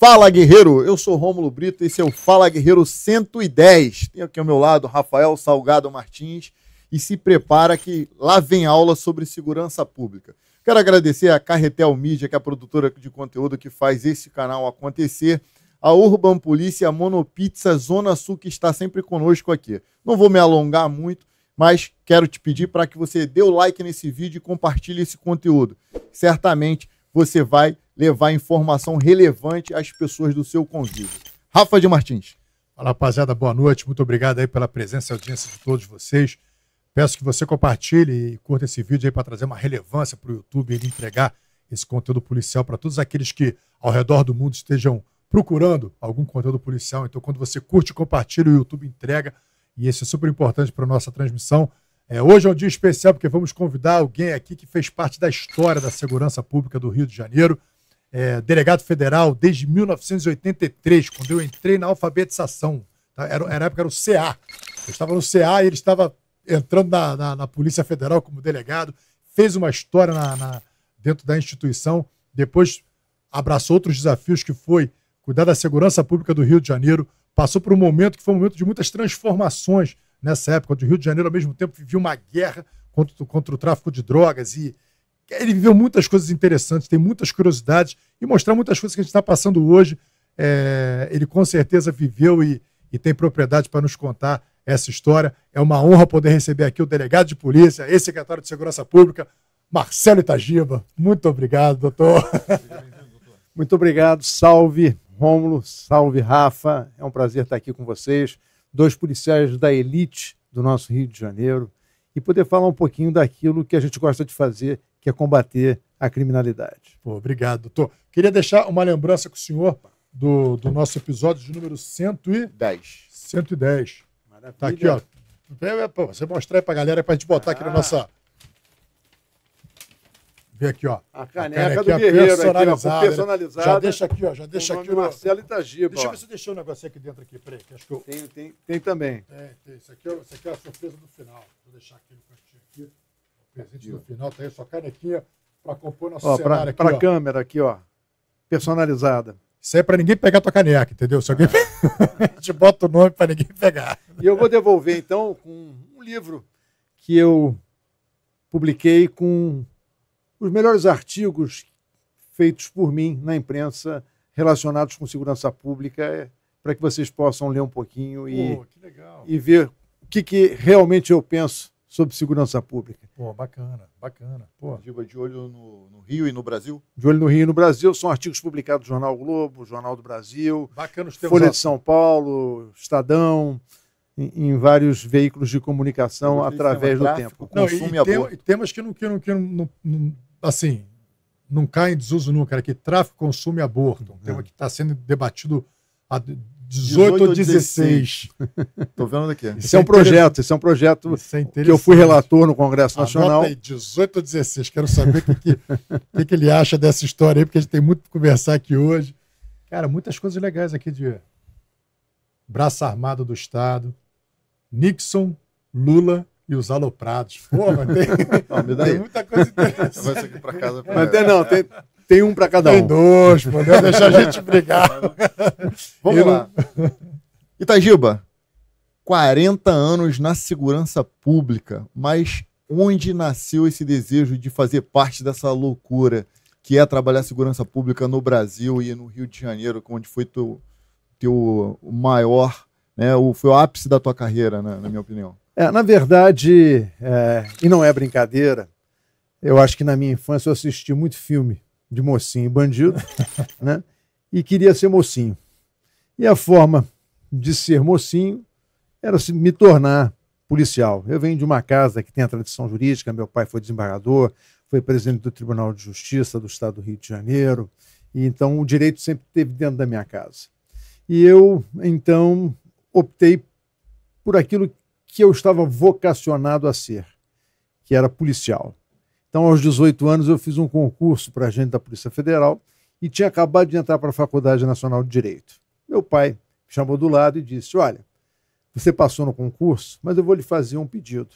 Fala Guerreiro, eu sou Rômulo Brito, esse é o Fala Guerreiro 110. Tem aqui ao meu lado Rafael Salgado Martins e se prepara que lá vem aula sobre segurança pública. Quero agradecer a Carretel Mídia, que é a produtora de conteúdo que faz esse canal acontecer, a Urban Polícia, a Monopizza Zona Sul, que está sempre conosco aqui. Não vou me alongar muito, mas quero te pedir para que você dê o like nesse vídeo e compartilhe esse conteúdo. Certamente você vai levar informação relevante às pessoas do seu convívio. Rafa de Martins. Fala, rapaziada, boa noite. Muito obrigado aí pela presença e audiência de todos vocês. Peço que você compartilhe e curta esse vídeo aí para trazer uma relevância para o YouTube e entregar esse conteúdo policial para todos aqueles que ao redor do mundo estejam procurando algum conteúdo policial. Então, quando você curte e compartilha, o YouTube entrega. E isso é super importante para a nossa transmissão. É, hoje é um dia especial porque vamos convidar alguém aqui que fez parte da história da segurança pública do Rio de Janeiro é, delegado federal desde 1983, quando eu entrei na alfabetização. Tá? Era, era, na época era o CA. Eu estava no CA e ele estava entrando na, na, na Polícia Federal como delegado, fez uma história na, na, dentro da instituição, depois abraçou outros desafios que foi cuidar da segurança pública do Rio de Janeiro, passou por um momento que foi um momento de muitas transformações nessa época, onde o Rio de Janeiro, ao mesmo tempo, vivia uma guerra contra, contra o tráfico de drogas e ele viveu muitas coisas interessantes, tem muitas curiosidades e mostrar muitas coisas que a gente está passando hoje. É, ele com certeza viveu e, e tem propriedade para nos contar essa história. É uma honra poder receber aqui o delegado de polícia, ex-secretário de Segurança Pública, Marcelo Itagiba. Muito obrigado, doutor. Muito obrigado. Salve, Rômulo. Salve, Rafa. É um prazer estar aqui com vocês. Dois policiais da elite do nosso Rio de Janeiro e poder falar um pouquinho daquilo que a gente gosta de fazer, que é combater a criminalidade. Pô, obrigado, doutor. Queria deixar uma lembrança com o senhor do, do nosso episódio de número 110. 110. Maravilha. Tá aqui, ó. É, é, pra você mostrar aí pra galera, pra gente botar ah. aqui na ah. nossa. Vê aqui, ó. A caneca, a caneca do aqui, guerreiro personalizada, aqui, ó, né? personalizada. Já deixa aqui, ó. Já deixa aqui. Marcelo Itagiba. Deixa eu ver se eu deixei um negocinho aqui dentro aqui, peraí. acho que eu... tem, tem, tem também. Tem, tem. Isso aqui, é isso aqui é a surpresa do final. Vou deixar aqui no cantinho aqui presente no final, tá aí sua canequinha para compor nosso ó, cenário pra, aqui. Para a câmera aqui, ó. Personalizada. Isso aí é para ninguém pegar tua caneca, entendeu? Se alguém. Ah. a gente bota o nome para ninguém pegar. E eu vou devolver, então, com um livro que eu publiquei com os melhores artigos feitos por mim na imprensa relacionados com segurança pública, é, para que vocês possam ler um pouquinho e, oh, e ver o que, que realmente eu penso sobre segurança pública. Pô, bacana, bacana. Pô. de olho no, no, Rio e no Brasil? De olho no Rio e no Brasil. São artigos publicados no Jornal Globo, Jornal do Brasil, bacana os temas Folha de São Paulo, Estadão, em, em vários veículos de comunicação através do tempo. Não, Consume e, tem, temas que não, que não, que não, não assim, não cai em desuso nunca, né? que tráfico, consumo e aborto. Um é. tema que está sendo debatido há 18 ou 16. Estou vendo aqui. É isso, é isso é um projeto, isso é um projeto é que eu fui relator no Congresso Nacional. Aí, 18 ou 16, quero saber o que, que, que, ele acha dessa história aí, porque a gente tem muito para conversar aqui hoje. Cara, muitas coisas legais aqui de braço armado do Estado, Nixon, Lula e os aloprados. Porra, tem, não, tem muita coisa interessante. Vai ser aqui para casa. Mas tem, não, tem, tem um para cada um. Tem dois, pode né? deixar a gente brigar. Vamos lá. Itajiba, 40 anos na segurança pública, mas onde nasceu esse desejo de fazer parte dessa loucura que é trabalhar segurança pública no Brasil e no Rio de Janeiro, é onde foi teu, teu maior, né, o, foi o ápice da tua carreira, né, na minha opinião? É, na verdade, é, e não é brincadeira, eu acho que na minha infância eu assisti muito filme de mocinho e bandido, né? E queria ser mocinho. E a forma de ser mocinho era se me tornar policial. Eu venho de uma casa que tem a tradição jurídica, meu pai foi desembargador, foi presidente do Tribunal de Justiça do Estado do Rio de Janeiro, e então o direito sempre esteve dentro da minha casa. E eu, então, optei por aquilo que eu estava vocacionado a ser, que era policial. Então, aos 18 anos, eu fiz um concurso para agente da Polícia Federal e tinha acabado de entrar para a Faculdade Nacional de Direito. Meu pai me chamou do lado e disse: Olha, você passou no concurso, mas eu vou lhe fazer um pedido.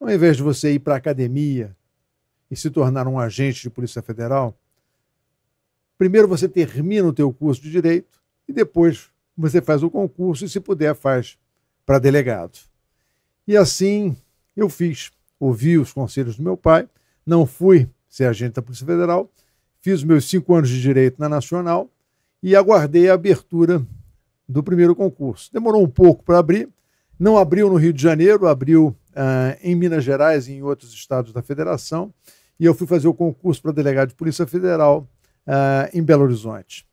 Ao invés de você ir para a academia e se tornar um agente de Polícia Federal, primeiro você termina o teu curso de Direito e depois você faz o concurso e, se puder, faz para delegado. E assim eu fiz ouvi os conselhos do meu pai, não fui ser agente da Polícia Federal, fiz meus cinco anos de direito na Nacional e aguardei a abertura do primeiro concurso. Demorou um pouco para abrir, não abriu no Rio de Janeiro, abriu uh, em Minas Gerais e em outros estados da federação, e eu fui fazer o concurso para delegado de Polícia Federal uh, em Belo Horizonte.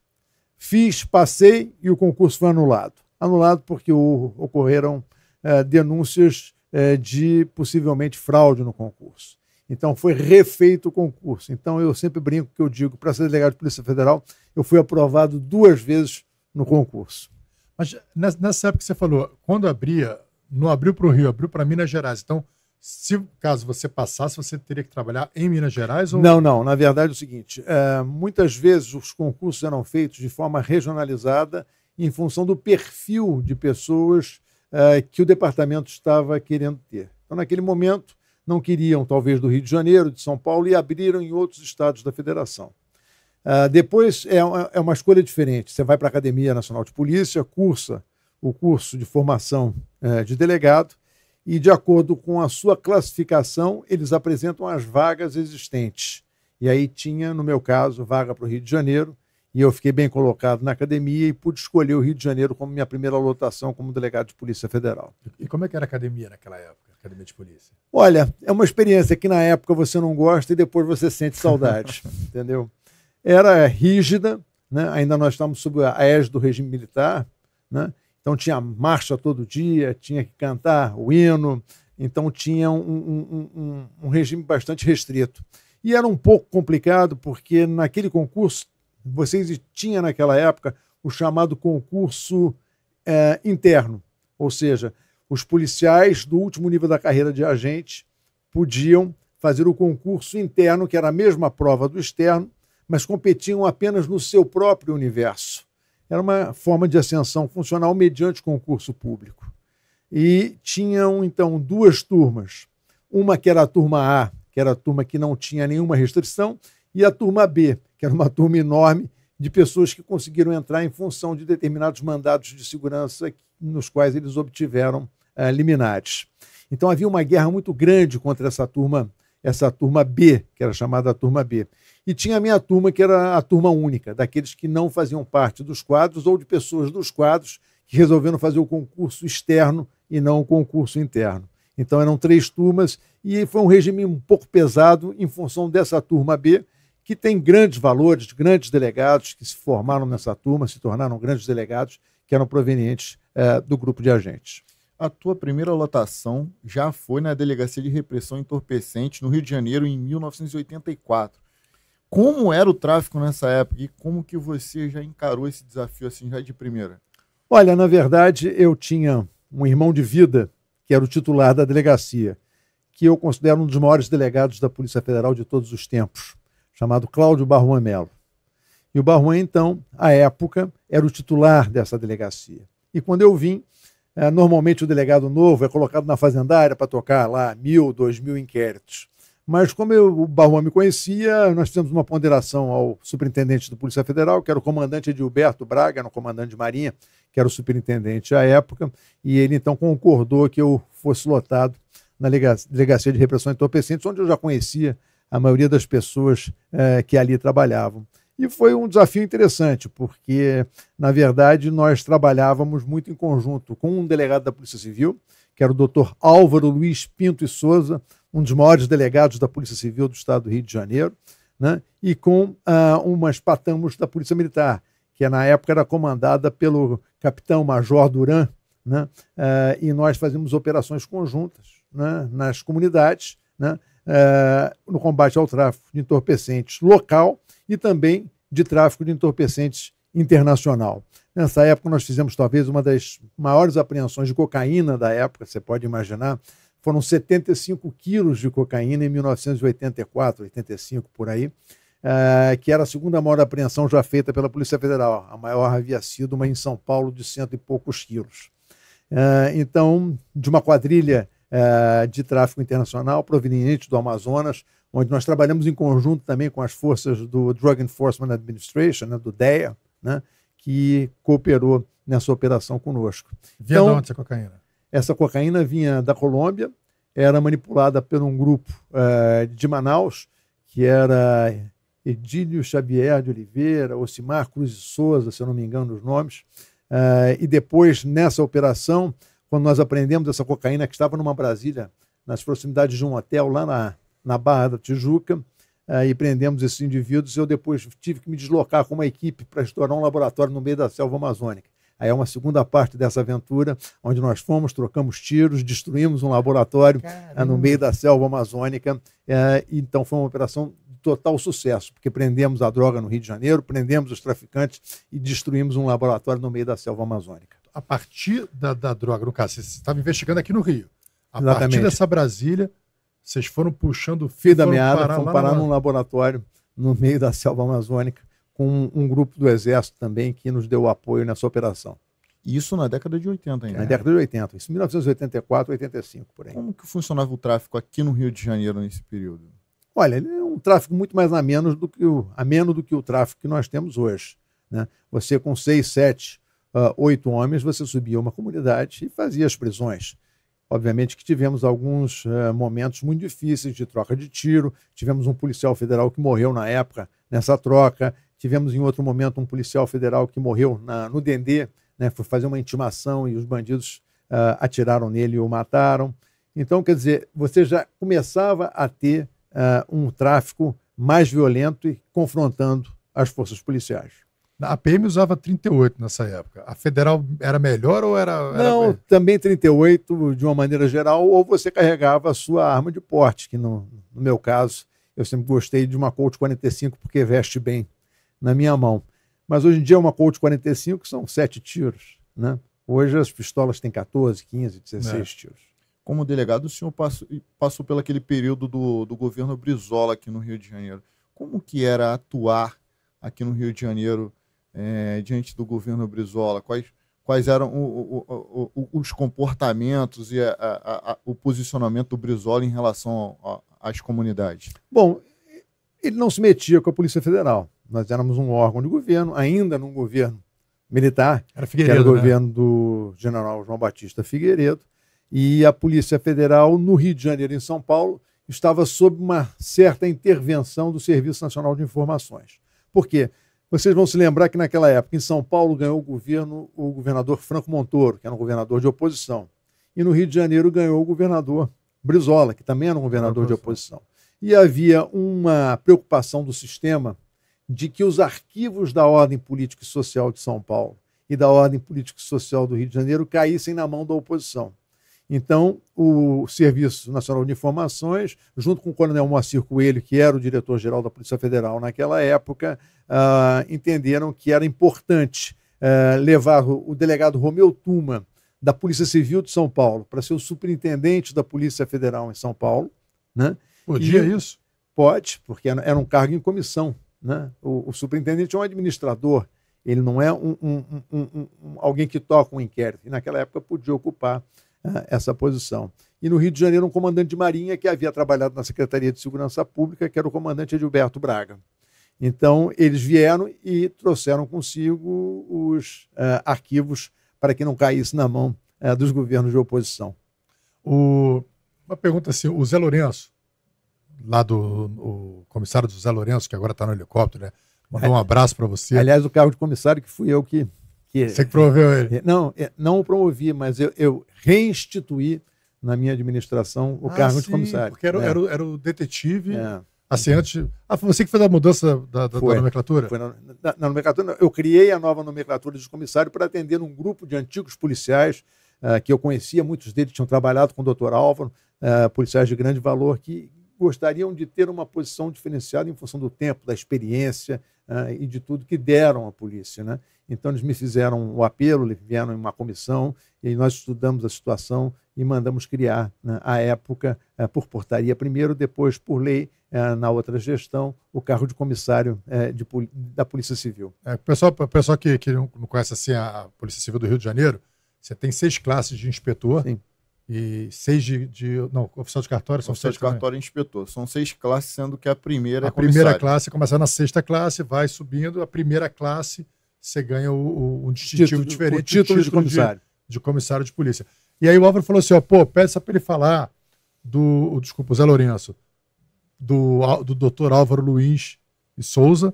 Fiz, passei e o concurso foi anulado. Anulado porque o, ocorreram uh, denúncias é, de possivelmente fraude no concurso. Então foi refeito o concurso. Então eu sempre brinco que eu digo, para ser delegado de Polícia Federal, eu fui aprovado duas vezes no concurso. Mas nessa época que você falou, quando abria, não abriu para o Rio, abriu para Minas Gerais. Então, se caso você passasse, você teria que trabalhar em Minas Gerais? Ou... Não, não. Na verdade é o seguinte: é, muitas vezes os concursos eram feitos de forma regionalizada em função do perfil de pessoas eh, que o departamento estava querendo ter. Então, naquele momento, não queriam, talvez, do Rio de Janeiro, de São Paulo, e abriram em outros estados da federação. Uh, depois é uma, é uma escolha diferente. Você vai para a Academia Nacional de Polícia, cursa o curso de formação uh, de delegado, e, de acordo com a sua classificação, eles apresentam as vagas existentes. E aí tinha, no meu caso, vaga para o Rio de Janeiro, e eu fiquei bem colocado na academia e pude escolher o Rio de Janeiro como minha primeira lotação como delegado de Polícia Federal. E como é que era a academia naquela época, a academia de polícia? Olha, é uma experiência que na época você não gosta e depois você sente saudade, entendeu? Era rígida, né? ainda nós estávamos sob a égide do regime militar, né? então tinha marcha todo dia, tinha que cantar o hino, então tinha um, um, um, um regime bastante restrito. E era um pouco complicado, porque naquele concurso vocês tinha naquela época o chamado concurso é, interno, ou seja, os policiais do último nível da carreira de agente podiam fazer o concurso interno, que era a mesma prova do externo, mas competiam apenas no seu próprio universo. Era uma forma de ascensão funcional mediante concurso público. E tinham, então, duas turmas. Uma que era a turma A, que era a turma que não tinha nenhuma restrição, e a turma B, que era uma turma enorme de pessoas que conseguiram entrar em função de determinados mandados de segurança nos quais eles obtiveram uh, liminares. Então havia uma guerra muito grande contra essa turma, essa turma B, que era chamada turma B. E tinha a minha turma, que era a turma única, daqueles que não faziam parte dos quadros ou de pessoas dos quadros que resolveram fazer o concurso externo e não o concurso interno. Então eram três turmas e foi um regime um pouco pesado em função dessa turma B, que tem grandes valores, grandes delegados que se formaram nessa turma, se tornaram grandes delegados, que eram provenientes é, do grupo de agentes. A tua primeira lotação já foi na Delegacia de Repressão Entorpecente, no Rio de Janeiro, em 1984. Como era o tráfico nessa época e como que você já encarou esse desafio assim já de primeira? Olha, na verdade, eu tinha um irmão de vida que era o titular da delegacia, que eu considero um dos maiores delegados da Polícia Federal de todos os tempos chamado Cláudio Barruan Melo. E o Barruan, então, à época, era o titular dessa delegacia. E quando eu vim, é, normalmente o delegado novo é colocado na fazendária para tocar lá mil, dois mil inquéritos. Mas como eu, o Barruan me conhecia, nós fizemos uma ponderação ao superintendente da Polícia Federal, que era o comandante Edilberto Braga, no comandante de Marinha, que era o superintendente à época, e ele então concordou que eu fosse lotado na Delegacia de Repressão a Entorpecentes, onde eu já conhecia a maioria das pessoas é, que ali trabalhavam. E foi um desafio interessante, porque, na verdade, nós trabalhávamos muito em conjunto com um delegado da Polícia Civil, que era o doutor Álvaro Luiz Pinto e Souza, um dos maiores delegados da Polícia Civil do Estado do Rio de Janeiro, né? e com uh, umas patamos da Polícia Militar, que na época era comandada pelo capitão Major Duran, né? uh, e nós fazíamos operações conjuntas né? nas comunidades, né? Eh, no combate ao tráfico de entorpecentes local e também de tráfico de entorpecentes internacional. Nessa época, nós fizemos talvez uma das maiores apreensões de cocaína da época, você pode imaginar. Foram 75 quilos de cocaína em 1984, 85 por aí, uh, que era a segunda maior apreensão já feita pela Polícia Federal. A maior havia sido uma em São Paulo de cento e poucos quilos. Uh, então, de uma quadrilha é, de tráfico internacional proveniente do Amazonas, onde nós trabalhamos em conjunto também com as forças do Drug Enforcement Administration, né, do DEA, né, que cooperou nessa operação conosco. Vinha então, de onde essa cocaína? Essa cocaína vinha da Colômbia, era manipulada por um grupo uh, de Manaus, que era Edílio Xavier de Oliveira, Ocimar Cruz e Souza, se eu não me engano os nomes, uh, e depois, nessa operação, quando nós aprendemos essa cocaína que estava numa Brasília, nas proximidades de um hotel lá na, na Barra da Tijuca, eh, e prendemos esses indivíduos, eu depois tive que me deslocar com uma equipe para estourar um laboratório no meio da selva amazônica. Aí é uma segunda parte dessa aventura, onde nós fomos, trocamos tiros, destruímos um laboratório eh, no meio da selva amazônica. Eh, então foi uma operação total sucesso, porque prendemos a droga no Rio de Janeiro, prendemos os traficantes e destruímos um laboratório no meio da selva amazônica a partir da, da droga, no caso, vocês estavam investigando aqui no Rio. A Exatamente. partir dessa Brasília, vocês foram puxando o fio da meada, parar foram parar num laboratório no meio da selva amazônica com um, um grupo do Exército também que nos deu apoio nessa operação. Isso na década de 80 ainda. Na né? década de 80, isso 1984, 85, por aí. Como que funcionava o tráfico aqui no Rio de Janeiro nesse período? Olha, ele é um tráfico muito mais ameno do que o, ameno do que o tráfico que nós temos hoje. Né? Você com seis, sete uh, oito homens, você subia uma comunidade e fazia as prisões. Obviamente que tivemos alguns uh, momentos muito difíceis de troca de tiro. Tivemos um policial federal que morreu na época nessa troca. Tivemos em outro momento um policial federal que morreu na, no Dendê, né, foi fazer uma intimação e os bandidos uh, atiraram nele e o mataram. Então, quer dizer, você já começava a ter uh, um tráfico mais violento e confrontando as forças policiais. A PM usava 38 nessa época. A federal era melhor ou era. era... Não, também 38 de uma maneira geral, ou você carregava a sua arma de porte, que no, no meu caso, eu sempre gostei de uma Colt 45 porque veste bem na minha mão. Mas hoje em dia uma Colt 45 são sete tiros, né? Hoje as pistolas têm 14, 15, 16 é. tiros. Como delegado, o senhor passou, passou pelo aquele período do, do governo Brizola aqui no Rio de Janeiro. Como que era atuar aqui no Rio de Janeiro é, diante do governo Brizola? Quais, quais eram o, o, o, os comportamentos e a, a, a, o posicionamento do Brizola em relação às comunidades? Bom, ele não se metia com a Polícia Federal. Nós éramos um órgão de governo, ainda num governo militar, era que era o né? governo do general João Batista Figueiredo, e a Polícia Federal no Rio de Janeiro e em São Paulo estava sob uma certa intervenção do Serviço Nacional de Informações. Por quê? Vocês vão se lembrar que naquela época, em São Paulo, ganhou o governo o governador Franco Montoro, que era um governador de oposição. E no Rio de Janeiro ganhou o governador Brizola, que também era um governador de oposição. E havia uma preocupação do sistema de que os arquivos da ordem política e social de São Paulo e da ordem política e social do Rio de Janeiro caíssem na mão da oposição. Então, o Serviço Nacional de Informações, junto com o Coronel Moacir Coelho, que era o diretor-geral da Polícia Federal naquela época, uh, entenderam que era importante uh, levar o, o delegado Romeu Tuma, da Polícia Civil de São Paulo, para ser o superintendente da Polícia Federal em São Paulo. Né? Podia e, isso? Pode, porque era um cargo em comissão. Né? O, o superintendente é um administrador, ele não é um, um, um, alguém que toca um inquérito. E naquela época podia ocupar ah, essa posição. E no Rio de Janeiro, um comandante de marinha que havia trabalhado na Secretaria de Segurança Pública, que era o comandante Edilberto Braga. Então, eles vieram e trouxeram consigo os uh, arquivos para que não caísse na mão uh, dos governos de oposição. O... Uma pergunta assim: o Zé Lourenço, lá do o comissário do Zé Lourenço, que agora está no helicóptero, né? mandou é. um abraço para você. Aliás, o carro de comissário que fui eu que que, Você que promoveu ele? É, não, é, não o promovi, mas eu, eu reinstituí na minha administração o ah, cargo sim, de comissário. Porque era, é. era, era, o detetive. É. Assim, antes... Ah, foi você que fez a mudança da, da, foi, da nomenclatura? Foi na, na, na, nomenclatura. Eu criei a nova nomenclatura de comissário para atender um grupo de antigos policiais uh, que eu conhecia, muitos deles tinham trabalhado com o doutor Álvaro, uh, policiais de grande valor, que gostariam de ter uma posição diferenciada em função do tempo, da experiência uh, e de tudo que deram à polícia. Né? Então, eles me fizeram o apelo, vieram em uma comissão e nós estudamos a situação e mandamos criar, né, à época, uh, por portaria primeiro, depois, por lei, uh, na outra gestão, o carro de comissário eh, de, da Polícia Civil. É, pessoal, pessoal que, que não conhece assim, a Polícia Civil do Rio de Janeiro, você tem seis classes de inspetor. Sim e seis de, de, Não, oficial de cartório são Oficial de cartório e é inspetor. São seis classes, sendo que a primeira é a é primeira classe, começa na sexta classe, vai subindo. A primeira classe, você ganha o, o, distintivo título, diferente. O título, título de comissário. De, de, comissário de polícia. E aí o Álvaro falou assim, ó, pô, peça para ele falar do... Desculpa, o Zé Lourenço. Do, do doutor Álvaro Luiz e Souza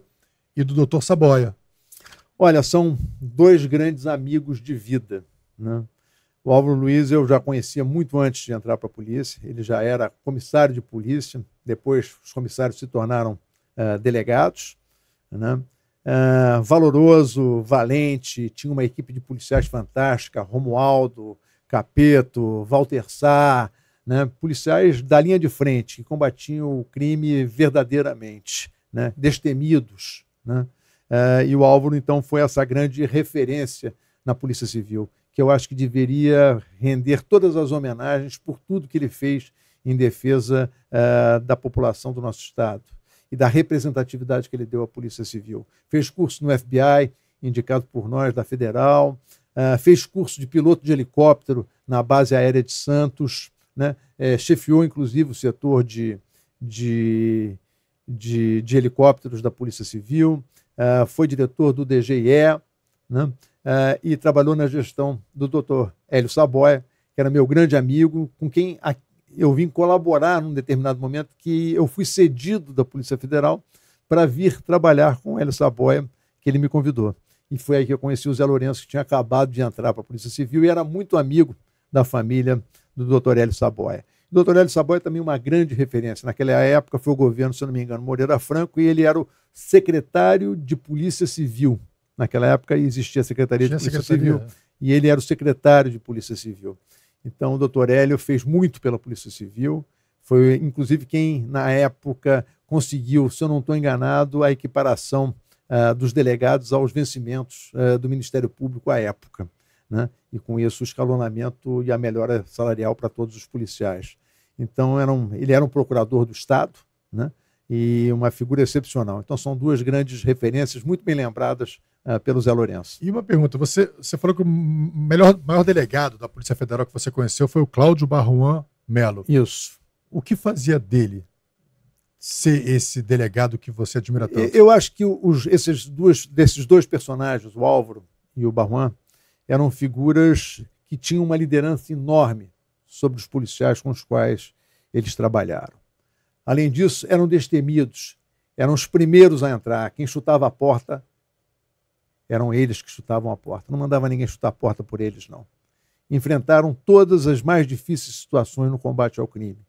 e do doutor Saboia. Olha, são dois grandes amigos de vida, né? O Álvaro Luiz eu já conhecia muito antes de entrar para a polícia. Ele já era comissário de polícia. Depois os comissários se tornaram uh, delegados. Né? Uh, valoroso, valente, tinha uma equipe de policiais fantástica, Romualdo, Capeto, Walter Sá, né? policiais da linha de frente que combatiam o crime verdadeiramente, né? destemidos. Né? Uh, e o Álvaro, então, foi essa grande referência na Polícia Civil que eu acho que deveria render todas as homenagens por tudo que ele fez em defesa uh, da população do nosso Estado e da representatividade que ele deu à Polícia Civil. Fez curso no FBI, indicado por nós, da Federal, uh, fez curso de piloto de helicóptero na base aérea de Santos, né? É, chefiou inclusive o setor de, de, de, de helicópteros da Polícia Civil, uh, foi diretor do DGIE, né? Uh, e trabalhou na gestão do doutor Hélio Saboia, que era meu grande amigo, com quem eu vim colaborar num determinado momento que eu fui cedido da Polícia Federal para vir trabalhar com o Hélio Saboia, que ele me convidou. E foi aí que eu conheci o Zé Lourenço, que tinha acabado de entrar para a Polícia Civil e era muito amigo da família do doutor Hélio Saboia. O doutor Hélio Saboia é também uma grande referência. Naquela época foi o governo, se não me engano, Moreira Franco, e ele era o secretário de Polícia Civil Naquela época existia a Secretaria existia de Polícia Secretaria. Civil é. e ele era o secretário de Polícia Civil. Então, o doutor Hélio fez muito pela Polícia Civil, foi inclusive quem, na época, conseguiu, se eu não estou enganado, a equiparação uh, dos delegados aos vencimentos uh, do Ministério Público à época. Né? E com isso, o escalonamento e a melhora salarial para todos os policiais. Então, era um, ele era um procurador do Estado, né? e uma figura excepcional. Então, são duas grandes referências muito bem lembradas ah, pelo Zé Lourenço. E uma pergunta: você, você falou que o melhor, maior delegado da Polícia Federal que você conheceu foi o Cláudio Barruan Melo. Isso. O que fazia dele ser esse delegado que você admira tanto? Eu acho que os, esses, dois, desses dois personagens, o Álvaro e o Barruan, eram figuras que tinham uma liderança enorme sobre os policiais com os quais eles trabalharam. Além disso, eram destemidos, eram os primeiros a entrar. Quem chutava a porta eram eles que chutavam a porta. Não mandava ninguém chutar a porta por eles, não. Enfrentaram todas as mais difíceis situações no combate ao crime.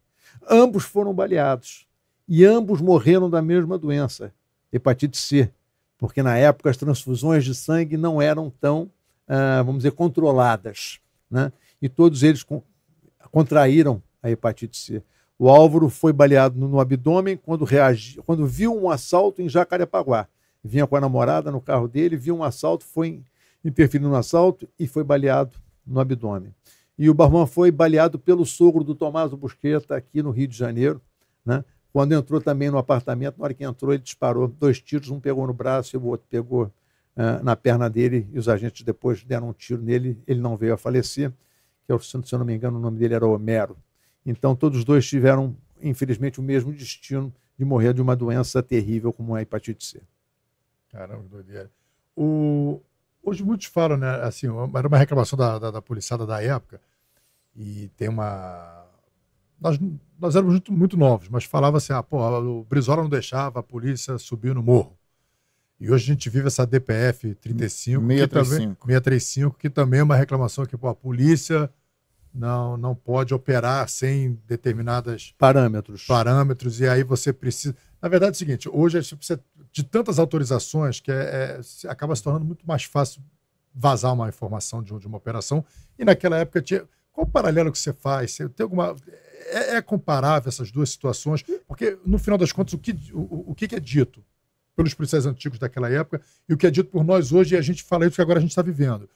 Ambos foram baleados e ambos morreram da mesma doença, hepatite C, porque na época as transfusões de sangue não eram tão, ah, vamos dizer, controladas. Né? E todos eles contraíram a hepatite C. O Álvaro foi baleado no, no abdômen quando, reagi, quando viu um assalto em Jacarepaguá vinha com a namorada no carro dele, viu um assalto, foi interferindo no assalto e foi baleado no abdômen. E o Barman foi baleado pelo sogro do Tomás Busqueta aqui no Rio de Janeiro, né? Quando entrou também no apartamento, na hora que entrou, ele disparou dois tiros, um pegou no braço e o outro pegou uh, na perna dele, e os agentes depois deram um tiro nele, ele não veio a falecer, que é se eu não me engano, o nome dele era Homero. Então, todos os dois tiveram, infelizmente, o mesmo destino de morrer de uma doença terrível como a hepatite C. Caramba, que doideira. O... Hoje muitos falam, né? Assim, era uma reclamação da, da, da policiada da época. E tem uma. Nós, nós éramos muito, muito novos, mas falava assim: ah, pô, o Brizola não deixava a polícia subir no morro. E hoje a gente vive essa DPF 35, 635, que 635, que também é uma reclamação que pô, a polícia não, não pode operar sem determinados parâmetros. parâmetros. E aí você precisa. Na verdade é o seguinte, hoje você precisa de tantas autorizações que é, é, acaba se tornando muito mais fácil vazar uma informação de, de uma operação. E naquela época tinha... Qual o paralelo que você faz? Você tem alguma... É, é, comparável essas duas situações? Porque, no final das contas, o que, o, o que é dito pelos policiais antigos daquela época e o que é dito por nós hoje, e a gente fala isso que agora a gente está vivendo.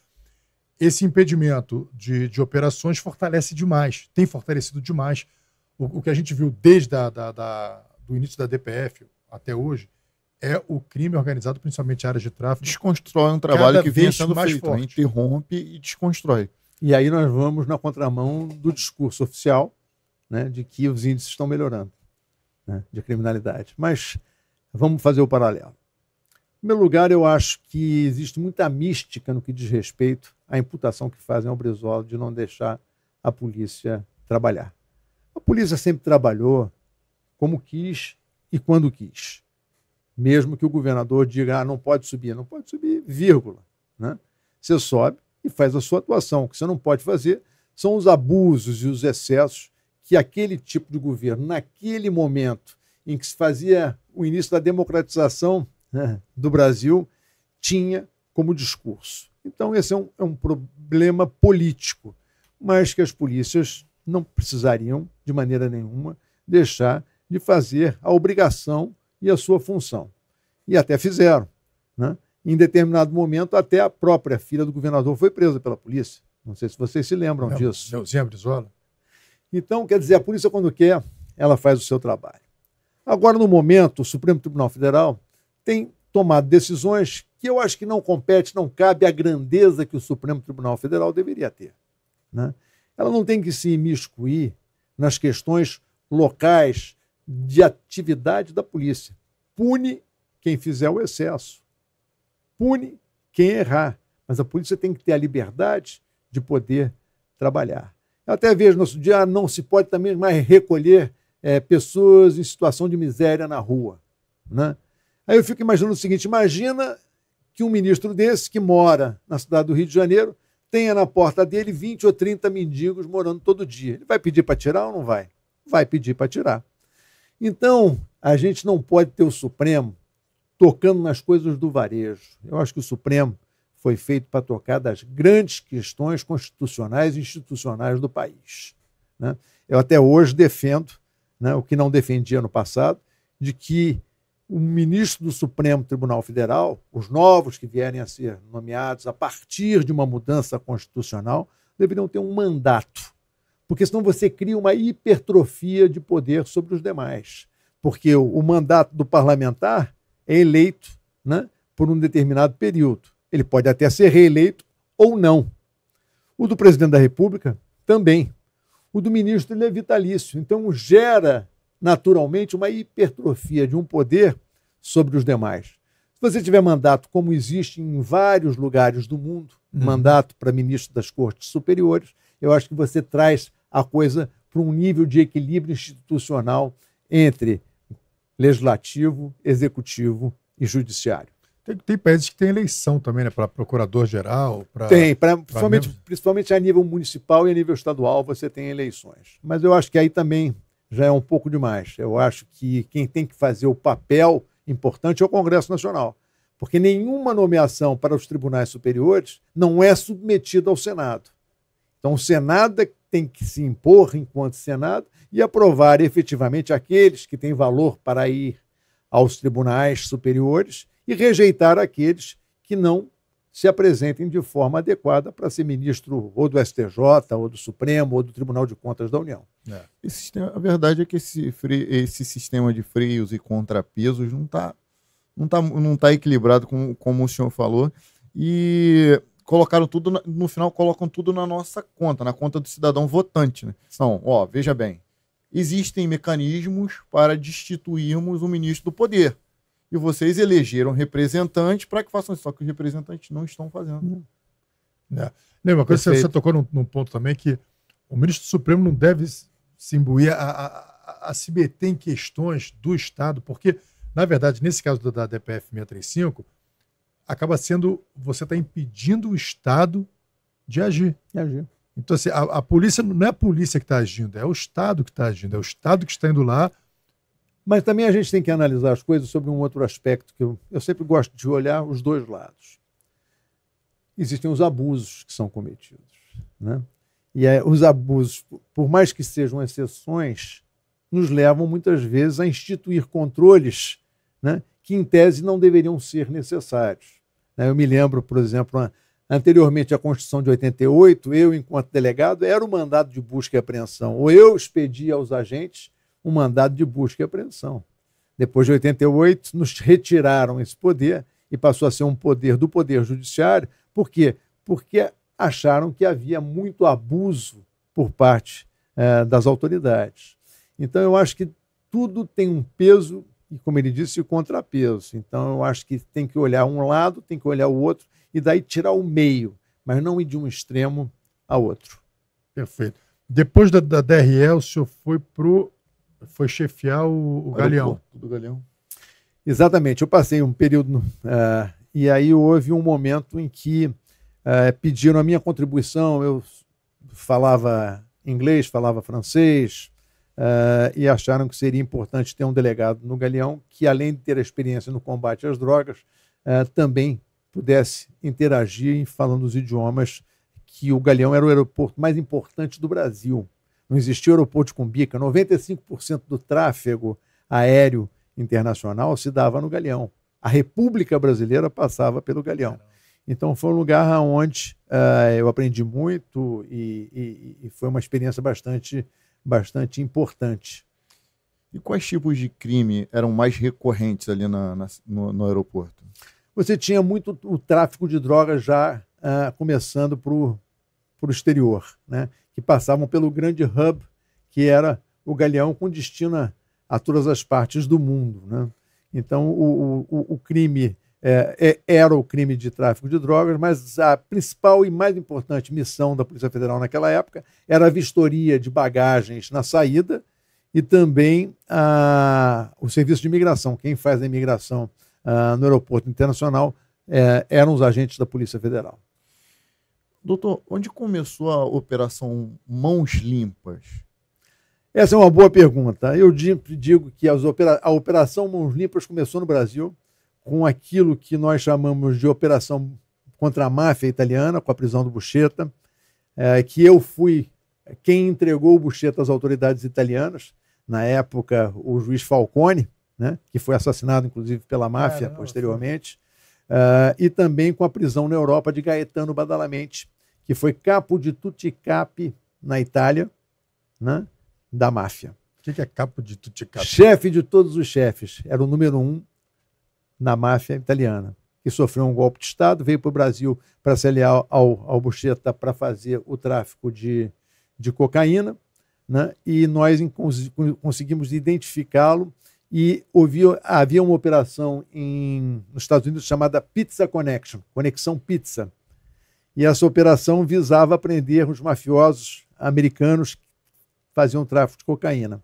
Esse impedimento de, de operações fortalece demais, tem fortalecido demais o, o que a gente viu desde a, da, da, do início da DPF até hoje, é o crime organizado, principalmente em áreas de tráfico. Desconstrói um trabalho que vem sendo mais feito, forte. Né? interrompe e desconstrói. E aí nós vamos na contramão do discurso oficial né, de que os índices estão melhorando né, de criminalidade. Mas vamos fazer o paralelo. Em primeiro lugar, eu acho que existe muita mística no que diz respeito à imputação que fazem ao Brizola de não deixar a polícia trabalhar. A polícia sempre trabalhou, como quis e quando quis. Mesmo que o governador diga, ah, não pode subir, não pode subir, vírgula. Né? Você sobe e faz a sua atuação. O que você não pode fazer são os abusos e os excessos que aquele tipo de governo, naquele momento em que se fazia o início da democratização né, do Brasil, tinha como discurso. Então, esse é um, é um problema político, mas que as polícias não precisariam, de maneira nenhuma, deixar de fazer a obrigação e a sua função. E até fizeram. Né? Em determinado momento, até a própria filha do governador foi presa pela polícia. Não sei se vocês se lembram Não, disso. Deusinha Brizola. Então, quer dizer, a polícia, quando quer, ela faz o seu trabalho. Agora, no momento, o Supremo Tribunal Federal tem tomado decisões que eu acho que não compete, não cabe à grandeza que o Supremo Tribunal Federal deveria ter. Né? Ela não tem que se imiscuir nas questões locais de atividade da polícia. Pune quem fizer o excesso, pune quem errar, mas a polícia tem que ter a liberdade de poder trabalhar. Eu até vejo nosso dia, ah, não se pode também mais recolher é, pessoas em situação de miséria na rua. Né? Aí eu fico imaginando o seguinte: imagina que um ministro desse, que mora na cidade do Rio de Janeiro, tenha na porta dele 20 ou 30 mendigos morando todo dia. Ele vai pedir para tirar ou não vai? Vai pedir para tirar. Então, a gente não pode ter o Supremo tocando nas coisas do varejo. Eu acho que o Supremo foi feito para tocar das grandes questões constitucionais e institucionais do país. Né? Eu até hoje defendo, né, o que não defendia no passado, de que o ministro do Supremo Tribunal Federal, os novos que vierem a ser nomeados a partir de uma mudança constitucional, deveriam ter um mandato porque senão você cria uma hipertrofia de poder sobre os demais. Porque o, o mandato do parlamentar é eleito né, por um determinado período. Ele pode até ser reeleito ou não. O do presidente da República também. O do ministro ele é vitalício. Então gera naturalmente uma hipertrofia de um poder sobre os demais. Se você tiver mandato, como existe em vários lugares do mundo, uhum. mandato para ministro das cortes superiores, eu acho que você traz a coisa para um nível de equilíbrio institucional entre legislativo, executivo e judiciário. Tem, tem países que têm eleição também, né? Para procurador-geral, Tem, pra, pra principalmente, principalmente a nível municipal e a nível estadual você tem eleições. Mas eu acho que aí também já é um pouco demais. Eu acho que quem tem que fazer o papel importante é o Congresso Nacional. Porque nenhuma nomeação para os tribunais superiores não é submetida ao Senado. Então, o Senado é tem que se impor enquanto Senado e aprovar efetivamente aqueles que têm valor para ir aos tribunais superiores e rejeitar aqueles que não se apresentem de forma adequada para ser ministro ou do STJ, ou do Supremo, ou do Tribunal de Contas da União. É. Sistema, a verdade é que esse, esse, sistema de freios e contrapesos não está não tá, não tá equilibrado, como o senhor falou. E colocaram tudo, no final, colocam tudo na nossa conta, na conta do cidadão votante. Né? Então, ó, veja bem, existem mecanismos para destituirmos o ministro do poder. E vocês elegeram representantes para que façam isso, só que os representantes não estão fazendo. É. Não, né? uma coisa você, tocou num, num, ponto também que o ministro do Supremo não deve se imbuir a, a, a, a se meter em questões do Estado, porque, na verdade, nesse caso da, da DPF 635, acaba sendo você está impedindo o Estado de agir. De agir. Então, assim, a, a, polícia não é a polícia que está agindo, é o Estado que está agindo, é o Estado que está indo lá. Mas também a gente tem que analisar as coisas sobre um outro aspecto que eu, eu sempre gosto de olhar os dois lados. Existem os abusos que são cometidos. Né? E é, os abusos, por mais que sejam exceções, nos levam muitas vezes a instituir controles né, que, em tese, não deveriam ser necessários. Né? Eu me lembro, por exemplo, anteriormente à Constituição de 88, eu, enquanto delegado, era o mandado de busca e apreensão, ou eu expedia aos agentes um mandado de busca e apreensão. Depois de 88, nos retiraram esse poder e passou a ser um poder do Poder Judiciário. Por quê? Porque acharam que havia muito abuso por parte eh, das autoridades. Então, eu acho que tudo tem um peso e, como ele disse, o contrapeso. Então, eu acho que tem que olhar um lado, tem que olhar o outro, e daí tirar o meio, mas não ir de um extremo a outro. Perfeito. Depois da, da DRE, o senhor foi pro foi chefiar o, o Galeão. Do Galeão. Exatamente. Eu passei um período uh, e aí houve um momento em que uh, pediram a minha contribuição. Eu falava inglês, falava francês, Uh, e acharam que seria importante ter um delegado no Galeão que, além de ter a experiência no combate às drogas, uh, também pudesse interagir falando os idiomas que o Galeão era o aeroporto mais importante do Brasil. Não existia o aeroporto de Cumbica. 95% do tráfego aéreo internacional se dava no Galeão. A República Brasileira passava pelo Galeão. Então foi um lugar onde uh, eu aprendi muito e, e, e foi uma experiência bastante bastante importante. E quais tipos de crime eram mais recorrentes ali na, na no, no, aeroporto? Você tinha muito o tráfico de drogas já uh, começando para o exterior, né? que passavam pelo grande hub, que era o galeão com destino a, todas as partes do mundo. Né? Então, o, o, o crime é, é, era o crime de tráfico de drogas, mas a principal e mais importante missão da Polícia Federal naquela época era a vistoria de bagagens na saída e também a, o serviço de imigração. Quem faz a imigração a, ah, no aeroporto internacional é, eram os agentes da Polícia Federal. Doutor, onde começou a operação Mãos Limpas? Essa é uma boa pergunta. Eu digo que a Operação Mãos Limpas começou no Brasil com aquilo que nós chamamos de operação contra a máfia italiana, com a prisão do Bucheta, é, que eu fui quem entregou o Bucheta às autoridades italianas, na época o juiz Falcone, né, que foi assassinado inclusive pela máfia posteriormente, é, e também com a prisão na Europa de Gaetano Badalamenti, que foi capo de Tuticapi na Itália, né, da máfia. O que, que é capo de Tuticapi? Chefe de todos os chefes, era o número um na máfia italiana, que sofreu um golpe de Estado, veio para o Brasil para se aliar ao, ao Bucheta para fazer o tráfico de, de cocaína, né? e nós conseguimos identificá-lo e havia, havia uma operação em, nos Estados Unidos chamada Pizza Connection, Conexão Pizza. E essa operação visava prender os mafiosos americanos que faziam tráfico de cocaína.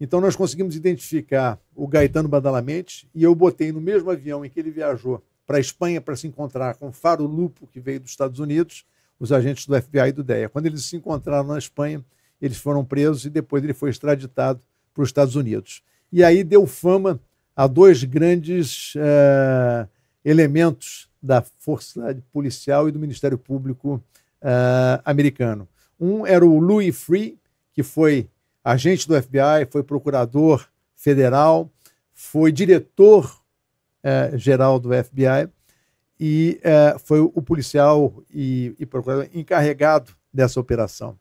Então nós conseguimos identificar o Gaetano bandalamente e eu botei no mesmo avião em que ele viajou para a Espanha para se encontrar com Faro Lupo, que veio dos Estados Unidos, os agentes do FBI e do DEA. Quando eles se encontraram na Espanha, eles foram presos e depois ele foi extraditado para os Estados Unidos. E aí deu fama a dois grandes uh, elementos da Força Policial e do Ministério Público uh, americano. Um era o Louis Free, que foi agente do FBI, foi procurador federal, foi diretor é, geral do FBI e é, foi o policial e, e, procurador encarregado dessa operação.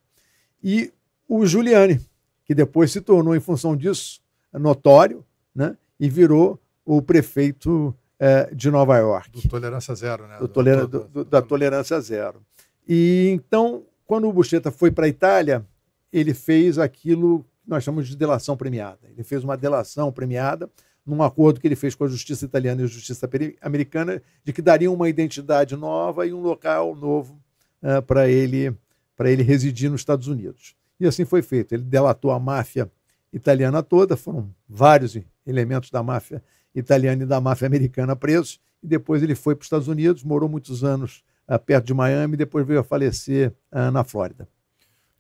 E o Giuliani, que depois se tornou, em função disso, notório né, e virou o prefeito é, de Nova York. Do Tolerância Zero, né? Do tolera do, do, da Tolerância Zero. E então, quando o Bucheta foi para a Itália, ele fez aquilo que nós chamamos de delação premiada. Ele fez uma delação premiada num acordo que ele fez com a justiça italiana e a justiça americana de que dariam uma identidade nova e um local novo uh, eh, para ele para ele residir nos Estados Unidos. E assim foi feito. Ele delatou a máfia italiana toda, foram vários elementos da máfia italiana e da máfia americana presos, e depois ele foi para os Estados Unidos, morou muitos anos uh, perto de Miami, depois veio a falecer uh, na Flórida.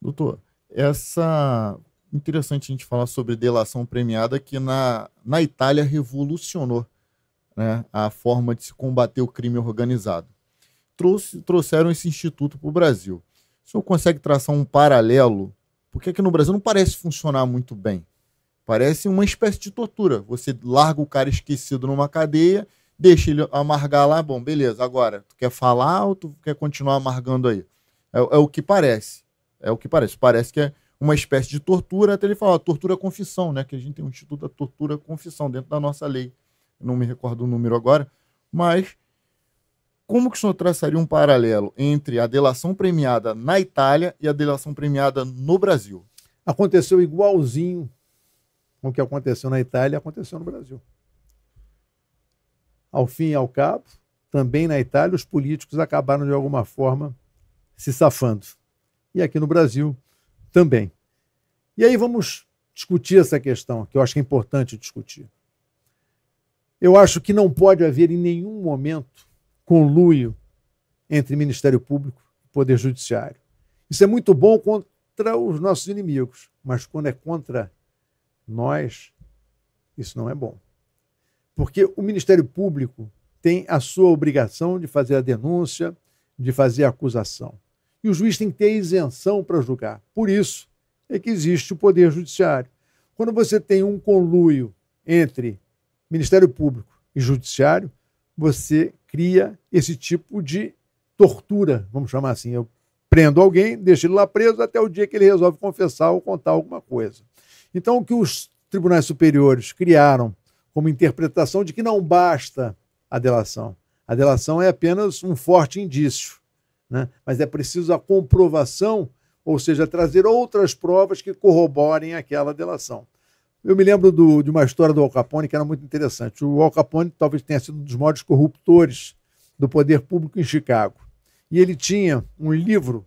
Doutor, essa interessante a gente falar sobre delação premiada que na, na Itália revolucionou né, a forma de se combater o crime organizado. Trouxe, trouxeram esse instituto para o Brasil. O senhor consegue traçar um paralelo? Porque aqui no Brasil não parece funcionar muito bem. Parece uma espécie de tortura. Você larga o cara esquecido numa cadeia, deixa ele amargar lá, bom, beleza, agora, tu quer falar ou tu quer continuar amargando aí? é, é o que parece. É o que parece. Parece que é uma espécie de tortura, até ele fala tortura-confissão, é né? Que a gente tem um instituto da tortura-confissão dentro da nossa lei. Não me recordo o número agora, mas como que o senhor traçaria um paralelo entre a delação premiada na Itália e a delação premiada no Brasil? Aconteceu igualzinho com o que aconteceu na Itália, aconteceu no Brasil. Ao fim e ao cabo, também na Itália, os políticos acabaram de alguma forma se safando e aqui no Brasil também. E aí vamos discutir essa questão, que eu acho que é importante discutir. Eu acho que não pode haver em nenhum momento conluio entre Ministério Público e Poder Judiciário. Isso é muito bom contra os nossos inimigos, mas quando é contra nós, isso não é bom. Porque o Ministério Público tem a sua obrigação de fazer a denúncia, de fazer a acusação e o juiz tem que ter isenção para julgar. Por isso é que existe o Poder Judiciário. Quando você tem um conluio entre Ministério Público e Judiciário, você cria esse tipo de tortura, vamos chamar assim. Eu prendo alguém, deixo ele lá preso até o dia que ele resolve confessar ou contar alguma coisa. Então, o que os tribunais superiores criaram como interpretação de que não basta a delação. A delação é apenas um forte indício né? mas é preciso a comprovação, ou seja, trazer outras provas que corroborem aquela delação. Eu me lembro do, de uma história do Al Capone que era muito interessante. O Al Capone talvez tenha sido um dos maiores corruptores do poder público em Chicago. E ele tinha um livro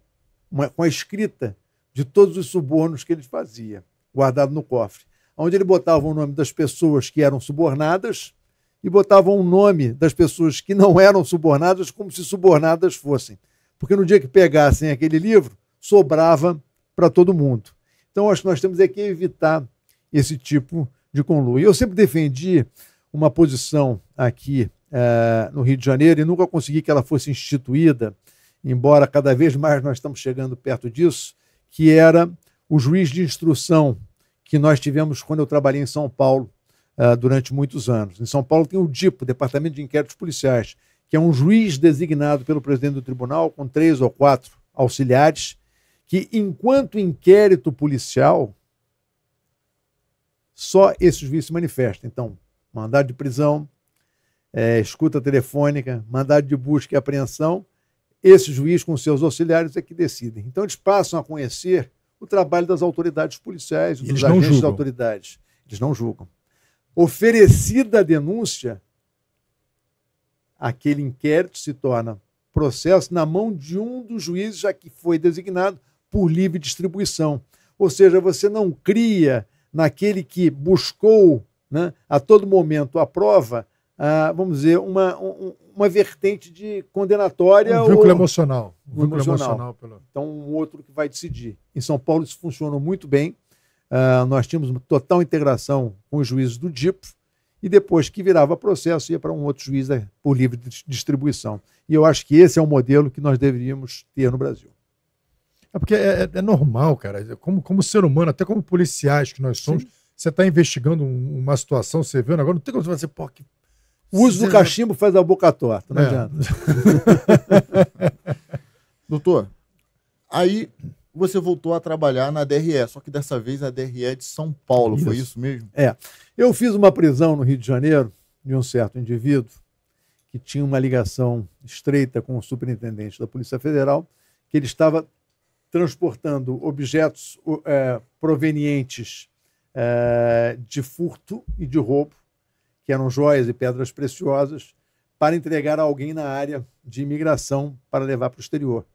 uma, com a escrita de todos os subornos que ele fazia, guardado no cofre, onde ele botava o nome das pessoas que eram subornadas e botava o nome das pessoas que não eram subornadas como se subornadas fossem. Porque no dia que pegassem aquele livro, sobrava para todo mundo. Então, acho que nós temos é que evitar esse tipo de conluio. Eu sempre defendi uma posição aqui eh, no Rio de Janeiro e nunca consegui que ela fosse instituída, embora cada vez mais nós estamos chegando perto disso, que era o juiz de instrução que nós tivemos quando eu trabalhei em São Paulo uh, durante muitos anos. Em São Paulo tem o DIPO, Departamento de Inquéritos Policiais, que é um juiz designado pelo presidente do tribunal com três ou quatro auxiliares, que enquanto inquérito policial, só esse juiz se manifesta. Então, mandado de prisão, é, escuta telefônica, mandado de busca e apreensão, esse juiz com seus auxiliares é que decidem. Então, eles passam a conhecer o trabalho das autoridades policiais, dos eles agentes das autoridades. Eles não julgam. Oferecida a denúncia, aquele inquérito se torna processo na mão de um dos juízes, já que foi designado por livre distribuição. Ou seja, você não cria naquele que buscou né, a todo momento a prova, ah, vamos dizer, uma, um, uma vertente de condenatória. Um vínculo ou... emocional. Um vínculo emocional. emocional. Então, um outro que vai decidir. Em São Paulo isso funcionou muito bem. Uh, nós tínhamos total integração com os juízes do DIPO, e depois que virava processo ia para um outro juiz por livre distribuição. E eu acho que esse é o modelo que nós deveríamos ter no Brasil. É porque é, é, é normal, cara. Como, como ser humano, até como policiais que nós somos, Sim. você está investigando uma situação, você vê agora não tem como você fazer, assim, pô, que... O uso do cachimbo faz a boca torta, não é. adianta. Doutor, aí você voltou a trabalhar na DRE, só que dessa vez a DRE é de São Paulo, isso. foi isso mesmo? É. Eu fiz uma prisão no Rio de Janeiro de um certo indivíduo que tinha uma ligação estreita com o superintendente da Polícia Federal, que ele estava transportando objetos é, provenientes é, de furto e de roubo, que eram joias e pedras preciosas, para entregar a alguém na área de imigração para levar para o exterior.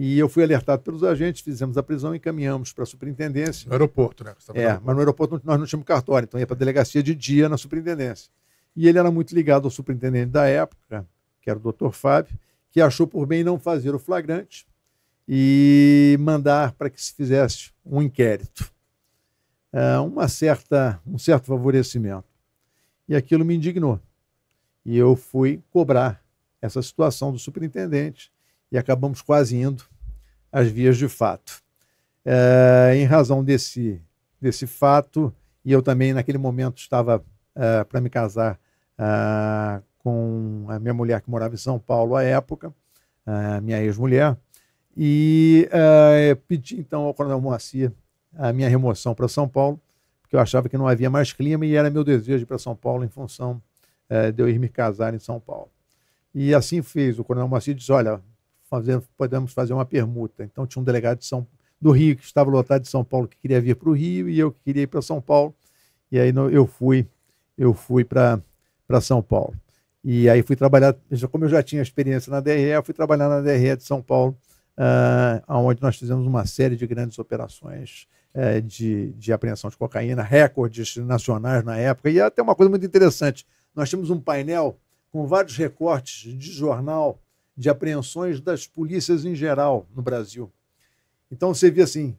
E eu fui alertado pelos agentes, fizemos a prisão e encaminhamos para a superintendência. No aeroporto, né? Tá é, mas no aeroporto nós não tínhamos cartório, então ia para a delegacia de dia na superintendência. E ele era muito ligado ao superintendente da época, que era o doutor Fábio, que achou por bem não fazer o flagrante e mandar para que se fizesse um inquérito. É, uma certa, um certo favorecimento. E aquilo me indignou. E eu fui cobrar essa situação do superintendente e acabamos quase indo às vias de fato. É, em razão desse, desse fato, e eu também naquele momento estava é, para me casar é, com a minha mulher que morava em São Paulo à época, minha ex-mulher, e eh, pedi então ao coronel Moacir a minha remoção para São Paulo, porque eu achava que não havia mais clima e era meu desejo ir para São Paulo em função de eu ir me casar em São Paulo. E assim fez. O coronel Moacir disse: Olha, fazer, podemos fazer uma permuta. Então tinha um delegado de São, do Rio que estava lotado de São Paulo que queria vir para o Rio e eu que queria ir para São Paulo. E aí eu fui, eu fui para São Paulo. E aí fui trabalhar, como eu já tinha experiência na DRE, eu fui trabalhar na DRE de São Paulo, uh, ah, onde nós fizemos uma série de grandes operações uh, de, de apreensão de cocaína, recordes nacionais na época. E é até uma coisa muito interessante, nós tínhamos um painel com vários recortes de jornal de apreensões das polícias em geral no Brasil. Então você via assim: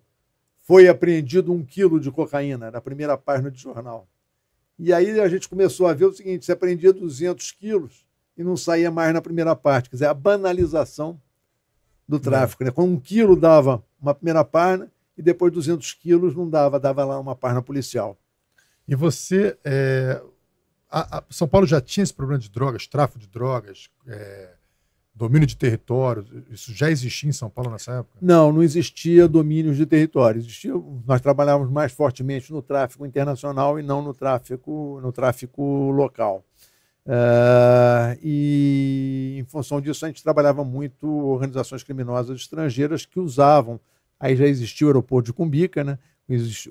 foi apreendido um quilo de cocaína na primeira página de jornal. E aí a gente começou a ver o seguinte: se apreendia 200 quilos e não saía mais na primeira parte. Quer dizer, a banalização do é. tráfico. Né? Quando um quilo dava uma primeira página e depois 200 quilos não dava, dava lá uma página policial. E você. É... A, a São Paulo já tinha esse problema de drogas, tráfico de drogas, é domínio de território, isso já existia em São Paulo nessa época? Não, não existia domínio de território. Existia, nós trabalhávamos mais fortemente no tráfico internacional e não no tráfico, no tráfico local. Uh, e em função disso, a gente trabalhava muito organizações criminosas estrangeiras que usavam. Aí já existia o aeroporto de Cumbica, né?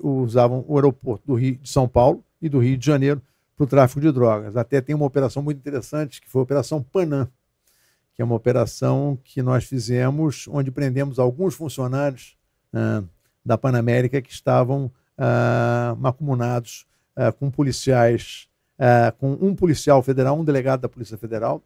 usavam o aeroporto do Rio, de São Paulo e do Rio de Janeiro para o tráfico de drogas. Até tem uma operação muito interessante, que foi a Operação Panam, que é uma operação que nós fizemos, onde prendemos alguns funcionários ah, da Panamérica que estavam ah, macumunados ah, com policiais, ah, com um policial federal, um delegado da Polícia Federal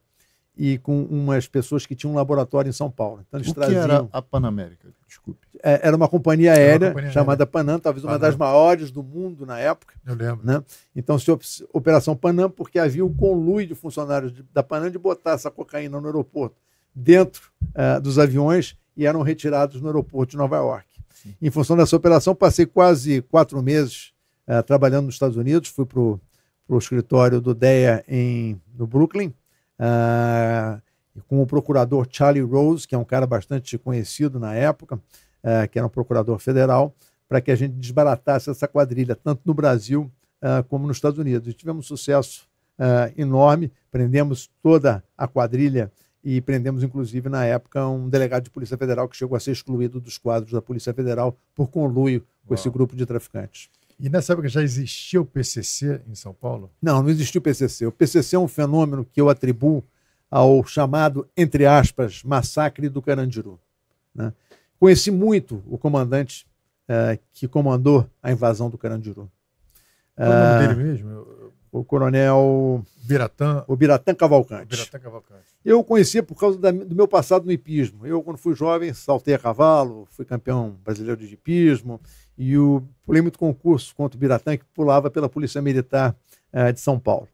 e com umas pessoas que tinham um laboratório em São Paulo. Então eles o traziam... que era a Panamérica? Desculpe. É, era uma companhia aérea era uma companhia chamada Panam, talvez Panam. uma das maiores do mundo na época. Eu lembro. Né? Então se Operação Panam, porque havia um conluio de funcionários de, da Panam de botar essa cocaína no aeroporto, dentro uh, dos aviões, e eram retirados no aeroporto de Nova York. Sim. Em função dessa operação, passei quase quatro meses uh, trabalhando nos Estados Unidos, fui para o escritório do DEA em, no Brooklyn, uh, com o procurador Charlie Rose, que é um cara bastante conhecido na época, uh, que era um procurador federal, para que a gente desbaratasse essa quadrilha, tanto no Brasil uh, como nos Estados Unidos. E tivemos sucesso enorme, prendemos toda a quadrilha e prendemos, inclusive, na época, um delegado de Polícia Federal que chegou a ser excluído dos quadros da Polícia Federal por conluio com Uau. esse grupo de traficantes. E nessa época já existia o PCC em São Paulo? Não, não existia o PCC. O PCC é um fenômeno que eu atribuo ao chamado, entre aspas, massacre do Carandiru. Né? Conheci muito o comandante eh, que comandou a invasão do Carandiru. É o nome ah, dele mesmo? o coronel. Biratã. O Biratã Cavalcante. Cavalcante. Eu conhecia por causa da, do meu passado no hipismo. Eu, quando fui jovem, saltei a cavalo, fui campeão brasileiro de hipismo e o, pulei muito concurso contra o Biratã, que pulava pela Polícia Militar eh, de São Paulo.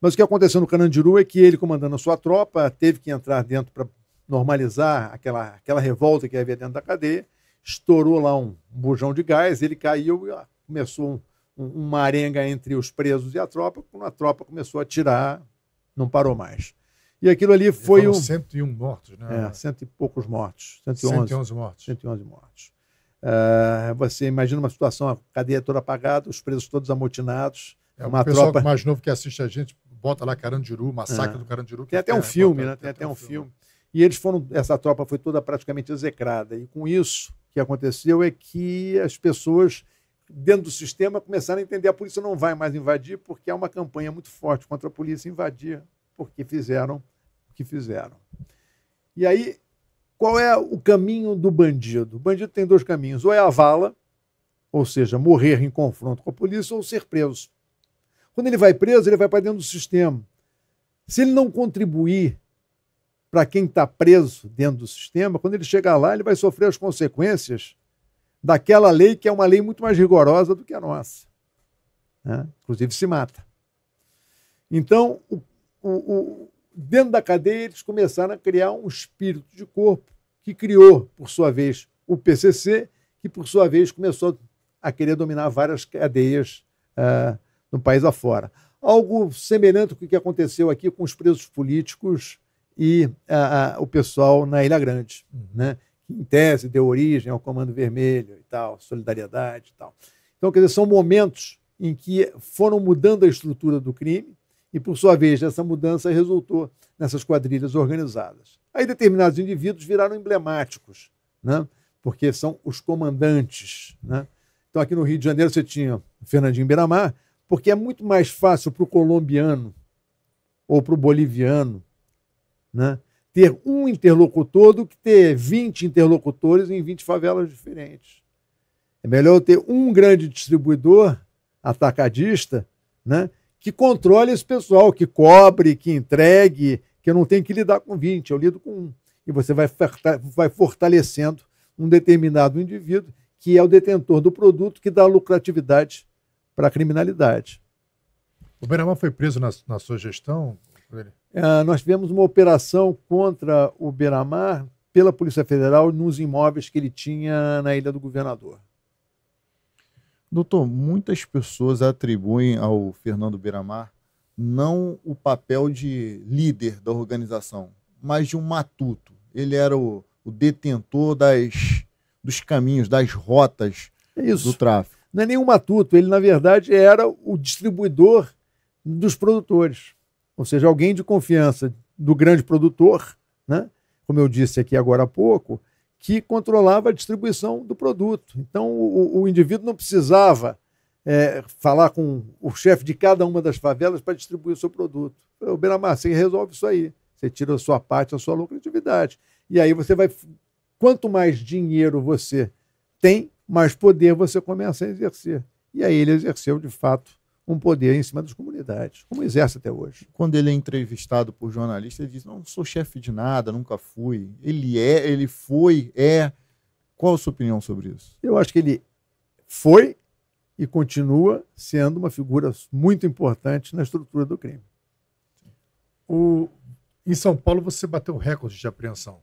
Mas o que aconteceu no Canandiru é que ele, comandando a sua tropa, teve que entrar dentro para normalizar aquela, aquela revolta que havia dentro da cadeia, estourou lá um bujão de gás, ele caiu e ó, começou um uma arenga entre os presos e a tropa. Quando a tropa começou a atirar, não parou mais. E aquilo ali foi o. Um... 101 mortos, né? É, cento e poucos mortos. 111, 111 mortos. 111 mortos. Uh, você imagina uma situação, a cadeia toda apagada, os presos todos amotinados. É, uma o pessoal tropa... mais novo que assiste a gente bota lá Carandiru, Massacre é. do Carandiru. Tem até é um filme, né? Tem, até um, filme. filme. E eles foram, essa tropa foi toda praticamente execrada. E com isso, o que aconteceu é que as pessoas dentro do sistema, começaram a entender a polícia não vai mais invadir, porque há é uma campanha muito forte contra a polícia invadir, porque fizeram o que fizeram. E aí, qual é o caminho do bandido? O bandido tem dois caminhos: ou é a vala, ou seja, morrer em confronto com a polícia, ou ser preso. Quando ele vai preso, ele vai para dentro do sistema. Se ele não contribuir para quem está preso dentro do sistema, quando ele chegar lá, ele vai sofrer as consequências daquela lei que é uma lei muito mais rigorosa do que a nossa. Né? Inclusive se mata. Então, o, o, o, dentro da cadeia, eles começaram a criar um espírito de corpo que criou, por sua vez, o PCC, que por sua vez começou a querer dominar várias cadeias uh, no país afora. Algo semelhante com o que aconteceu aqui com os presos políticos e uh, uh, o pessoal na Ilha Grande, uhum. né? em tese deu origem ao Comando Vermelho e tal, solidariedade e tal. Então, quer dizer, são momentos em que foram mudando a estrutura do crime e, por sua vez, essa mudança resultou nessas quadrilhas organizadas. Aí determinados indivíduos viraram emblemáticos, né? porque são os comandantes. Né? Então, aqui no Rio de Janeiro, você tinha Fernandinho Beiramar, porque é muito mais fácil para o colombiano ou para o boliviano né? ter um interlocutor do que ter 20 interlocutores em 20 favelas diferentes. É melhor ter um grande distribuidor atacadista, né, que controle esse pessoal, que cobre, que entregue, que eu não tenho que lidar com 20, eu lido com um. E você vai, vai fortalecendo um determinado indivíduo que é o detentor do produto que dá lucratividade para a criminalidade. O Benamar foi preso na, na sua gestão? Ah, nós tivemos uma operação contra o Beramar pela Polícia Federal nos imóveis que ele tinha na Ilha do Governador. Doutor, muitas pessoas atribuem ao Fernando Beramar não o papel de líder da organização, mas de um matuto. Ele era o, o detentor das, dos caminhos, das rotas é do tráfico. Não é nenhum matuto, ele na verdade era o distribuidor dos produtores ou seja, alguém de confiança do grande produtor, né? como eu disse aqui agora há pouco, que controlava a distribuição do produto. Então, o, o indivíduo não precisava é, falar com o chefe de cada uma das favelas para distribuir o seu produto. O Benamar, você resolve isso aí. Você tira a sua parte, a sua lucratividade. E aí você vai. Quanto mais dinheiro você tem, mais poder você começa a exercer. E aí ele exerceu, de fato, um poder em cima das comunidades, como exerce até hoje. Quando ele é entrevistado por jornalista, ele diz: "Não sou chefe de nada, nunca fui". Ele é, ele foi, é. Qual a sua opinião sobre isso? Eu acho que ele foi e continua sendo uma figura muito importante na estrutura do crime. O... Em São Paulo, você bateu recorde de apreensão.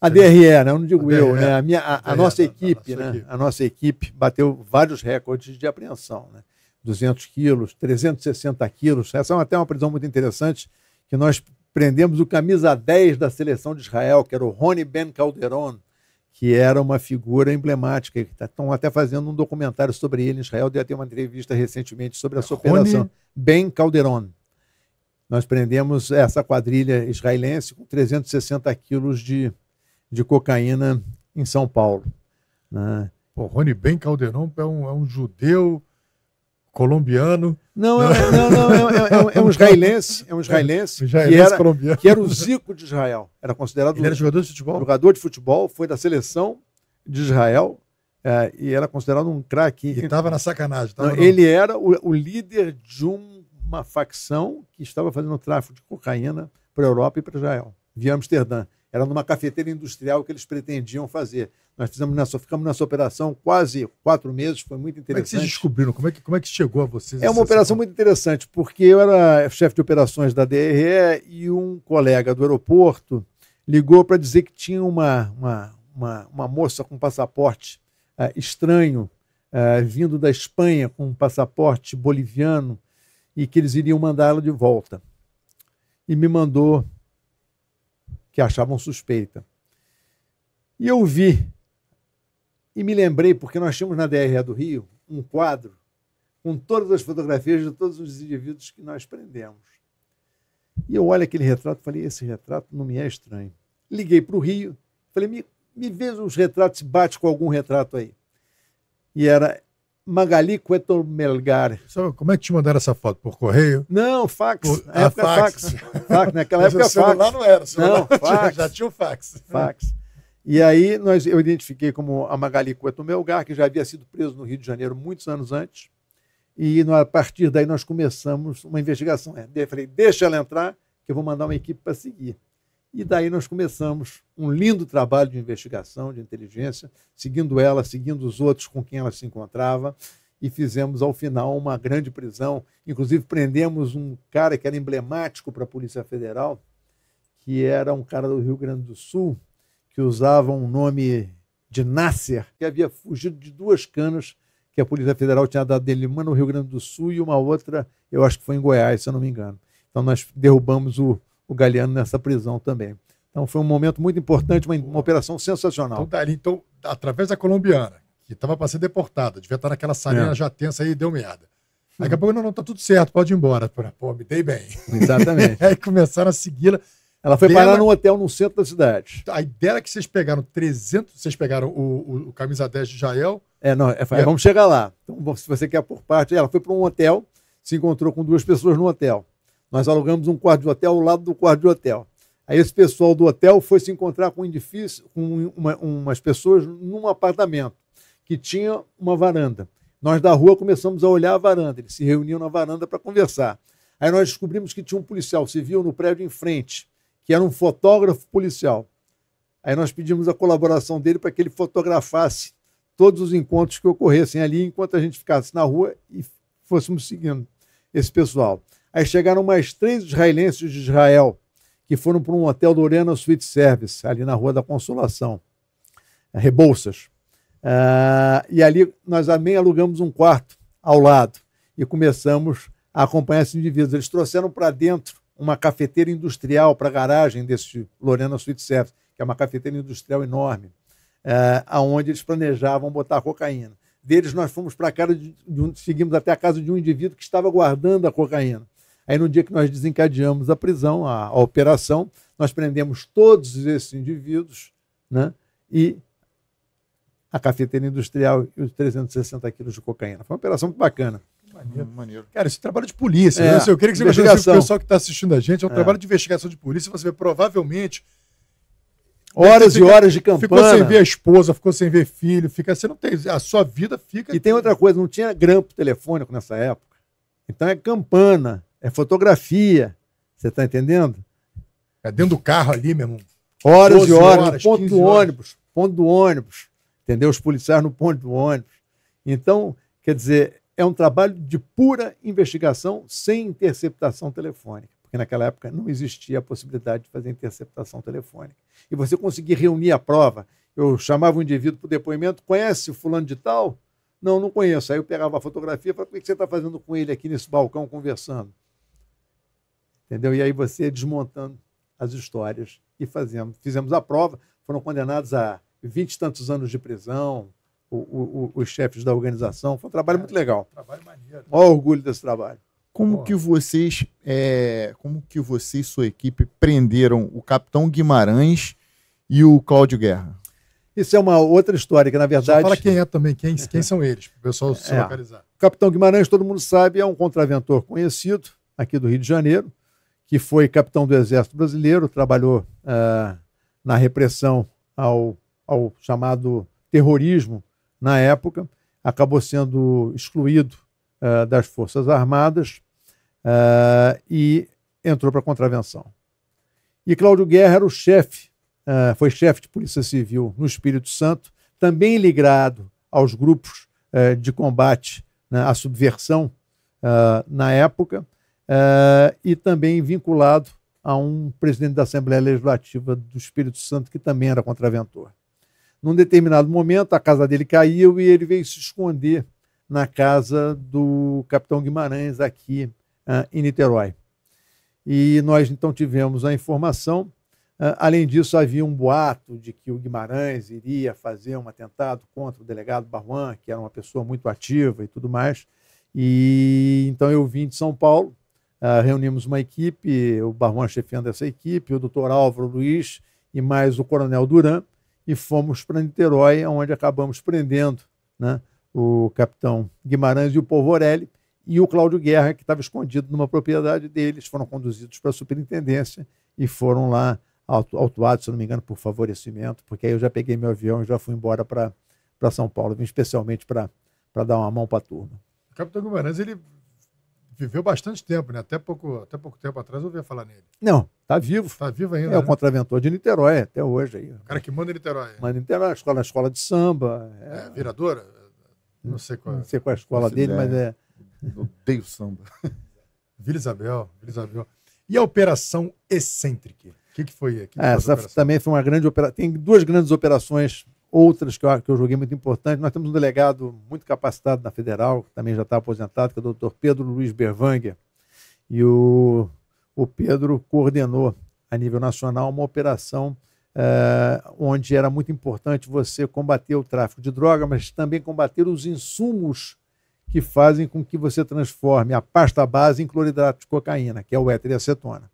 A DRE, né? eu não digo a eu, né? a, minha, a, a é, nossa equipe, nossa né? Equipe. A nossa equipe bateu vários recordes de apreensão. Né? 200 quilos, 360 quilos. Essa é até uma prisão muito interessante, que nós prendemos o camisa 10 da seleção de Israel, que era o Rony Ben Calderon, que era uma figura emblemática. Estão tá- até fazendo um documentário sobre ele em Israel. Deu até uma entrevista recentemente sobre a sua Rony... operação. Ben Calderon. Nós prendemos essa quadrilha israelense com 360 quilos de, de cocaína em São Paulo. Né? Pô, Rony Ben Calderon é um, é um judeu colombiano. É, não, é, não, não, é, é, é, é um israelense, é um israelense, israelense que, era, colombiano. que era o Zico de Israel. Era considerado Ele era jogador de futebol. Jogador de futebol, foi da seleção de Israel é, e era considerado um craque. E estava na sacanagem. Tava não, Ele era o, o, líder de uma facção que estava fazendo tráfico de cocaína para a Europa e para Israel, via Amsterdã. Era numa cafeteira industrial que eles pretendiam fazer. Nós fizemos nessa, ficamos nessa operação quase quatro meses, foi muito interessante. Como é que vocês descobriram? Como é que, como é que chegou a vocês? É uma operação muito interessante, porque eu era chefe de operações da DRE e um colega do aeroporto ligou para dizer que tinha uma, uma, uma, uma moça com passaporte uh, estranho, uh, vindo da Espanha com um passaporte boliviano, e que eles iriam mandá-la de volta. E me mandou que achavam suspeita. E eu vi e me lembrei, porque nós tínhamos na DRA do Rio um quadro com todas as fotografias de todos os indivíduos que nós prendemos. E eu olho aquele retrato e falei: esse retrato não me é estranho. Liguei para o Rio, falei: me, me vê os retratos, bate com algum retrato aí. E era Magali Cueto Melgar. Como é que te mandaram essa foto? Por correio? Não, fax. Por... Ah, época fax. fax. fax. Naquela Mas época o celular fax. não era. Celular não, fax. Já tinha o fax. Fax. E aí nós, eu identifiquei como a Magali Cueto Melgar, que já havia sido preso no Rio de Janeiro muitos anos antes. E a partir daí nós começamos uma investigação. É, eu falei, deixa ela entrar, que eu vou mandar uma equipe para seguir. E daí nós começamos um lindo trabalho de investigação, de inteligência, seguindo ela, seguindo os outros com quem ela se encontrava, e fizemos ao final uma grande prisão. Inclusive prendemos um cara que era emblemático para a Polícia Federal, que era um cara do Rio Grande do Sul, que usava um nome de Nasser, que havia fugido de duas canas que a Polícia Federal tinha dado dele, uma no Rio Grande do Sul e uma outra, eu acho que foi em Goiás, se eu não me engano. Então nós derrubamos o, o Galeano nessa prisão também. Então foi um momento muito importante, uma, uma operação sensacional. Então, dali, tá então, através da colombiana, que estava para ser deportada, devia estar tá naquela salinha é. já tensa aí e deu merda. Daqui a pouco, não, não, tá tudo certo, pode ir embora. Pô, me dei bem. Exatamente. aí começaram a segui-la. Ela foi dela... parar num hotel no centro da cidade. A ideia era é que vocês pegaram 300, vocês pegaram o, o, o camisa 10 de Jael. É, não, é, é. vamos chegar lá. Então, se você quer por parte, ela foi para um hotel, se encontrou com duas pessoas no hotel. Nós alugamos um quarto de hotel ao lado do quarto de hotel. Aí esse pessoal do hotel foi se encontrar com um edifício, com uma, umas pessoas num apartamento que tinha uma varanda. Nós da rua começamos a olhar a varanda, eles se reuniam na varanda para conversar. Aí nós descobrimos que tinha um policial civil no prédio em frente que era um fotógrafo policial. Aí nós pedimos a colaboração dele para que ele fotografasse todos os encontros que ocorressem ali, enquanto a gente ficasse na rua e fôssemos seguindo esse pessoal. Aí chegaram mais três israelenses de Israel, que foram para um hotel do Orena Suite Service, ali na Rua da Consolação, é, Rebouças. Uh, e ali nós também alugamos um quarto ao lado e começamos a acompanhar esses indivíduos. Eles trouxeram para dentro uma cafeteira industrial para a garagem desse Lorena Sweet Service, que é uma cafeteira industrial enorme, é, aonde eles planejavam botar cocaína. Deles, nós fomos para a casa, de, de, seguimos até a casa de um indivíduo que estava guardando a cocaína. Aí, no dia que nós desencadeamos a prisão, a, a operação, nós prendemos todos esses indivíduos né, e a cafeteira industrial e os 360 quilos de cocaína. Foi uma operação bacana. Maneiro. maneiro. Cara, esse trabalho de polícia, é, né? assim, eu queria que você gostasse assim, o pessoal que está assistindo a gente, é um é. trabalho de investigação de polícia, você vê provavelmente horas fica, e horas de campanha. Ficou sem ver a esposa, ficou sem ver filho, fica, você não tem, a sua vida fica. E tem outra coisa, não tinha grampo telefônico nessa época. Então é campana, é fotografia, você está entendendo? É dentro do carro ali, meu irmão. Horas e horas, horas ponto do ônibus, ponto do ônibus, entendeu? Os policiais no ponto do ônibus. Então, quer dizer, é um trabalho de pura investigação sem interceptação telefônica, porque naquela época não existia a possibilidade de fazer interceptação telefônica. E você conseguir reunir a prova. Eu chamava o indivíduo para o depoimento, conhece o fulano de tal? Não, não conheço. Aí eu pegava a fotografia e falava, o que você está fazendo com ele aqui nesse balcão conversando? Entendeu? E aí você desmontando as histórias e fazendo. Fizemos a prova, foram condenados a vinte e tantos anos de prisão, o, o, os chefes da organização. Foi um trabalho é, muito legal. Trabalho maneiro. Né? Ó, orgulho desse trabalho. Como Porra. que vocês, é, como que você e sua equipe prenderam o capitão Guimarães e o Cláudio Guerra? Isso é uma outra história que, na verdade. Já fala quem é também, quem, quem são eles, para o pessoal se é. localizar. O capitão Guimarães, todo mundo sabe, é um contraventor conhecido aqui do Rio de Janeiro, que foi capitão do Exército Brasileiro, trabalhou uh, na repressão ao, ao chamado terrorismo na época, acabou sendo excluído uh, das Forças Armadas uh, e entrou para contravenção. E Cláudio Guerra era o chefe, uh, foi chefe de Polícia Civil no Espírito Santo, também ligado aos grupos de combate né, à subversão na época, e também vinculado a um presidente da Assembleia Legislativa do Espírito Santo que também era contraventor. Num determinado momento, a casa dele caiu e ele veio se esconder na casa do capitão Guimarães, aqui uh, em Niterói. E nós então tivemos a informação. Uh, além disso, havia um boato de que o Guimarães iria fazer um atentado contra o delegado Barruan, que era uma pessoa muito ativa e tudo mais. E então eu vim de São Paulo, uh, reunimos uma equipe, o Barruan chefiando essa equipe, o doutor Álvaro Luiz e mais o coronel Duran e fomos para Niterói, onde acabamos prendendo né, o capitão Guimarães e o Aureli, e o Cláudio Guerra, que estava escondido numa propriedade deles, foram conduzidos para a superintendência e foram lá autuados, se não me engano, por favorecimento, porque aí eu já peguei meu avião e já fui embora para São Paulo, especialmente para dar uma mão para a turma. O capitão Guimarães, ele viveu bastante tempo, né? Até pouco, até pouco tempo atrás eu ouvia falar nele. Não, tá vivo. Tá vivo ainda. É né? o contraventor de Niterói até hoje aí. O cara que manda em Niterói. Manda em Niterói, escola, na escola de samba. É... é, viradora? Não sei qual. É. Não sei qual é a escola dele, ideia. mas é. Eu odeio samba. Vila Isabel, Vila Isabel. E a operação excêntrica? O que, que foi? Que ah, essa também foi uma grande operação. Tem duas grandes operações outras que eu, que eu julguei muito importantes. Nós temos um delegado muito capacitado na Federal, que também já está aposentado, que é o doutor Pedro Luiz Bervanger. E o, o Pedro coordenou, a nível nacional, uma operação é, onde era muito importante você combater o tráfico de droga, mas também combater os insumos que fazem com que você transforme a pasta base em cloridrato de cocaína, que é o éter e acetona.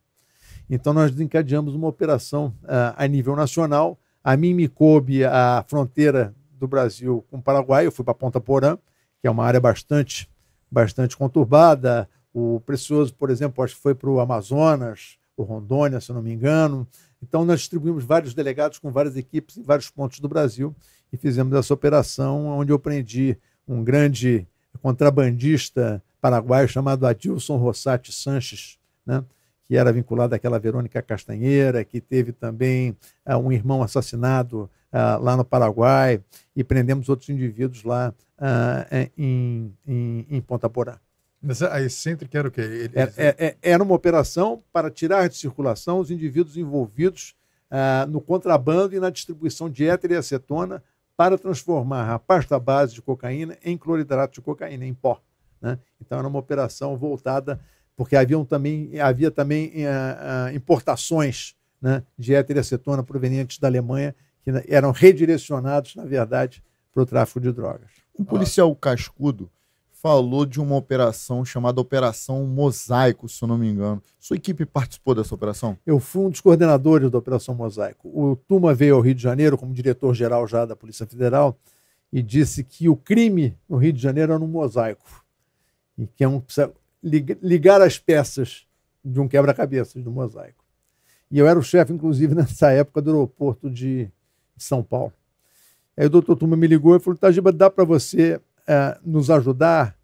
Então, nós desencadeamos uma operação uh, a nível nacional a mim me coube a fronteira do Brasil com o Paraguai, eu fui para Ponta Porã, que é uma área bastante, bastante conturbada. O Precioso, por exemplo, acho que foi para o Amazonas, o Rondônia, se não me engano. Então, nós distribuímos vários delegados com várias equipes em vários pontos do Brasil e fizemos essa operação, onde eu prendi um grande contrabandista paraguaio chamado Adilson Rossati Sanches, né? que era vinculada àquela Verônica Castanheira, que teve também uh, um irmão assassinado uh, lá no Paraguai, e prendemos outros indivíduos lá uh, em, em, em, Ponta Porã. Mas a excêntrica era o quê? Ele... Era, era, é, é, era, uma operação para tirar de circulação os indivíduos envolvidos no contrabando e na distribuição de éter e acetona para transformar a pasta base de cocaína em cloridrato de cocaína, em pó. Né? Então, era uma operação voltada porque haviam também, havia também uh, importações né, de éter e acetona provenientes da Alemanha, que eram redirecionados, na verdade, para o tráfico de drogas. Um policial cascudo falou de uma operação chamada Operação Mosaico, se eu não me engano. Sua equipe participou dessa operação? Eu fui um dos coordenadores da Operação Mosaico. O Tuma veio ao Rio de Janeiro como diretor-geral já da Polícia Federal e disse que o crime no Rio de Janeiro era um mosaico, e que é um é ligar as peças de um quebra-cabeças, do um mosaico. E eu era o chefe, inclusive, nessa época, do aeroporto de, São Paulo. Aí o doutor Tuma me ligou e falou: Tajiba, dá para você eh, nos ajudar?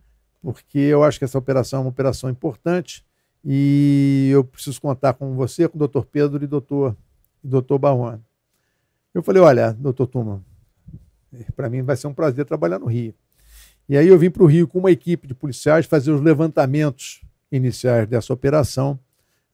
Porque eu acho que essa operação é uma operação importante e eu preciso contar com você, com o doutor Pedro e doutor, doutor Barone. Eu falei: olha, doutor Tuma, para mim vai ser um prazer trabalhar no Rio. E aí eu vim para o Rio com uma equipe de policiais fazer os levantamentos iniciais dessa operação,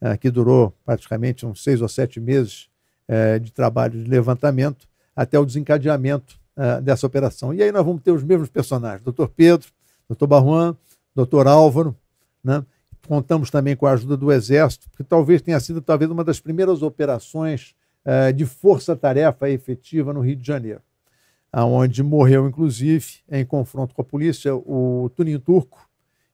é, que durou praticamente uns seis ou sete meses é, de trabalho de levantamento, até o desencadeamento é, dessa operação. E aí nós vamos ter os mesmos personagens, doutor Pedro, doutor Barruan, doutor Álvaro, né? contamos também com a ajuda do Exército, que talvez tenha sido talvez uma das primeiras operações de força-tarefa efetiva no Rio de Janeiro onde morreu, inclusive, em confronto com a polícia, o Tuninho Turco,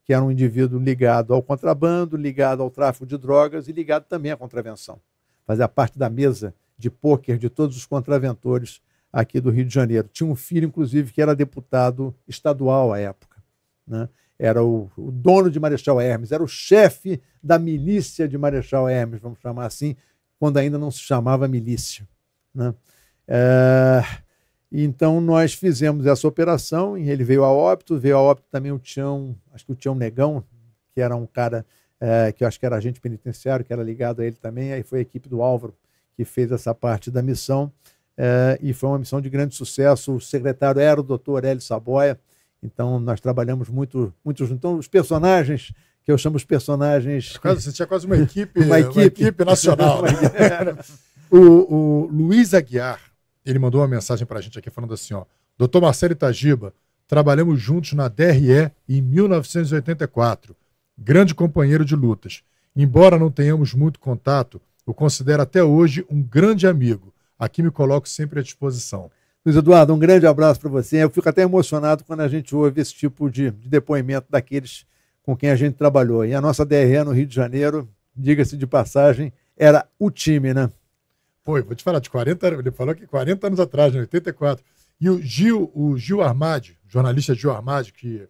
que era um indivíduo ligado ao contrabando, ligado ao tráfico de drogas e ligado também à contravenção. Fazia parte da mesa de pôquer de todos os contraventores aqui do Rio de Janeiro. Tinha um filho, inclusive, que era deputado estadual à época. Né? Era o, o dono de Marechal Hermes, era o chefe da milícia de Marechal Hermes, vamos chamar assim, quando ainda não se chamava milícia. Né? É então nós fizemos essa operação, e ele veio a óbito, veio a óbito também o Tião, acho que o Tião Negão, que era um cara é, que eu acho que era agente penitenciário, que era ligado a ele também, aí foi a equipe do Álvaro que fez essa parte da missão, é, e foi uma missão de grande sucesso. O secretário era o doutor Hélio Saboia, então nós trabalhamos muito, muito junto. Então os personagens que eu chamo os personagens. É quase, você tinha quase uma equipe, uma equipe, uma equipe nacional. o, o Luiz Aguiar, ele mandou uma mensagem para a gente aqui falando assim, ó, Dr. Marcelo Itagiba, trabalhamos juntos na DRE em 1984, grande companheiro de lutas. Embora não tenhamos muito contato, o considero até hoje um grande amigo. Aqui me coloco sempre à disposição. Luiz Eduardo, um grande abraço para você. Eu fico até emocionado quando a gente ouve esse tipo de, de depoimento daqueles com quem a gente trabalhou. E a nossa DRE no Rio de Janeiro, diga-se de passagem, era o time, né? Foi, vou te falar, de 40 ele falou que 40 anos atrás, né, em 84. E o Gil, o Gil Armadi, jornalista Gil Armadi, que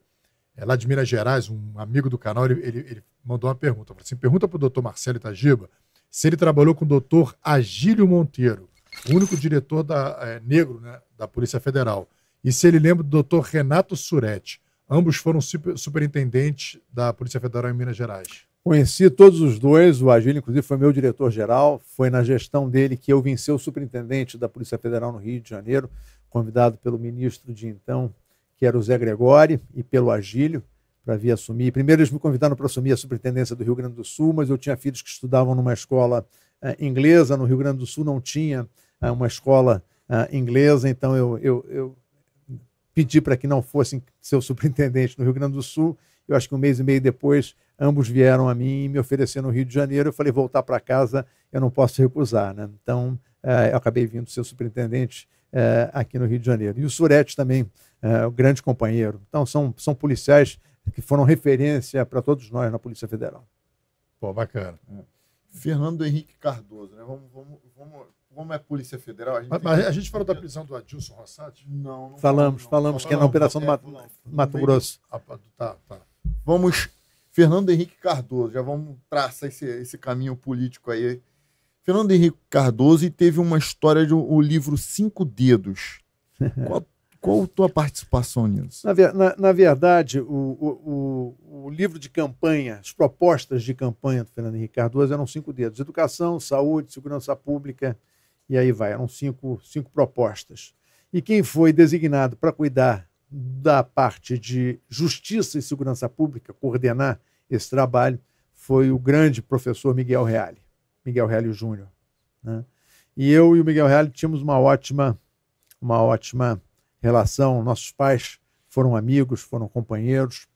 é lá de Minas Gerais, um amigo do canal, ele, ele, ele mandou uma pergunta. Falou assim, pergunta para o doutor Marcelo Itagiba se ele trabalhou com o doutor Agílio Monteiro, o único diretor da, é, negro né, da Polícia Federal, e se ele lembra do doutor Renato Suretti. Ambos foram super, superintendentes da Polícia Federal em Minas Gerais. Conheci todos os dois, o Agílio, inclusive, foi meu diretor-geral. Foi na gestão dele que eu venci o superintendente da Polícia Federal no Rio de Janeiro, convidado pelo ministro de então, que era o Zé Gregori, e pelo Agílio, para vir assumir. Primeiro, eles me convidaram para assumir a superintendência do Rio Grande do Sul, mas eu tinha filhos que estudavam numa escola uh, inglesa. No Rio Grande do Sul não tinha uh, uma escola uh, inglesa, então eu, eu, eu pedi para que não fossem ser o superintendente no Rio Grande do Sul. Eu acho que um mês e meio depois ambos vieram a mim e me ofereceram no Rio de Janeiro. Eu falei, voltar para casa, eu não posso recusar. Né? Então, eh, eu acabei vindo ser superintendente eh, aqui no Rio de Janeiro. E o Surete também, eh, o grande companheiro. Então, são, são policiais que foram referência para todos nós na Polícia Federal. Pô, bacana. É. Fernando Henrique Cardoso, né? Vamos, vamos, vamos, como é Polícia Federal. A gente, mas, mas a gente falou da prisão do Adilson Rossati? Não, não falamos, falamos, não, falamos, que é na Operação é, do Mato, Mato Grosso. Ah, tá, tá. Vamos Fernando Henrique Cardoso, já vamos traçar esse, esse caminho político aí. Fernando Henrique Cardoso e teve uma história de um, um livro Cinco Dedos. Qual, qual a tua participação nisso? Na, na, na verdade, o, o, o, o, livro de campanha, as propostas de campanha do Fernando Henrique Cardoso eram cinco dedos: educação, saúde, segurança pública, e aí vai. Eram cinco, cinco propostas. E quem foi designado para cuidar da parte de Justiça e Segurança Pública coordenar esse trabalho foi o grande professor Miguel Reale, Miguel Reale Júnior. Né? E eu e o Miguel Reale tínhamos uma ótima, uma ótima relação. Nossos pais foram amigos, foram companheiros,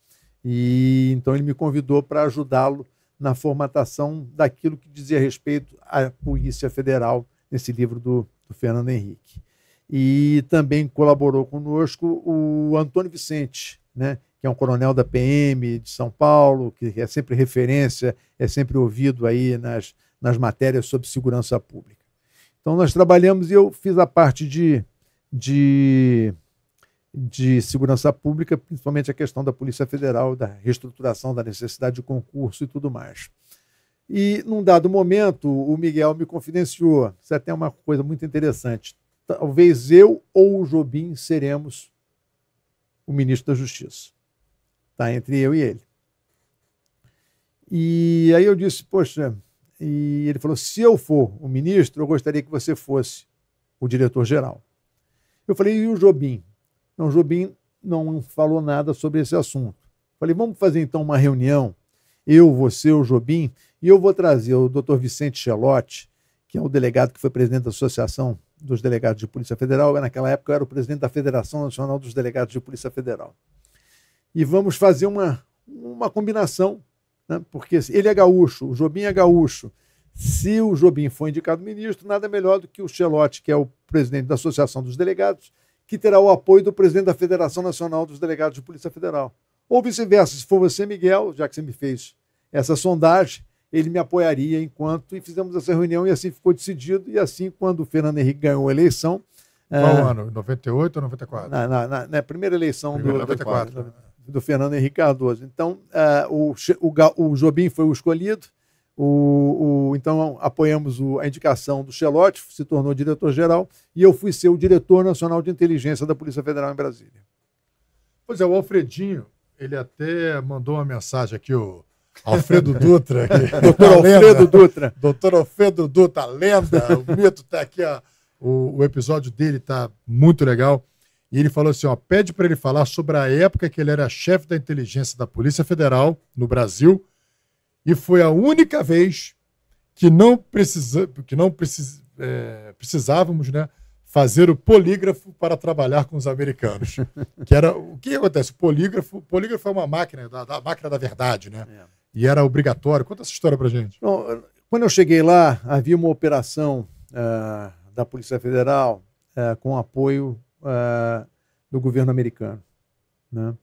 e então ele me convidou para ajudá-lo na formatação daquilo que dizia respeito à Polícia Federal nesse livro do, do Fernando Henrique. E também colaborou conosco o Antônio Vicente, né? que é um coronel da PM de São Paulo, que é sempre referência, é sempre ouvido aí nas, nas matérias sobre segurança pública. Então nós trabalhamos e eu fiz a parte de, de, de segurança pública, principalmente a questão da Polícia Federal, da reestruturação, da necessidade de concurso e tudo mais. E num dado momento, o Miguel me confidenciou, isso é até uma coisa muito interessante talvez eu ou o Jobim seremos o ministro da Justiça. Está entre eu e ele. E aí eu disse, poxa, e ele falou: se eu for o ministro, eu gostaria que você fosse o diretor-geral. Eu falei, e o Jobim? Não, Jobim não falou nada sobre esse assunto. Falei, vamos fazer então uma reunião, eu, você, o Jobim, e eu vou trazer o doutor Vicente Chelotti, que é o delegado que foi presidente da Associação dos Delegados de Polícia Federal. Naquela época eu era o presidente da Federação Nacional dos Delegados de Polícia Federal. E vamos fazer uma, uma combinação, né? porque ele é gaúcho, o Jobim é gaúcho. Se o Jobim for indicado ministro, nada melhor do que o Chelote, que é o presidente da Associação dos Delegados, que terá o apoio do presidente da Federação Nacional dos Delegados de Polícia Federal. Ou vice-versa, se for você, Miguel, já que você me fez essa sondagem, ele me apoiaria enquanto. E fizemos essa reunião e assim ficou decidido. E assim, quando o Fernando Henrique ganhou a eleição. Qual é, ano? 98 ou 94? Na, na, na, na né, primeira eleição primeira, do, 94, do Fernando Henrique Cardoso. Então, uh, o, o, o Jobim foi o escolhido. O, o, então apoiamos o, a indicação do Xelote, se tornou diretor-geral, e eu fui ser o diretor nacional de inteligência da Polícia Federal em Brasília. Pois é, o Alfredinho, ele até mandou uma mensagem aqui, o Alfredo Dutra. Doutor tá Alfredo Dutra. Doutor Alfredo Dutra, lenda. O mito está aqui, ó. O, o episódio dele está muito legal. E ele falou assim: ó, pede para ele falar sobre a época que ele era chefe da inteligência da Polícia Federal no Brasil e foi a única vez que não, precisa, que não é, precisávamos né, fazer o polígrafo para trabalhar com os americanos. que era o que acontece? O polígrafo, polígrafo é uma máquina, da, da máquina da verdade, né? É e era obrigatório. Conta essa história para gente. Bom, quando eu cheguei lá, havia uma operação uh, da Polícia Federal uh, com apoio uh, do governo americano. Né?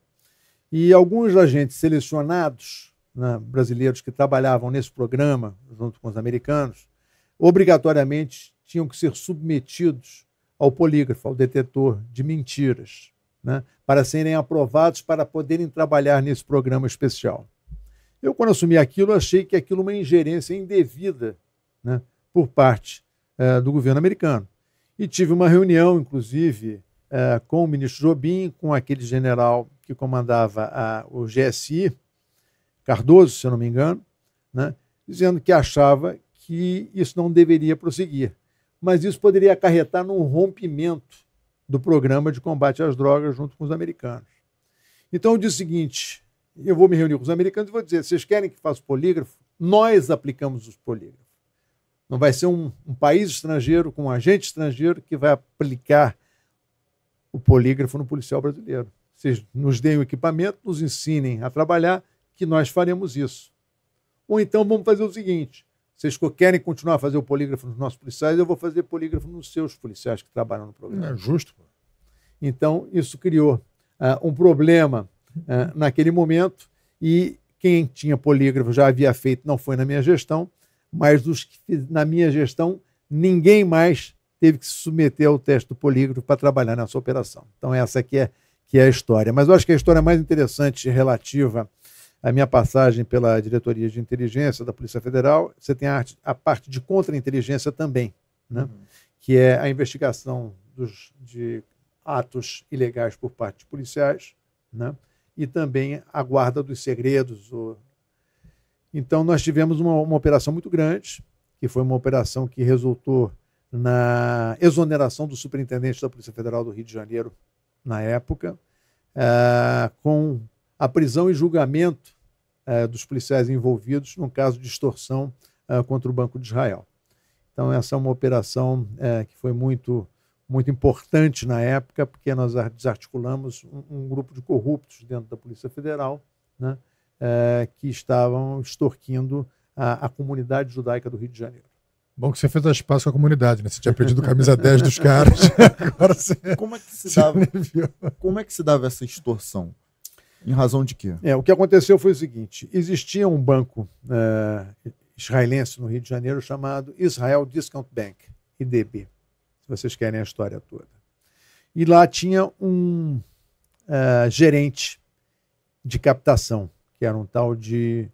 E alguns agentes selecionados né, brasileiros que trabalhavam nesse programa, junto com os americanos, obrigatoriamente tinham que ser submetidos ao polígrafo, ao detetor de mentiras, né, para serem aprovados para poderem trabalhar nesse programa especial. Eu, quando assumi aquilo, achei que aquilo é uma ingerência indevida né, por parte eh, do governo americano. E tive uma reunião, inclusive, eh, com o ministro Jobim, com aquele general que comandava a, o GSI, Cardoso, se eu não me engano, né, dizendo que achava que isso não deveria prosseguir. Mas isso poderia acarretar num rompimento do programa de combate às drogas junto com os americanos. Então eu disse o seguinte: eu vou me reunir com os americanos e vou dizer: vocês querem que faça o polígrafo? Nós aplicamos os polígrafos. Não vai ser um, um país estrangeiro, com um agente estrangeiro, que vai aplicar o polígrafo no policial brasileiro. Vocês nos deem o equipamento, nos ensinem a trabalhar, que nós faremos isso. Ou então vamos fazer o seguinte: vocês querem continuar a fazer o polígrafo nos nossos policiais, eu vou fazer polígrafo nos seus policiais que trabalham no programa. Não é justo. Então, isso criou uh, um problema é, naquele momento, e quem tinha polígrafo já havia feito, não foi na minha gestão, mas os que na minha gestão, ninguém mais teve que se submeter ao teste do polígrafo para trabalhar nessa operação. Então, essa aqui é, que é a história. Mas eu acho que a história mais interessante relativa à minha passagem pela Diretoria de Inteligência da Polícia Federal, você tem a, arte, a parte de contra-inteligência também, né? Uhum. que é a investigação dos, de atos ilegais por parte de policiais, né? e também a guarda dos segredos. Então, nós tivemos uma, uma operação muito grande, que foi uma operação que resultou na exoneração do superintendente da Polícia Federal do Rio de Janeiro, na época, eh, com a prisão e julgamento eh, dos policiais envolvidos no caso de extorsão eh, contra o Banco de Israel. Então, essa é uma operação que foi muito muito importante na época, porque nós desarticulamos um, um grupo de corruptos dentro da Polícia Federal, né, é, que estavam extorquindo a, a, comunidade judaica do Rio de Janeiro. Bom que você fez espaço com a comunidade, né? Você tinha pedido camisa 10 dos caras. Agora você, como, é que se dava, como é que se dava essa extorsão? Em razão de quê? É, o que aconteceu foi o seguinte: existia um banco é, israelense no Rio de Janeiro chamado Israel Discount Bank, IDB se vocês querem a história toda. E lá tinha um uh, gerente de captação, que era um tal de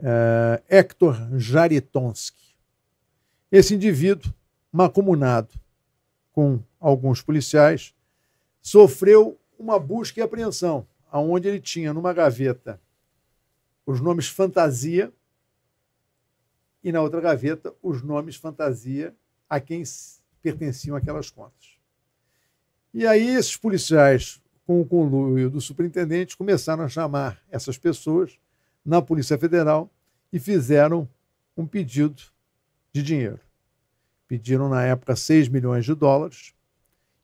uh, Hector Jaritonsky. Esse indivíduo, macumunado com alguns policiais, sofreu uma busca e apreensão, aonde ele tinha numa gaveta os nomes fantasia e na outra gaveta os nomes fantasia a quem pertenciam àquelas contas. E aí esses policiais, com o conluio do superintendente, começaram a chamar essas pessoas na Polícia Federal e fizeram um pedido de dinheiro. Pediram, na época, 6 milhões de dólares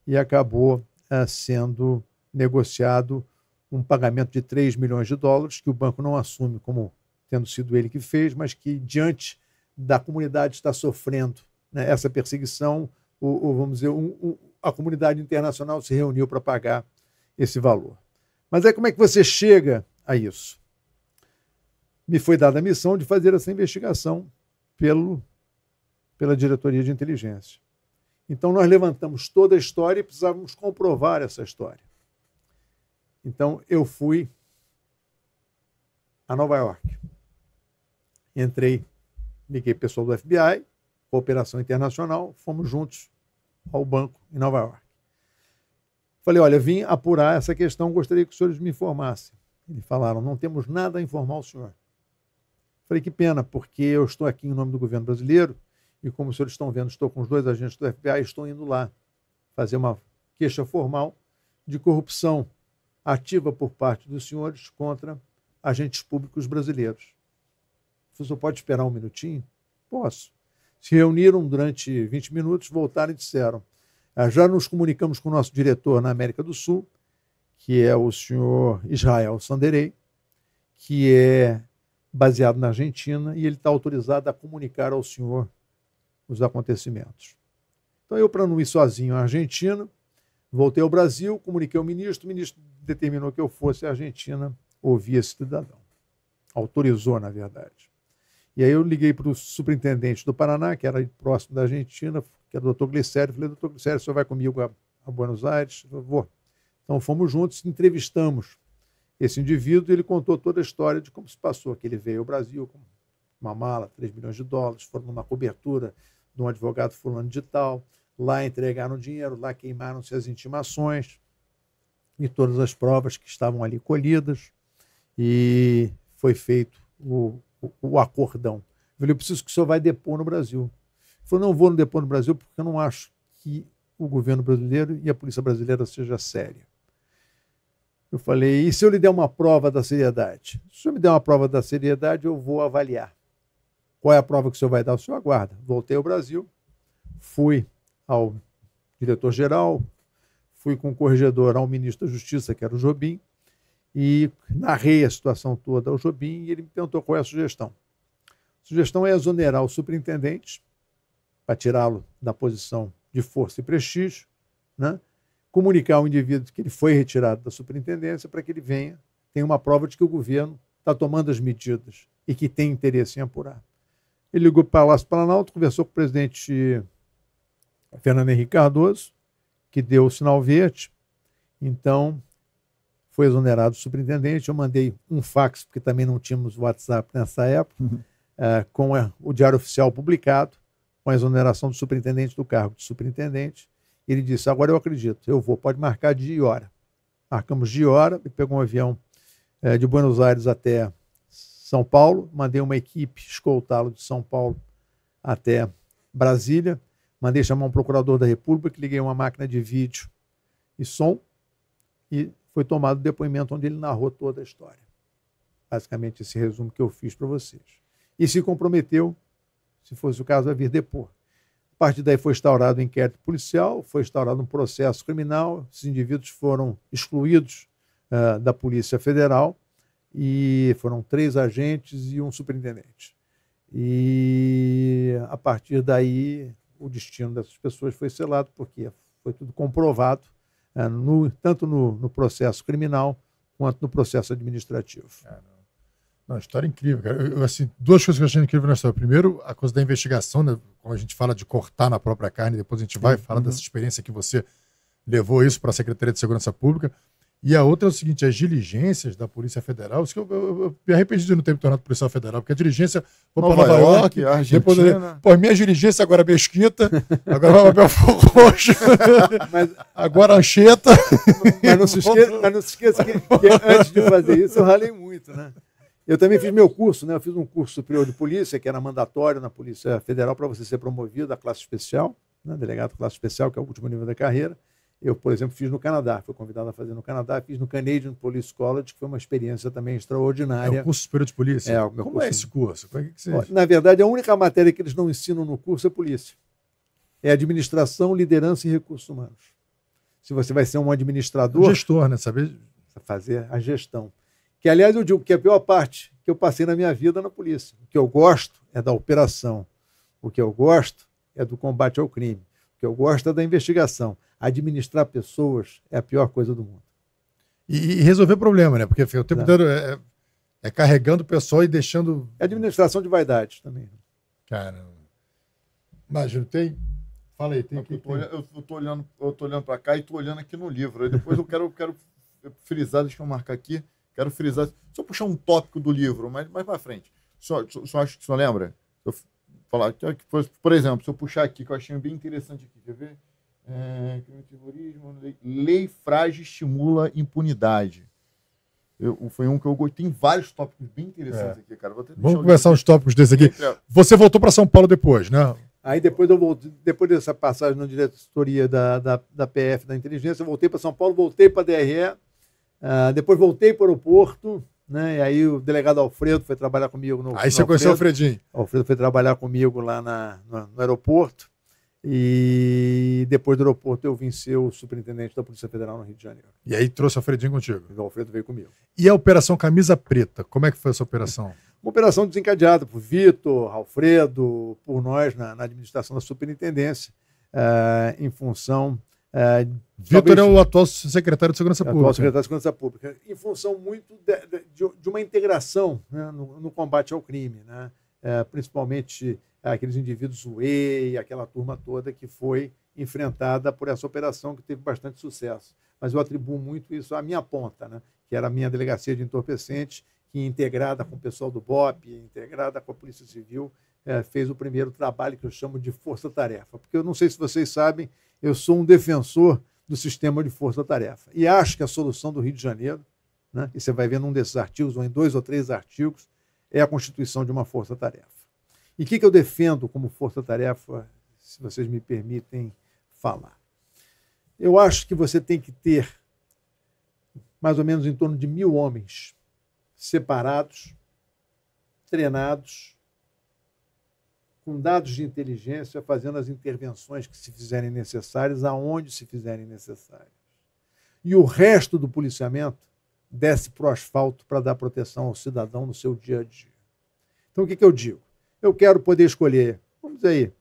e acabou eh, sendo negociado um pagamento de 3 milhões de dólares, que o banco não assume como tendo sido ele que fez, mas que, diante da comunidade estar sofrendo né, essa perseguição, o, o vamos dizer, um, um, a comunidade internacional se reuniu para pagar esse valor. Mas é como é que você chega a isso? Me foi dada a missão de fazer essa investigação pelo, pela diretoria de inteligência. Então nós levantamos toda a história e precisávamos comprovar essa história. Então eu fui a Nova York. Entrei, liguei pessoal do FBI, cooperação internacional, fomos juntos ao banco em Nova York. Falei, olha, vim apurar essa questão, gostaria que os senhores me informassem. Eles falaram, não temos nada a informar o senhor. Falei, que pena, porque eu estou aqui em nome do governo brasileiro e, como os senhores estão vendo, estou com os dois agentes do FBI e estou indo lá fazer uma queixa formal de corrupção ativa por parte dos senhores contra agentes públicos brasileiros. O senhor pode esperar um minutinho? Posso se reuniram durante 20 minutos, voltaram e disseram: ah, já nos comunicamos com o nosso diretor na América do Sul, que é o senhor Israel Sanderei, que é baseado na Argentina, e ele está autorizado a comunicar ao senhor os acontecimentos. Então, eu, para não ir sozinho à Argentina, voltei ao Brasil, comuniquei ao ministro, o ministro determinou que eu fosse à Argentina ouvir esse cidadão. Autorizou, na verdade. E aí eu liguei para o superintendente do Paraná, que era próximo da Argentina, que era o doutor Glicério. Falei, doutor Glicério, o senhor vai comigo a, a Buenos Aires? Eu vou. Então fomos juntos, entrevistamos esse indivíduo e ele contou toda a história de como se passou, que ele veio ao Brasil com uma mala, 3 milhões de dólares, foram numa cobertura de um advogado fulano de tal, lá entregaram dinheiro, lá queimaram-se as intimações e todas as provas que estavam ali colhidas e foi feito o o, acordão. Eu falei, eu preciso que o senhor vai depor no Brasil. Ele falou, não vou depor no Brasil porque eu não acho que o governo brasileiro e a polícia brasileira seja séria. Eu falei, e se eu lhe der uma prova da seriedade? Se o senhor me der uma prova da seriedade, eu vou avaliar. Qual é a prova que o senhor vai dar? O senhor aguarda. Voltei ao Brasil, fui ao diretor-geral, fui com o corregedor ao ministro da Justiça, que era o Jobim, e narrei a situação toda ao Jobim e ele me perguntou qual é a sugestão. A sugestão é exonerar o superintendente para tirá-lo da posição de força e prestígio, né? comunicar ao indivíduo que ele foi retirado da superintendência para que ele venha, tenha uma prova de que o governo está tomando as medidas e que tem interesse em apurar. Ele ligou para o Palácio Planalto, conversou com o presidente Fernando Henrique Cardoso, que deu o sinal verde. Então, foi exonerado o superintendente. Eu mandei um fax, porque também não tínhamos WhatsApp nessa época, uhum. uh, com a, o Diário Oficial publicado, com a exoneração do superintendente do cargo de superintendente. Ele disse: Agora eu acredito, eu vou, pode marcar dia e hora. Marcamos dia e hora, e pegou um avião uh, de Buenos Aires até São Paulo, mandei uma equipe escoltá-lo de São Paulo até Brasília, mandei chamar um procurador da República, liguei uma máquina de vídeo e som e foi tomado o depoimento onde ele narrou toda a história. Basicamente, esse resumo que eu fiz para vocês. E se comprometeu, se fosse o caso, a vir depor. A partir daí foi instaurado um inquérito policial, foi instaurado um processo criminal, esses indivíduos foram excluídos uh, da Polícia Federal e foram três agentes e um superintendente. E a partir daí o destino dessas pessoas foi selado, porque foi tudo comprovado né, no, tanto no, no, processo criminal quanto no processo administrativo. uma é, história é incrível, cara. Eu, assim, duas coisas que eu achei incrível na história. Primeiro, a coisa da investigação, né? Como a gente fala de cortar na própria carne, depois a gente vai uhum. falar dessa experiência que você levou isso para a Secretaria de Segurança Pública. E a outra é o seguinte: as diligências da Polícia Federal. Isso que eu, eu, eu me arrependi de não ter me tornado policial federal, porque a diligência. Vou para Nova York, York Argentina. Depois, pô, minha diligência agora é mesquita, agora vai para o Roxo, agora Ancheta. Mas não se esqueça, mas não se esqueça que, que, antes de fazer isso eu ralei muito, né? Eu também fiz meu curso, né? Eu fiz um curso superior de polícia, que era mandatório na Polícia Federal para você ser promovido à classe especial, né? delegado classe especial, que é o último nível da carreira. Eu, por exemplo, fiz no Canadá, fui convidado a fazer no Canadá, fiz no Canadian Police College, que foi uma experiência também extraordinária. É o curso superior de polícia? É, o meu Como curso... é esse curso? Como é que você... na verdade, a única matéria que eles não ensinam no curso é polícia. É administração, liderança e recursos humanos. Se você vai ser um administrador... Um gestor, né? Saber... Fazer a gestão. Que, aliás, eu digo que é a pior parte que eu passei na minha vida é na polícia. O que eu gosto é da operação. O que eu gosto é do combate ao crime que eu gosto é da investigação. Administrar pessoas é a pior coisa do mundo. E, e resolver problema, né? Porque assim, o tempo é. inteiro é, é, é carregando o pessoal e deixando. É administração de vaidade também. cara Imagina, tem. Fala aí, tem eu que. Eu estou olhando, eu tô olhando para cá e estou olhando aqui no livro. Aí depois eu quero, quero frisar, deixa eu marcar aqui. Quero frisar. Só puxar um tópico do livro, mas mais para frente. Só, só, só que o senhor lembra? Eu falar que, por exemplo, se eu puxar aqui, que eu achei bem interessante aqui, quer ver? É, terrorismo, lei, lei frágil estimula impunidade. Eu, foi um que eu gostei. Tem vários tópicos bem interessantes é. aqui, cara. Vamos começar uns tópicos desse aqui. Você voltou para São Paulo depois, né? Aí depois eu voltei, depois dessa passagem na diretoria da, da, da PF, da inteligência, eu voltei para São Paulo, voltei para a DRE, uh, ah, depois voltei para o aeroporto. Né? E aí o delegado Alfredo foi trabalhar comigo no. Aí você no conheceu Alfredo. o Alfredinho? O Alfredo foi trabalhar comigo lá na, no, no aeroporto. E depois do aeroporto eu vim ser o superintendente da Polícia Federal no Rio de Janeiro. E aí trouxe o Alfredinho contigo? E o Alfredo veio comigo. E a Operação Camisa Preta, como é que foi essa operação? Uma operação desencadeada por Vitor, Alfredo, por nós na, na administração da superintendência, uh, em função Uh, Vitor é o atual secretário de Segurança Pública. Atual secretário de Segurança Pública, em função muito de, de, de uma integração né, no, no, combate ao crime, né? É, principalmente aqueles indivíduos UE, aquela turma toda que foi enfrentada por essa operação que teve bastante sucesso. Mas eu atribuo muito isso à minha ponta, né? que era a minha delegacia de entorpecentes, que integrada com o pessoal do BOP, integrada com a Polícia Civil, é, fez o primeiro trabalho que eu chamo de força-tarefa. Porque eu não sei se vocês sabem, eu sou um defensor do sistema de força-tarefa. E acho que a solução do Rio de Janeiro, né, e você vai ver num desses artigos, ou em dois ou três artigos, é a constituição de uma força-tarefa. E o que, que eu defendo como força-tarefa, se vocês me permitem falar? Eu acho que você tem que ter mais ou menos em torno de mil homens separados, treinados, com dados de inteligência, fazendo as intervenções que se fizerem necessárias, aonde se fizerem necessárias. E o resto do policiamento desce para o asfalto para dar proteção ao cidadão no seu dia a dia. Então, o que, que eu digo? Eu quero poder escolher, vamos dizer aí,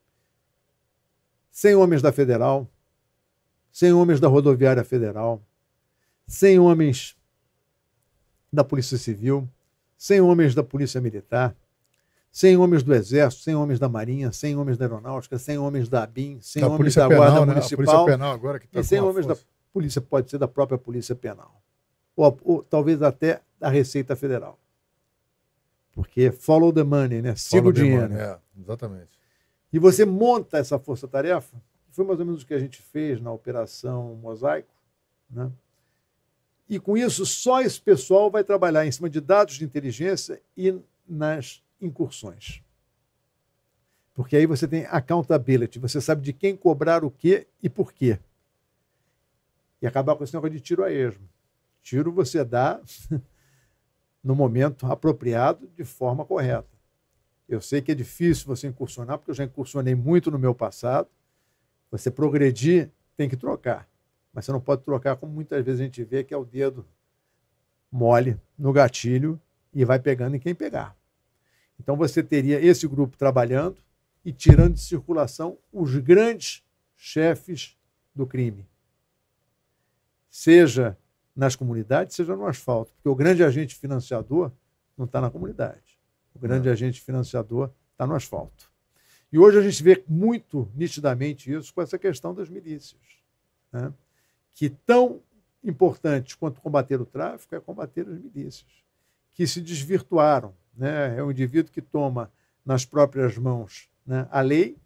100 homens da Federal, 100 homens da Rodoviária Federal, 100 homens da Polícia Civil, 100 homens da Polícia Militar, sem homens do Exército, sem homens da Marinha, sem homens da Aeronáutica, sem homens da ABIN, sem da homens da Guarda Penal, né? Municipal. Né? Polícia Penal agora que tá e sem homens força. da Polícia, pode ser da própria Polícia Penal. Ou, ou, talvez até da Receita Federal. Porque follow the money, né? Siga o dinheiro. Money, é, exatamente. E você monta essa força-tarefa, foi mais ou menos o que a gente fez na Operação Mosaico, né? E com isso, só esse pessoal vai trabalhar em cima de dados de inteligência e nas incursões. Porque aí você tem accountability, você sabe de quem cobrar o quê e por quê. E acabar com esse negócio de tiro a esmo. Tiro você dá no momento apropriado, de forma correta. Eu sei que é difícil você incursionar, porque eu já incursionei muito no meu passado. Você progredir, tem que trocar. Mas você não pode trocar, como muitas vezes a gente vê, que é o dedo mole no gatilho e vai pegando em quem pegar. Então você teria esse grupo trabalhando e tirando de circulação os grandes chefes do crime. Seja nas comunidades, seja no asfalto, porque o grande agente financiador não está na comunidade. O grande agente financiador está no asfalto. E hoje a gente vê muito nitidamente isso com essa questão das milícias, né? que tão importante quanto combater o tráfico é combater as milícias, que se desvirtuaram né? É um indivíduo que toma nas próprias mãos né, a lei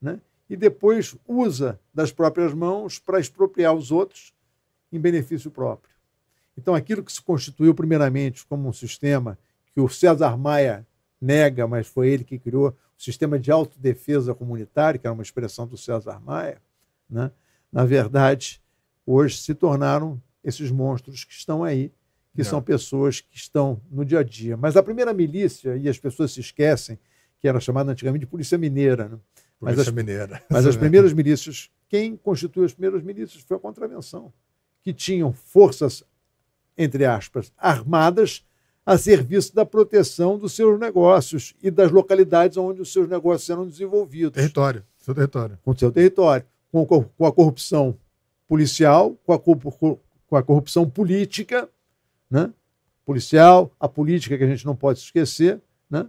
né? e depois usa das próprias mãos para expropriar os outros em benefício próprio. Então, aquilo que se constituiu primeiramente como um sistema que o César Maia nega, mas foi ele que criou o sistema de autodefesa comunitária, que era uma expressão do César Maia, né? na verdade, hoje se tornaram esses monstros que estão aí que são é. pessoas que estão no dia a dia. Mas a primeira milícia, e as pessoas se esquecem, que era chamada antigamente de Polícia Mineira. Né? Polícia mas as, Mineira. Mas as primeiras milícias, quem constituiu as primeiras milícias foi a contravenção, que tinham forças, entre aspas, armadas a serviço da proteção dos seus negócios e das localidades onde os seus negócios eram desenvolvidos. Território, seu território. Com seu território, com, com a corrupção policial, com a, com a corrupção política né? policial, a política que a gente não pode esquecer, né?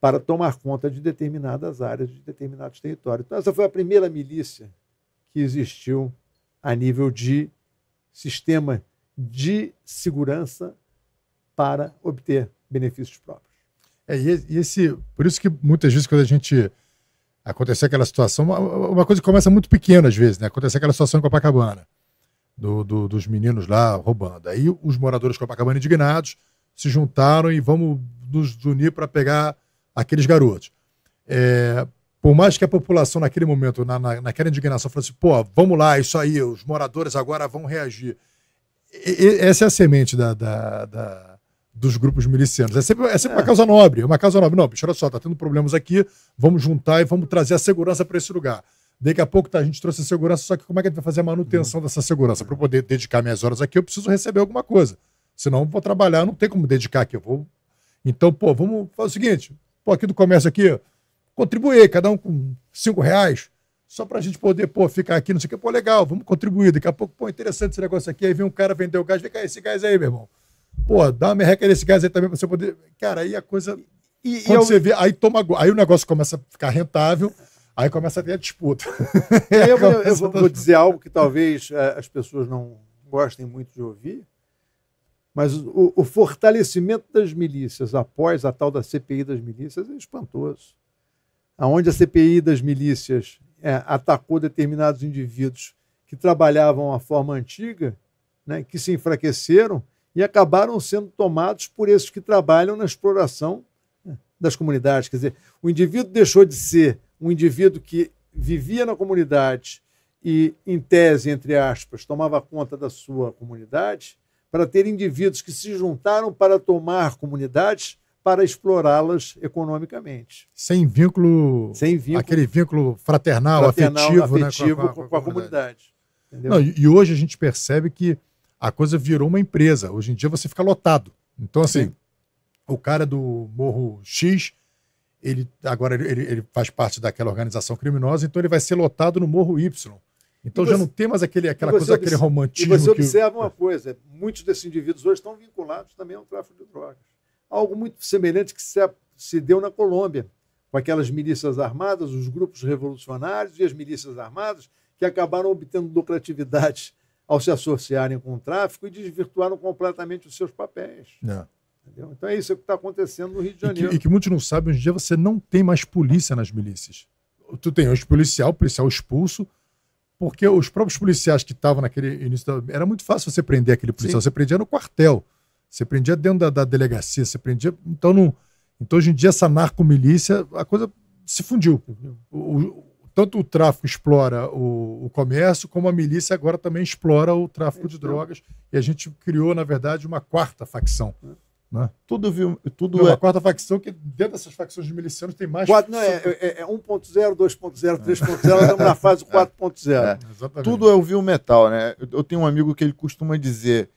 para tomar conta de determinadas áreas, de determinados territórios. Então, essa foi a primeira milícia que existiu a nível de sistema de segurança para obter benefícios próprios. É, e esse, por isso que muitas vezes quando a gente acontecer aquela situação, uma, uma coisa começa muito pequena às vezes, né? Acontecer aquela situação em Copacabana do, do, dos meninos lá roubando. Aí os moradores de Copacabana indignados se juntaram e vamos nos unir para pegar aqueles garotos. É, por mais que a população naquele momento, na, na, naquela indignação, falasse, pô, vamos lá, é isso aí, os moradores agora vão reagir. E, essa é a semente da, da, da, dos grupos milicianos. É sempre, é sempre é. uma causa nobre, uma causa nobre. Não, bicho, olha só, está tendo problemas aqui, vamos juntar e vamos trazer a segurança para esse lugar. Daqui a pouco tá, a gente trouxe a segurança, só que como é que a gente vai fazer a manutenção uhum. dessa segurança? Para eu poder dedicar minhas horas aqui, eu preciso receber alguma coisa. Senão eu vou trabalhar, não tem como dedicar aqui. Eu vou... Então, pô, vamos fazer o seguinte: pô, aqui do comércio aqui, contribuir, cada um com cinco reais, só para a gente poder, pô, ficar aqui, não sei o que, pô, legal, vamos contribuir. Daqui a pouco, pô, interessante esse negócio aqui. Aí vem um cara vender o gás, vem cá, esse gás aí, meu irmão. Pô, dá uma merreca nesse gás aí também para você poder. Cara, aí a coisa. E, quando e eu... você vê, aí toma. Aí o negócio começa a ficar rentável. Aí começa a ter a disputa. eu, eu, eu vou, vou dizer algo que talvez é, as pessoas não gostem muito de ouvir, mas o, o, fortalecimento das milícias após a tal da CPI das milícias é espantoso. Aonde a CPI das milícias é, atacou determinados indivíduos que trabalhavam a forma antiga, né, que se enfraqueceram e acabaram sendo tomados por esses que trabalham na exploração né, das comunidades. Quer dizer, o indivíduo deixou de ser um indivíduo que vivia na comunidade e, em tese, entre aspas, tomava conta da sua comunidade, para ter indivíduos que se juntaram para tomar comunidades para explorá-las economicamente. Sem vínculo, Sem vínculo aquele vínculo fraternal, fraternal afetivo, afetivo né, com, a, com, a, com, a, comunidade. Não, e hoje a gente percebe que a coisa virou uma empresa. Hoje em dia você fica lotado. Então, assim, Sim. o cara do Morro X ele agora ele, ele, faz parte daquela organização criminosa, então ele vai ser lotado no Morro Y. Então você, já não tem mais aquele, aquela coisa, observa, aquele romantismo. E você observa uma coisa: muitos desses indivíduos hoje estão vinculados também ao tráfico de drogas. Algo muito semelhante que se, se deu na Colômbia, com aquelas milícias armadas, os grupos revolucionários e as milícias armadas que acabaram obtendo lucratividade ao se associarem com o tráfico e desvirtuaram completamente os seus papéis. Não. É. Entendeu? Então é isso que está acontecendo no Rio de Janeiro. E que, e que muitos não sabem, hoje em dia você não tem mais polícia nas milícias. Tu tem hoje policial, policial expulso, porque os próprios policiais que estavam naquele início da... Era muito fácil você prender aquele policial. Sim. Você prendia no quartel, você prendia dentro da, da delegacia, você prendia. Então, não... então, hoje em dia, essa narcomilícia, a coisa se fundiu. O, o, tanto o tráfico explora o, o, comércio, como a milícia agora também explora o tráfico de drogas. E a gente criou, na verdade, uma quarta facção. É né? Tudo, viu, tudo não, é... A quarta facção, que dentro dessas facções de milicianos tem mais... Quatro, não, é, é, é 1.0, 2.0, 3.0, estamos na fase 4.0. É, é tudo é o vil metal, né? Eu, eu, tenho um amigo que ele costuma dizer,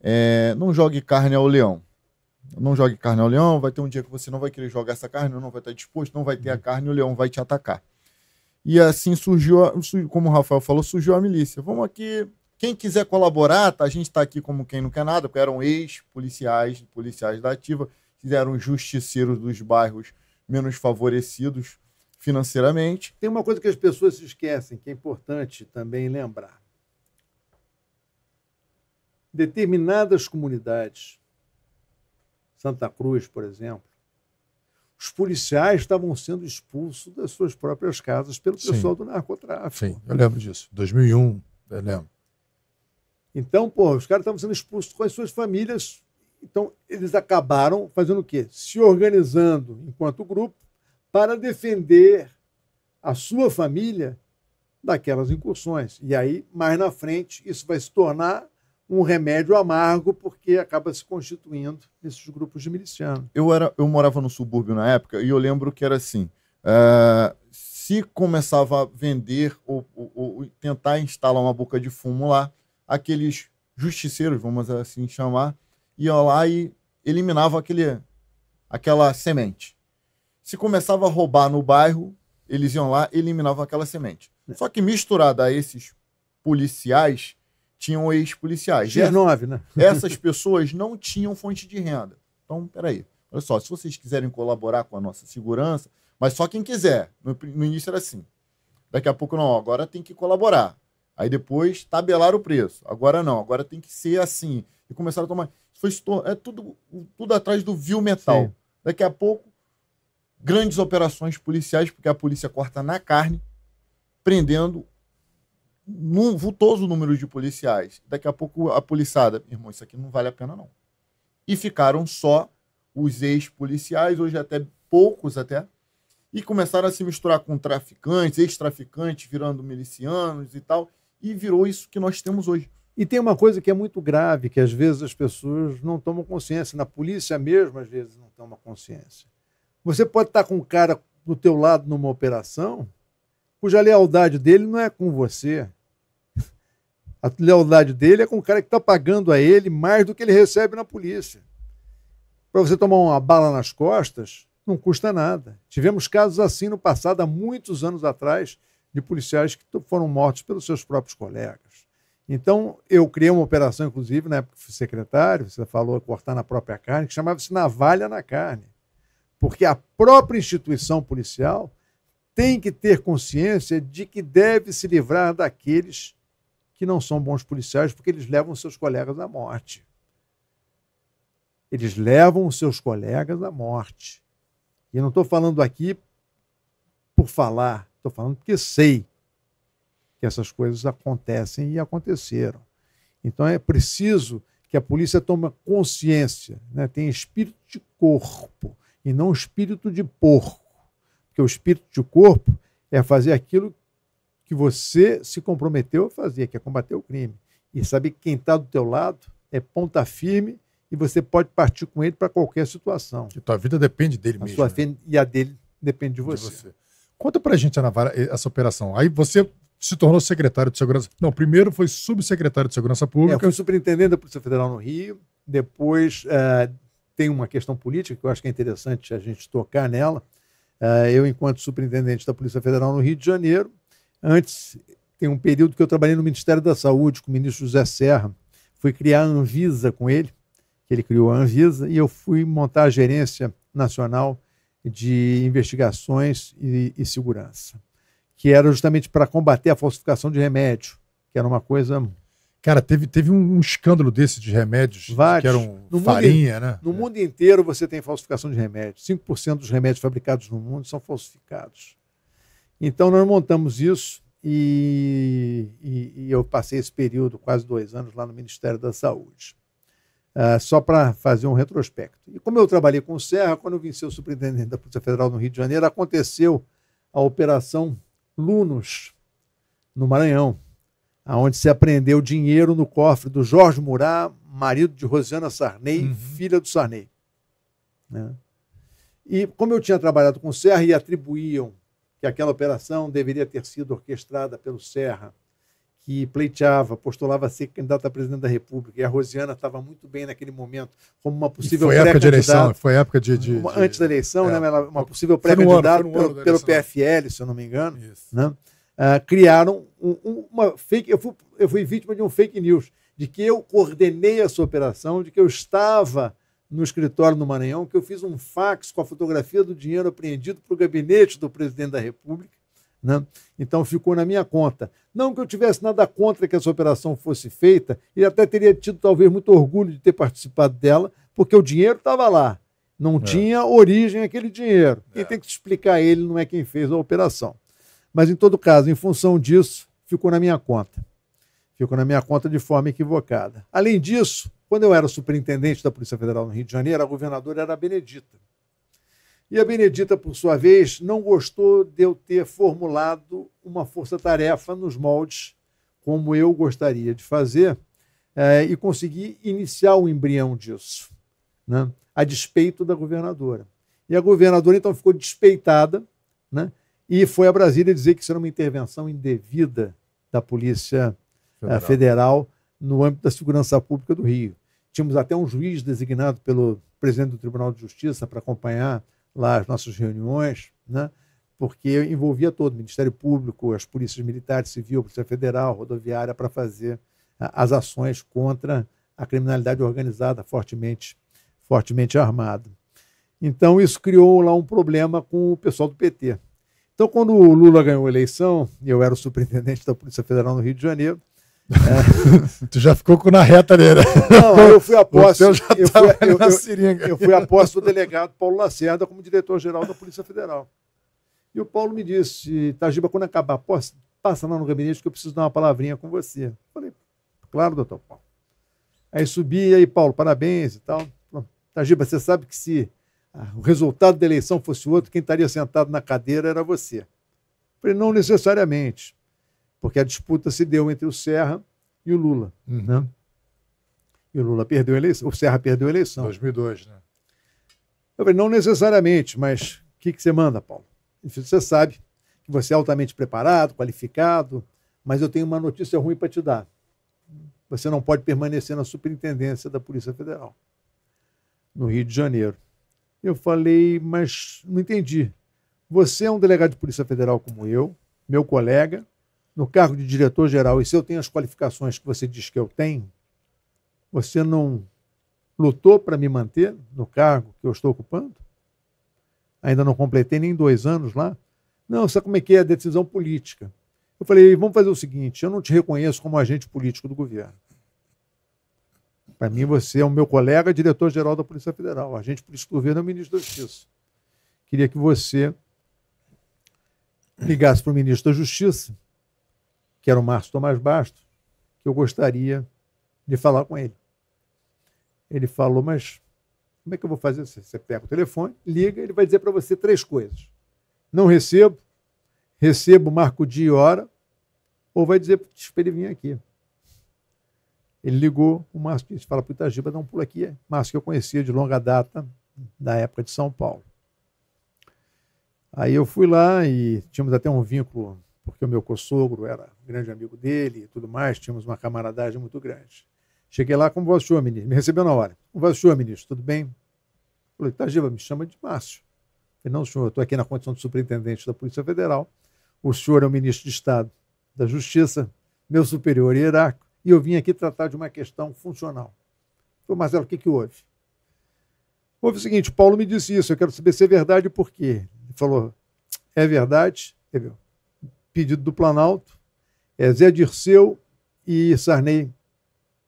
é, não jogue carne ao leão. Não jogue carne ao leão, vai ter um dia que você não vai querer jogar essa carne, não vai estar disposto, não vai ter a uhum. carne, o leão vai te atacar. E assim surgiu, como o Rafael falou, surgiu a milícia. Vamos aqui quem quiser colaborar, tá? a gente está aqui como quem não quer é nada, porque eram ex-policiais, policiais da ativa, fizeram justiceiros dos bairros menos favorecidos financeiramente. Tem uma coisa que as pessoas se esquecem, que é importante também lembrar. Determinadas comunidades, Santa Cruz, por exemplo, os policiais estavam sendo expulsos das suas próprias casas pelo pessoal Sim. do narcotráfico. Sim, eu lembro disso. 2001, eu lembro. Então, pô, os caras estavam sendo expulsos com as suas famílias. Então, eles acabaram fazendo o quê? Se organizando enquanto grupo para defender a sua família daquelas incursões. E aí, mais na frente, isso vai se tornar um remédio amargo porque acaba se constituindo nesses grupos de milicianos. Eu era, eu morava no subúrbio na época e eu lembro que era assim: uh, se começava a vender ou, ou, ou, tentar instalar uma boca de fumo lá, aqueles justiceiros, vamos assim chamar, iam lá e eliminavam aquele, aquela semente. Se começava a roubar no bairro, eles iam lá e eliminavam aquela semente. É. Só que misturada a esses policiais, tinham ex-policiais. Tinha nove, né? Essas pessoas não tinham fonte de renda. Então, peraí. Olha só, se vocês quiserem colaborar com a nossa segurança, mas só quem quiser. No, no início era assim. Daqui a pouco, não, agora tem que colaborar. Aí depois tabelaram o preço. Agora não, agora tem que ser assim. E começaram a tomar. Foi é tudo, tudo atrás do vil metal. Sim. Daqui a pouco, grandes operações policiais, porque a polícia corta na carne, prendendo num vultoso número de policiais. Daqui a pouco a policiada, irmão, isso aqui não vale a pena não. E ficaram só os ex-policiais, hoje até poucos até, e começaram a se misturar com traficantes, ex-traficantes virando milicianos e tal e virou isso que nós temos hoje. E tem uma coisa que é muito grave, que às vezes as pessoas não tomam consciência. Na polícia mesmo, às vezes, não toma consciência. Você pode estar com um cara do teu lado numa operação cuja lealdade dele não é com você. A lealdade dele é com o cara que está pagando a ele mais do que ele recebe na polícia. Para você tomar uma bala nas costas, não custa nada. Tivemos casos assim no passado, há muitos anos atrás, de policiais que foram mortos pelos seus próprios colegas. Então, eu criei uma operação, inclusive, na época que fui secretário, você falou cortar na própria carne, que chamava-se navalha na carne. Porque a própria instituição policial tem que ter consciência de que deve se livrar daqueles que não são bons policiais, porque eles levam seus colegas à morte. Eles levam seus colegas à morte. E não estou falando aqui por falar. Estou falando porque sei que essas coisas acontecem e aconteceram. Então é preciso que a polícia tome consciência, né? tem espírito de corpo e não espírito de porco. Porque o espírito de corpo é fazer aquilo que você se comprometeu a fazer, que é combater o crime. E saber que quem está do teu lado é ponta firme e você pode partir com ele para qualquer situação. Que tua vida depende dele a mesmo. Sua né? E a dele depende de você. De você. Conta pra gente, Ana Vara, essa operação. Aí você se tornou secretário de Segurança. Não, primeiro foi subsecretário de Segurança Pública. É, eu fui superintendente da Polícia Federal no Rio. Depois uh, tem uma questão política que eu acho que é interessante a gente tocar nela. Uh, eu, enquanto superintendente da Polícia Federal no Rio de Janeiro, antes tem um período que eu trabalhei no Ministério da Saúde com o ministro José Serra. Fui criar a Anvisa com ele, que ele criou a Anvisa, e eu fui montar a gerência nacional de investigações e, e segurança, que era justamente para combater a falsificação de remédio, que era uma coisa Cara, teve, teve um, escândalo desse de remédios Vários. que eram no farinha, mundo, né? No é. mundo inteiro você tem falsificação de remédios. 5% dos remédios fabricados no mundo são falsificados. Então nós montamos isso e, e, e eu passei esse período, quase dois anos, lá no Ministério da Saúde. Ah, só para fazer um retrospecto. E como eu trabalhei com o Serra, quando eu vim ser o superintendente da Polícia Federal no Rio de Janeiro, aconteceu a Operação Lunos, no Maranhão, aonde se apreendeu dinheiro no cofre do Jorge Murá, marido de Rosiana Sarney, uhum. filha do Sarney. Né? E como eu tinha trabalhado com o Serra e atribuíam que aquela operação deveria ter sido orquestrada pelo Serra que pleiteava, postulava ser candidata a presidente da República, e a Rosiana estava muito bem naquele momento, como uma possível pré-candidata. Foi época de eleição, foi época de. antes da eleição, é. né? uma possível pré-candidata pelo, pelo PFL, se eu não me engano. Isso. Né? Ah, criaram um, um, uma fake. Eu fui, eu fui vítima de um fake news, de que eu coordenei essa operação, de que eu estava no escritório no Maranhão, que eu fiz um fax com a fotografia do dinheiro apreendido para o gabinete do presidente da República né? Então ficou na minha conta. Não que eu tivesse nada contra que essa operação fosse feita, e até teria tido talvez muito orgulho de ter participado dela, porque o dinheiro estava lá. Não é. tinha origem aquele dinheiro. É. Quem tem que explicar ele não é quem fez a operação. Mas, em todo caso, em função disso, ficou na minha conta. Ficou na minha conta de forma equivocada. Além disso, quando eu era superintendente da Polícia Federal no Rio de Janeiro, a governadora era a Benedita. E a Benedita, por sua vez, não gostou de eu ter formulado uma força-tarefa nos moldes como eu gostaria de fazer eh, e consegui iniciar o embrião disso, né? a despeito da governadora. E a governadora, então, ficou despeitada né? e foi a Brasília dizer que isso era uma intervenção indevida da Polícia eh, Federal, federal no âmbito da segurança pública do Rio. Tínhamos até um juiz designado pelo presidente do Tribunal de Justiça para acompanhar lá as nossas reuniões, né? porque envolvia todo o Ministério Público, as polícias militares, civil, Polícia Federal, rodoviária, para fazer as ações contra a criminalidade organizada fortemente, fortemente armada. Então, isso criou lá um problema com o pessoal do PT. Então, quando o Lula ganhou a eleição, eu era o superintendente da Polícia Federal no Rio de Janeiro, tu já ficou com na reta dele. Não, eu fui aposto. Tá eu, eu, eu, eu, fui aposto do delegado Paulo Lacerda como diretor-geral da Polícia Federal. E o Paulo me disse: Tajiba, quando acabar a posse, passa lá no gabinete que eu preciso dar uma palavrinha com você. Falei, claro, doutor Paulo. Aí subi, aí, Paulo, parabéns e tal. Tajiba, você sabe que se ah, o resultado da eleição fosse outro, quem estaria sentado na cadeira era você. Falei, não necessariamente porque a disputa se deu entre o Serra e o Lula. Uhum. Né? E o Lula perdeu a eleição, o Serra perdeu a eleição. 2002, né? Eu falei, não necessariamente, mas o que, que você manda, Paulo? Você sabe que você é altamente preparado, qualificado, mas eu tenho uma notícia ruim para te dar. Você não pode permanecer na superintendência da Polícia Federal, no Rio de Janeiro. Eu falei, mas não entendi. Você é um delegado de Polícia Federal como eu, meu colega, no cargo de diretor-geral e se eu tenho as qualificações que você diz que eu tenho, você não lutou para me manter no cargo que eu estou ocupando? Ainda não completei nem dois anos lá. Não, sabe como é que é a decisão política? Eu falei, vamos fazer o seguinte: eu não te reconheço como agente político do governo. Para mim, você é o meu colega diretor-geral da Polícia Federal. Agente político do governo é o ministro da Justiça. Queria que você ligasse para o ministro da Justiça que era o Márcio Tomás Basto, que eu gostaria de falar com ele. Ele falou, mas como é que eu vou fazer? Você pega o telefone, liga, ele vai dizer para você três coisas. Não recebo, recebo, marco dia e hora, ou vai dizer para ele vir aqui. Ele ligou, o Márcio disse, fala para o Itagiba, dá um pulo aqui. Márcio, que eu conhecia de longa data, da época de São Paulo. Aí eu fui lá e tínhamos até um vínculo porque o meu co-sogro era grande amigo dele e tudo mais, tínhamos uma camaradagem muito grande. Cheguei lá, como o senhor, ministro? Me recebeu na hora. Como o senhor, ministro? Tudo bem? Falei, Tajiba, tá, me chama de Márcio. Falei, não, senhor, eu estou aqui na condição de superintendente da Polícia Federal. O senhor é o ministro de Estado da Justiça, meu superior hierárquico, e eu vim aqui tratar de uma questão funcional. Falei, Marcelo, o que, que houve? Houve o seguinte, Paulo me disse isso, eu quero saber se é verdade e por quê. Ele falou, é verdade, entendeu? pedido do Planalto, é Zé Dirceu e Sarney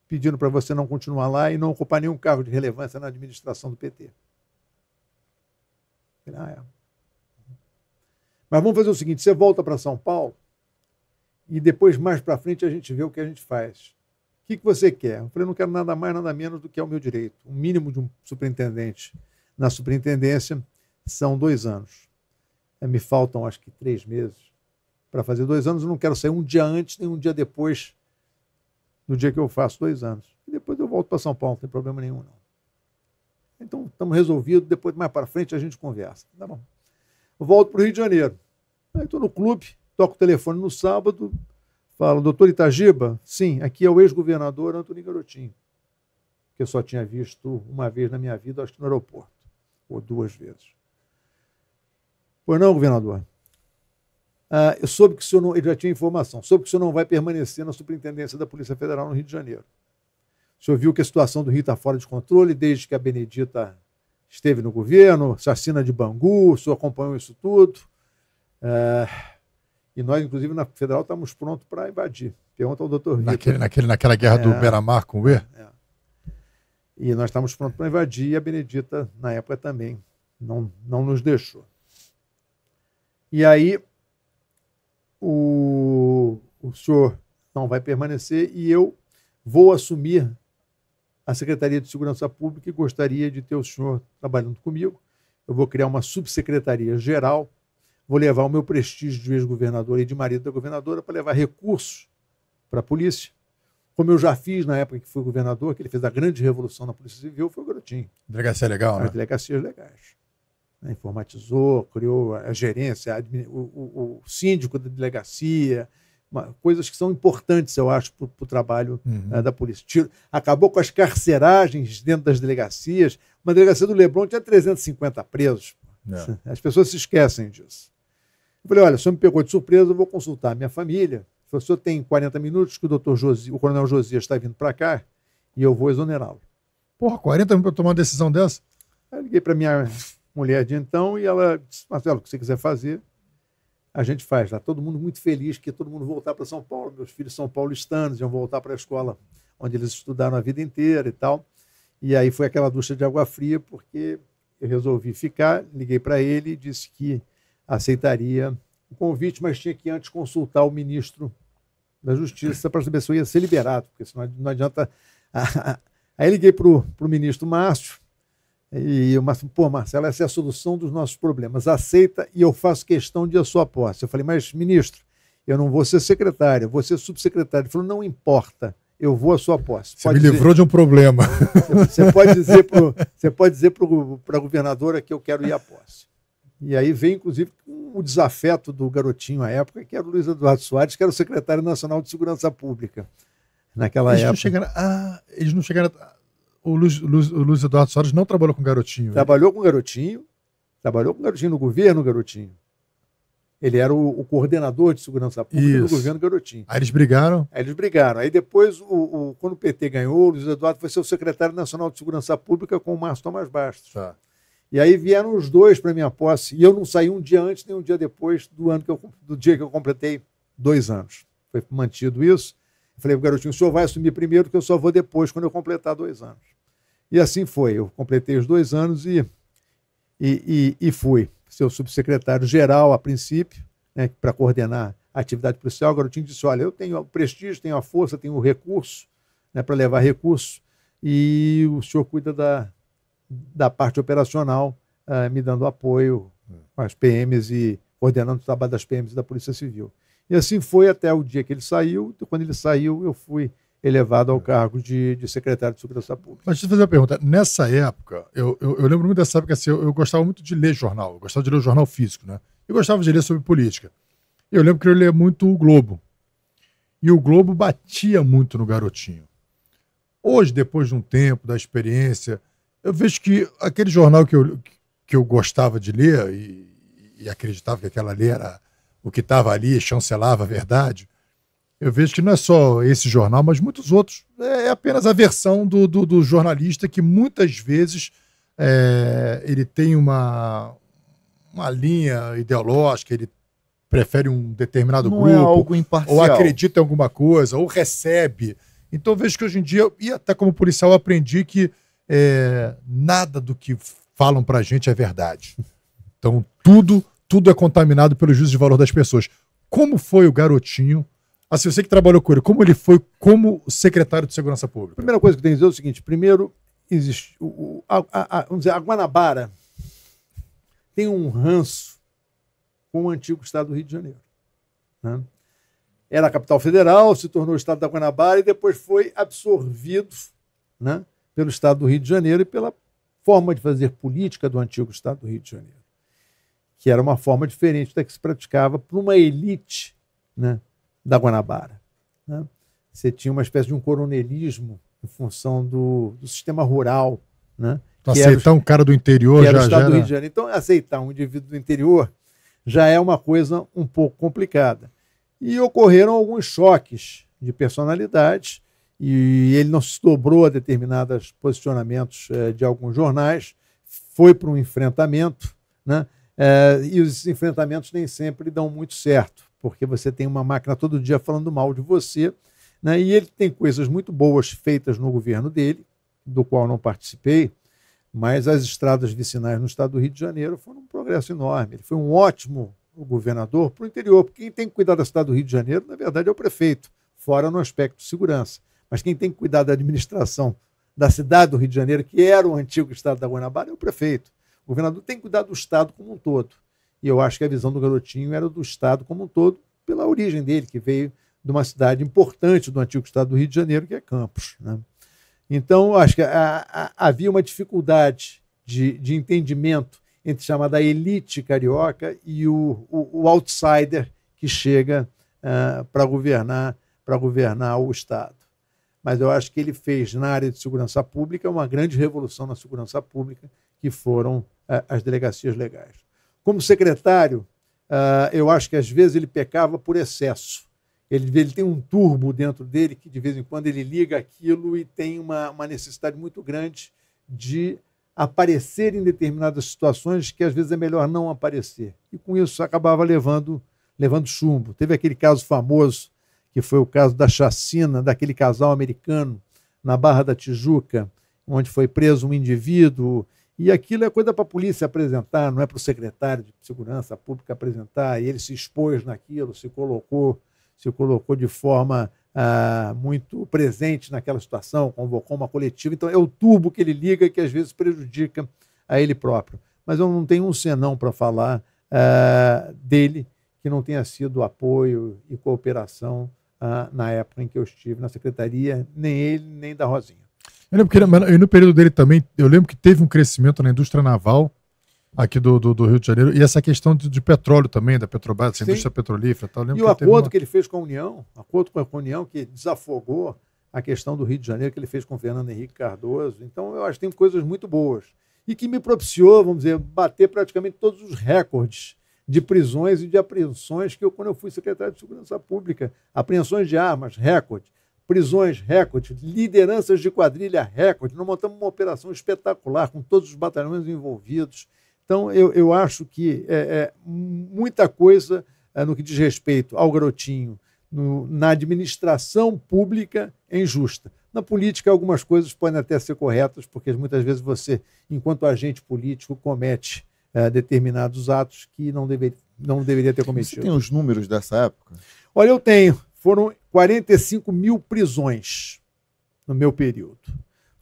pedindo para você não continuar lá e não ocupar nenhum cargo de relevância na administração do PT. Ah, é. Mas vamos fazer o seguinte: você volta para São Paulo e depois, mais para frente, a gente vê o que a gente faz. O que, que você quer? Eu falei: não quero nada mais, nada menos do que é o meu direito. O mínimo de um superintendente na superintendência são dois anos. É, me faltam, acho que, três meses para fazer dois anos, eu não quero sair um dia antes nem um dia depois do dia que eu faço dois anos. E depois eu volto para São Paulo, não tem problema nenhum, não. Então, estamos resolvidos, depois, mais para frente, a gente conversa. Tá bom. Eu volto para o Rio de Janeiro. Aí estou no clube, toco o telefone no sábado, falo, doutor Itagiba? Sim, aqui é o ex-governador Antônio Garotinho, que eu só tinha visto uma vez na minha vida, acho que no aeroporto, ou duas vezes. Pois não, governador? Uh, eu soube que o senhor não, ele já tinha informação, soube que o senhor não vai permanecer na superintendência da Polícia Federal no Rio de Janeiro. O senhor viu que a situação do Rio está fora de controle desde que a Benedita esteve no governo, assassina de Bangu, o senhor acompanhou isso tudo. Uh, e nós, inclusive, na Federal, estamos prontos para invadir. Pergunta ao doutor Rita. Naquele, naquele, naquela guerra é, do Beramar com o E? É. E nós estávamos prontos para invadir e a Benedita, na época, também não, não nos deixou. E aí o, o senhor não vai permanecer e eu vou assumir a Secretaria de Segurança Pública e gostaria de ter o senhor trabalhando comigo. Eu vou criar uma subsecretaria geral, vou levar o meu prestígio de ex-governador e de marido da governadora para levar recursos para a polícia. Como eu já fiz na época que fui governador, que ele fez a grande revolução na Polícia Civil, foi o Grotinho. Delegacia é legal, né? delegacias é legais. Né, informatizou, criou a gerência, a, o, o, síndico da delegacia, uma, coisas que são importantes, eu acho, para o trabalho uhum. Eh, da polícia. Tiro, acabou com as carceragens dentro das delegacias. Uma delegacia do Leblon tinha 350 presos. É. As pessoas se esquecem disso. Eu falei, olha, o senhor me pegou de surpresa, eu vou consultar a minha família. Ele falou, o senhor tem 40 minutos que o, doutor Josi, o coronel Josias está vindo para cá e eu vou exonerá-lo. Porra, 40 minutos para tomar uma decisão dessa? Aí eu liguei para minha mulher de então, e ela disse, Marcelo, o que você quiser fazer, a gente faz. Está todo mundo muito feliz que todo mundo voltar para São Paulo. Meus filhos são paulistanos, iam voltar para a escola onde eles estudaram a vida inteira e tal. E aí foi aquela ducha de água fria, porque eu resolvi ficar, liguei para ele e disse que aceitaria o convite, mas tinha que antes consultar o ministro da Justiça para saber se eu ia ser liberado, porque senão não adianta. Aí liguei para o ministro Márcio, e o Marcelo, pô, Marcelo, essa é a solução dos nossos problemas. Aceita e eu faço questão de a sua posse. Eu falei, mas, ministro, eu não vou ser secretário, eu vou ser subsecretário. Ele falou, não importa, eu vou à sua posse. Você me dizer, livrou de um problema. Você pode dizer você pode dizer para a governadora que eu quero ir à posse. E aí vem, inclusive, o desafeto do garotinho à época, que era o Luiz Eduardo Soares, que era o secretário nacional de Segurança Pública naquela eles época. Não chegaram a, eles não chegaram a o Luiz, Luiz, Luiz Eduardo Soares não trabalhou com garotinho. Trabalhou ele... com garotinho, trabalhou com garotinho no governo garotinho. Ele era o, o coordenador de segurança pública Isso. do governo garotinho. Aí eles brigaram? Aí eles brigaram. Aí depois, o, o, quando o PT ganhou, o Luiz Eduardo foi ser o secretário nacional de segurança pública com o Márcio Tomás Bastos. Tá. E aí vieram os dois para minha posse. E eu não saí um dia antes nem um dia depois do ano que eu, do dia que eu completei dois anos. Foi mantido isso. Eu falei, garotinho, o senhor vai assumir primeiro, que eu só vou depois, quando eu completar dois anos. E assim foi. Eu completei os dois anos e, e, e, e fui seu subsecretário-geral, a princípio, né, para coordenar a atividade policial. O garotinho disse: Olha, eu tenho o prestígio, tenho a força, tenho o recurso né, para levar recurso, e o senhor cuida da, da parte operacional, uh, me dando apoio com as PMs e coordenando o trabalho das PMs da Polícia Civil. E assim foi até o dia que ele saiu. Quando ele saiu, eu fui elevado ao cargo de, de secretário de Segurança Pública. Mas deixa eu fazer uma pergunta. Nessa época, eu, eu, eu lembro muito dessa época, assim, eu, eu, gostava muito de ler jornal, eu gostava de ler o jornal físico, né? Eu gostava de ler sobre política. Eu lembro que eu lia muito o Globo. E o Globo batia muito no garotinho. Hoje, depois de um tempo, da experiência, eu vejo que aquele jornal que eu, que eu gostava de ler e, e acreditava que aquela lei era o que estava ali, chancelava a verdade, eu vejo que não é só esse jornal, mas muitos outros. É, é apenas a versão do, do, do jornalista que muitas vezes é, ele tem uma, uma linha ideológica, ele prefere um determinado não é grupo, é ou acredita em alguma coisa, ou recebe. Então vejo que hoje em dia, e até como policial, aprendi que é, nada do que falam pra gente é verdade. Então tudo, tudo é contaminado pelo juízo de valor das pessoas. Como foi o garotinho Assim, você que trabalhou com ele, como ele foi como secretário de Segurança Pública? A primeira coisa que tem que dizer é o seguinte: primeiro, existe, o, a, a, a, vamos dizer, a Guanabara tem um ranço com o antigo estado do Rio de Janeiro. Né? Era a capital federal, se tornou o estado da Guanabara e depois foi absorvido né, pelo estado do Rio de Janeiro e pela forma de fazer política do antigo estado do Rio de Janeiro, que era uma forma diferente da que se praticava por uma elite né, da Guanabara. Né? Você tinha uma espécie de um coronelismo em função do, do sistema rural. Né? aceitar um cara do interior já era o Estado já era... do Rio né? de Janeiro. Então, aceitar um indivíduo do interior já é uma coisa um pouco complicada. E ocorreram alguns choques de personalidades e ele não se dobrou a determinados posicionamentos eh, de alguns jornais, foi para um enfrentamento, né? Eh, e os enfrentamentos nem sempre dão muito certo porque você tem uma máquina todo dia falando mal de você. Né? E ele tem coisas muito boas feitas no governo dele, do qual não participei, mas as estradas vicinais no estado do Rio de Janeiro foram um progresso enorme. Ele foi um ótimo governador para o interior, porque quem tem que cuidar da cidade do Rio de Janeiro, na verdade, é o prefeito, fora no aspecto de segurança. Mas quem tem que cuidar da administração da cidade do Rio de Janeiro, que era o antigo estado da Guanabara, é o prefeito. O governador tem que cuidar do estado como um todo. E eu acho que a visão do garotinho era do Estado como um todo, pela origem dele, que veio de uma cidade importante do antigo Estado do Rio de Janeiro, que é Campos. Né? Então, eu acho que a, a, havia uma dificuldade de, de entendimento entre a chamada elite carioca e o, o, o outsider que chega uh, ah, para governar para governar o Estado. Mas eu acho que ele fez na área de segurança pública uma grande revolução na segurança pública, que foram uh, as delegacias legais. Como secretário, uh, eu acho que às vezes ele pecava por excesso. Ele, ele, tem um turbo dentro dele que de vez em quando ele liga aquilo e tem uma, uma necessidade muito grande de aparecer em determinadas situações que às vezes é melhor não aparecer. E com isso acabava levando, levando chumbo. Teve aquele caso famoso, que foi o caso da chacina daquele casal americano na Barra da Tijuca, onde foi preso um indivíduo e aquilo é coisa para a polícia apresentar, não é para o secretário de Segurança Pública apresentar. E ele se expôs naquilo, se colocou, se colocou de forma ah, muito presente naquela situação, convocou uma coletiva. Então é o tubo que ele liga que às vezes prejudica a ele próprio. Mas eu não tenho um senão para falar ah, dele que não tenha sido apoio e cooperação ah, na época em que eu estive na secretaria, nem ele, nem da Rosinha. Eu lembro que ele, no período dele também, eu lembro que teve um crescimento na indústria naval aqui do, do, do Rio de Janeiro e essa questão de, de petróleo também, da Petrobras, essa indústria petrolífera. Tal. E o acordo uma... que ele fez com a União, acordo com a União que desafogou a questão do Rio de Janeiro que ele fez com Fernando Henrique Cardoso. Então, eu acho que tem coisas muito boas e que me propiciou, vamos dizer, bater praticamente todos os recordes de prisões e de apreensões que eu, quando eu fui secretário de Segurança Pública, apreensões de armas, recorde prisões recorde, lideranças de quadrilha recorde. Nós montamos uma operação espetacular com todos os batalhões envolvidos. Então, eu, eu acho que é, é muita coisa é, no que diz respeito ao garotinho no, na administração pública é injusta. Na política, algumas coisas podem até ser corretas, porque muitas vezes você, enquanto agente político, comete é, determinados atos que não, deve, não deveria ter cometido. Você tem os números dessa época? Olha, eu tenho. Foram 45 mil prisões no meu período.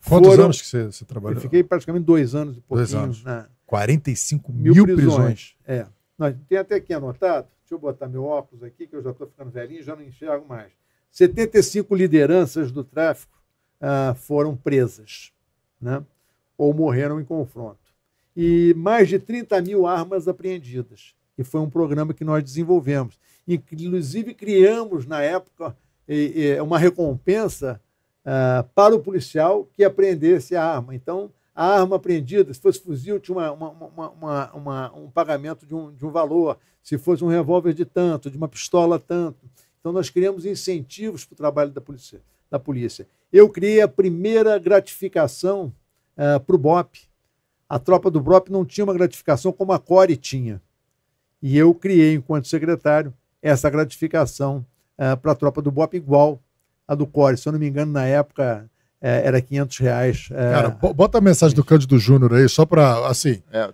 Quantos Foram, anos que você, você, trabalhou? Eu fiquei praticamente dois anos e pouquinho. Dois anos. 45 né? mil, mil prisões. prisões. É. Nós, tem até aqui anotado, deixa eu botar meu óculos aqui, que eu já estou ficando velhinho já não enxergo mais. 75 lideranças do tráfico ah, foram presas né? ou morreram em confronto. E mais de 30 mil armas apreendidas. E foi um programa que nós desenvolvemos. Inclusive, criamos na época uma recompensa ah, para o policial que apreendesse a arma. Então, a arma apreendida, se fosse fuzil, tinha uma, uma, uma, um pagamento de um, de um valor, se fosse um revólver de tanto, de uma pistola tanto. Então, nós criamos incentivos para o trabalho da polícia, da polícia. Eu criei a primeira gratificação uh, ah, para o BOP. A tropa do BOP não tinha uma gratificação como a CORE tinha. E eu criei, enquanto secretário, essa gratificação uh, eh, para a tropa do BOP igual a do Core. Se eu não me engano, na época eh, era 500 reais. Eh, Cara, bota a mensagem do Cândido Júnior aí, só para, assim... É,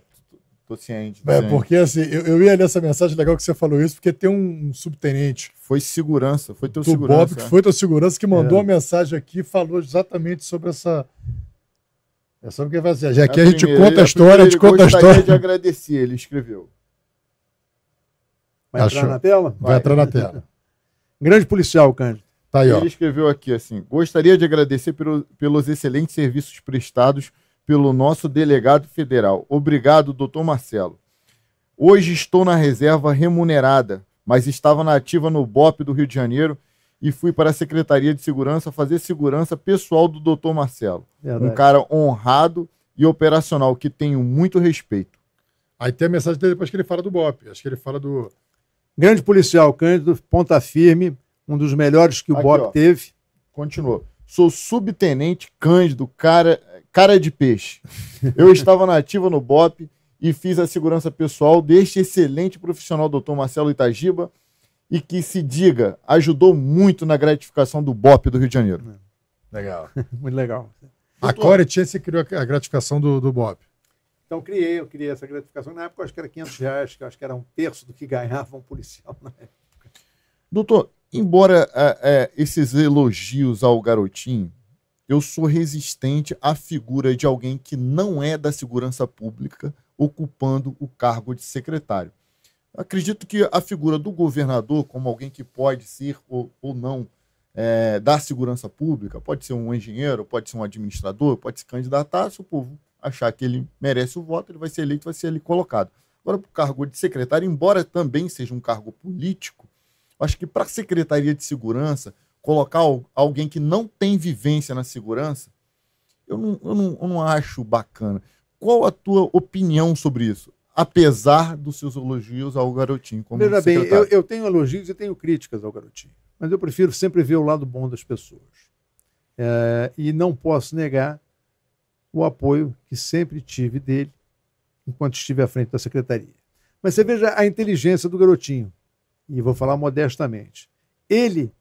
tô ciente. Tô é, ciente. porque, assim, eu, eu ia ler essa mensagem, legal que você falou isso, porque tem um subtenente... Foi segurança, foi teu do segurança. BOP, que é. foi teu segurança, que mandou é. a mensagem aqui, falou exatamente sobre essa... É só porque vai ser. já que a, é a gente primeira, conta a é história, a gente conta a história. Eu gostaria de agradecer, ele escreveu. Vai entrar na tela? Vai, Vai entrar na tela. Grande policial, Cândido. Tá aí, Ele escreveu aqui assim: gostaria de agradecer pelo, pelos excelentes serviços prestados pelo nosso delegado federal. Obrigado, doutor Marcelo. Hoje estou na reserva remunerada, mas estava na ativa no BOP do Rio de Janeiro e fui para a Secretaria de Segurança fazer segurança pessoal do doutor Marcelo. Verdade. Um cara honrado e operacional que tenho muito respeito. Aí tem a mensagem dele depois que ele fala do BOP. Acho que ele fala do Grande policial, Cândido, ponta firme, um dos melhores que o Aqui, Bob ó. teve. Continuou. Sou subtenente Cândido, cara, cara de peixe. Eu estava na ativa no BOP e fiz a segurança pessoal deste excelente profissional, doutor Marcelo Itagiba, e que se diga, ajudou muito na gratificação do BOP do Rio de Janeiro. É. Legal. muito legal. Doutor, a Core tinha se criou a gratificação do, do BOP. Então criei, eu criei essa gratificação. Na época, acho que era 500 reais, que acho que era um terço do que ganhava um policial na época. Doutor, embora é, é, esses elogios ao garotinho, eu sou resistente à figura de alguém que não é da segurança pública ocupando o cargo de secretário. Acredito que a figura do governador, como alguém que pode ser ou, ou não é, da segurança pública, pode ser um engenheiro, pode ser um administrador, pode se candidatar, se o povo achar que ele merece o voto, ele vai ser eleito, vai ser ali colocado. Agora, para o cargo de secretário, embora também seja um cargo político, acho que para a Secretaria de Segurança, colocar alguém que não tem vivência na segurança, eu não, eu não, eu não acho bacana. Qual a tua opinião sobre isso? Apesar dos seus elogios ao Garotinho como Veja bem, eu, eu tenho elogios e tenho críticas ao Garotinho. Mas eu prefiro sempre ver o lado bom das pessoas. É, e não posso negar o apoio que sempre tive dele enquanto estive à frente da secretaria. Mas você veja a inteligência do garotinho, e vou falar modestamente. Ele,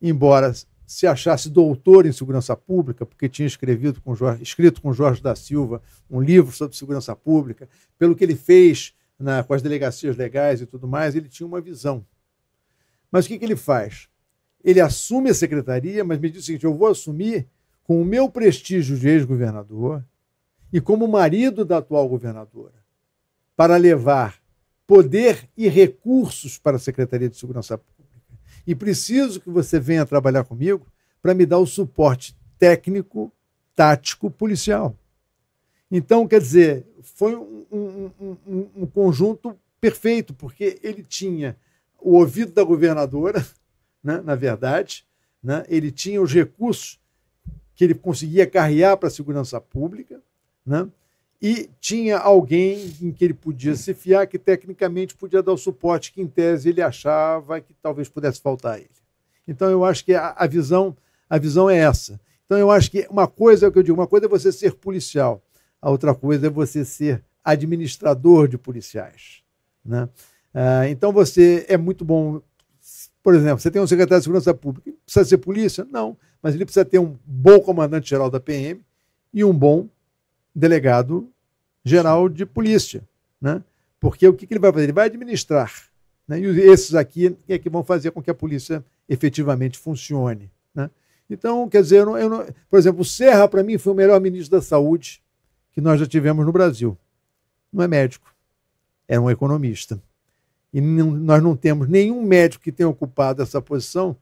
embora se achasse doutor em segurança pública, porque tinha escrevido com Jorge, escrito com Jorge da Silva um livro sobre segurança pública, pelo que ele fez na, com as delegacias legais e tudo mais, ele tinha uma visão. Mas o que, que ele faz? Ele assume a secretaria, mas me diz o seguinte: eu vou assumir com o meu prestígio de ex-governador e como marido da atual governadora, para levar poder e recursos para a Secretaria de Segurança Pública. E preciso que você venha trabalhar comigo para me dar o suporte técnico, tático, policial. Então, quer dizer, foi um, um, um, um conjunto perfeito, porque ele tinha o ouvido da governadora, né, na verdade, né, ele tinha os recursos que ele conseguia carrear para a segurança pública, né? e tinha alguém em que ele podia se fiar, que tecnicamente podia dar o suporte que, em tese, ele achava que talvez pudesse faltar a ele. Então, eu acho que a, a visão, a visão é essa. Então, eu acho que uma coisa é o que eu digo, uma coisa é você ser policial, a outra coisa é você ser administrador de policiais. Né? Ah, então, você é muito bom por exemplo, você tem um secretário de segurança pública, precisa ser polícia? Não mas ele precisa ter um bom comandante-geral da PM e um bom delegado-geral de polícia. Né? Porque o que, ele vai fazer? Ele vai administrar. Né? E esses aqui é que vão fazer com que a polícia efetivamente funcione. Né? Então, quer dizer, eu não, eu não... por exemplo, o Serra, para mim, foi o melhor ministro da Saúde que nós já tivemos no Brasil. Não é médico, é um economista. E não, nós não temos nenhum médico que tenha ocupado essa posição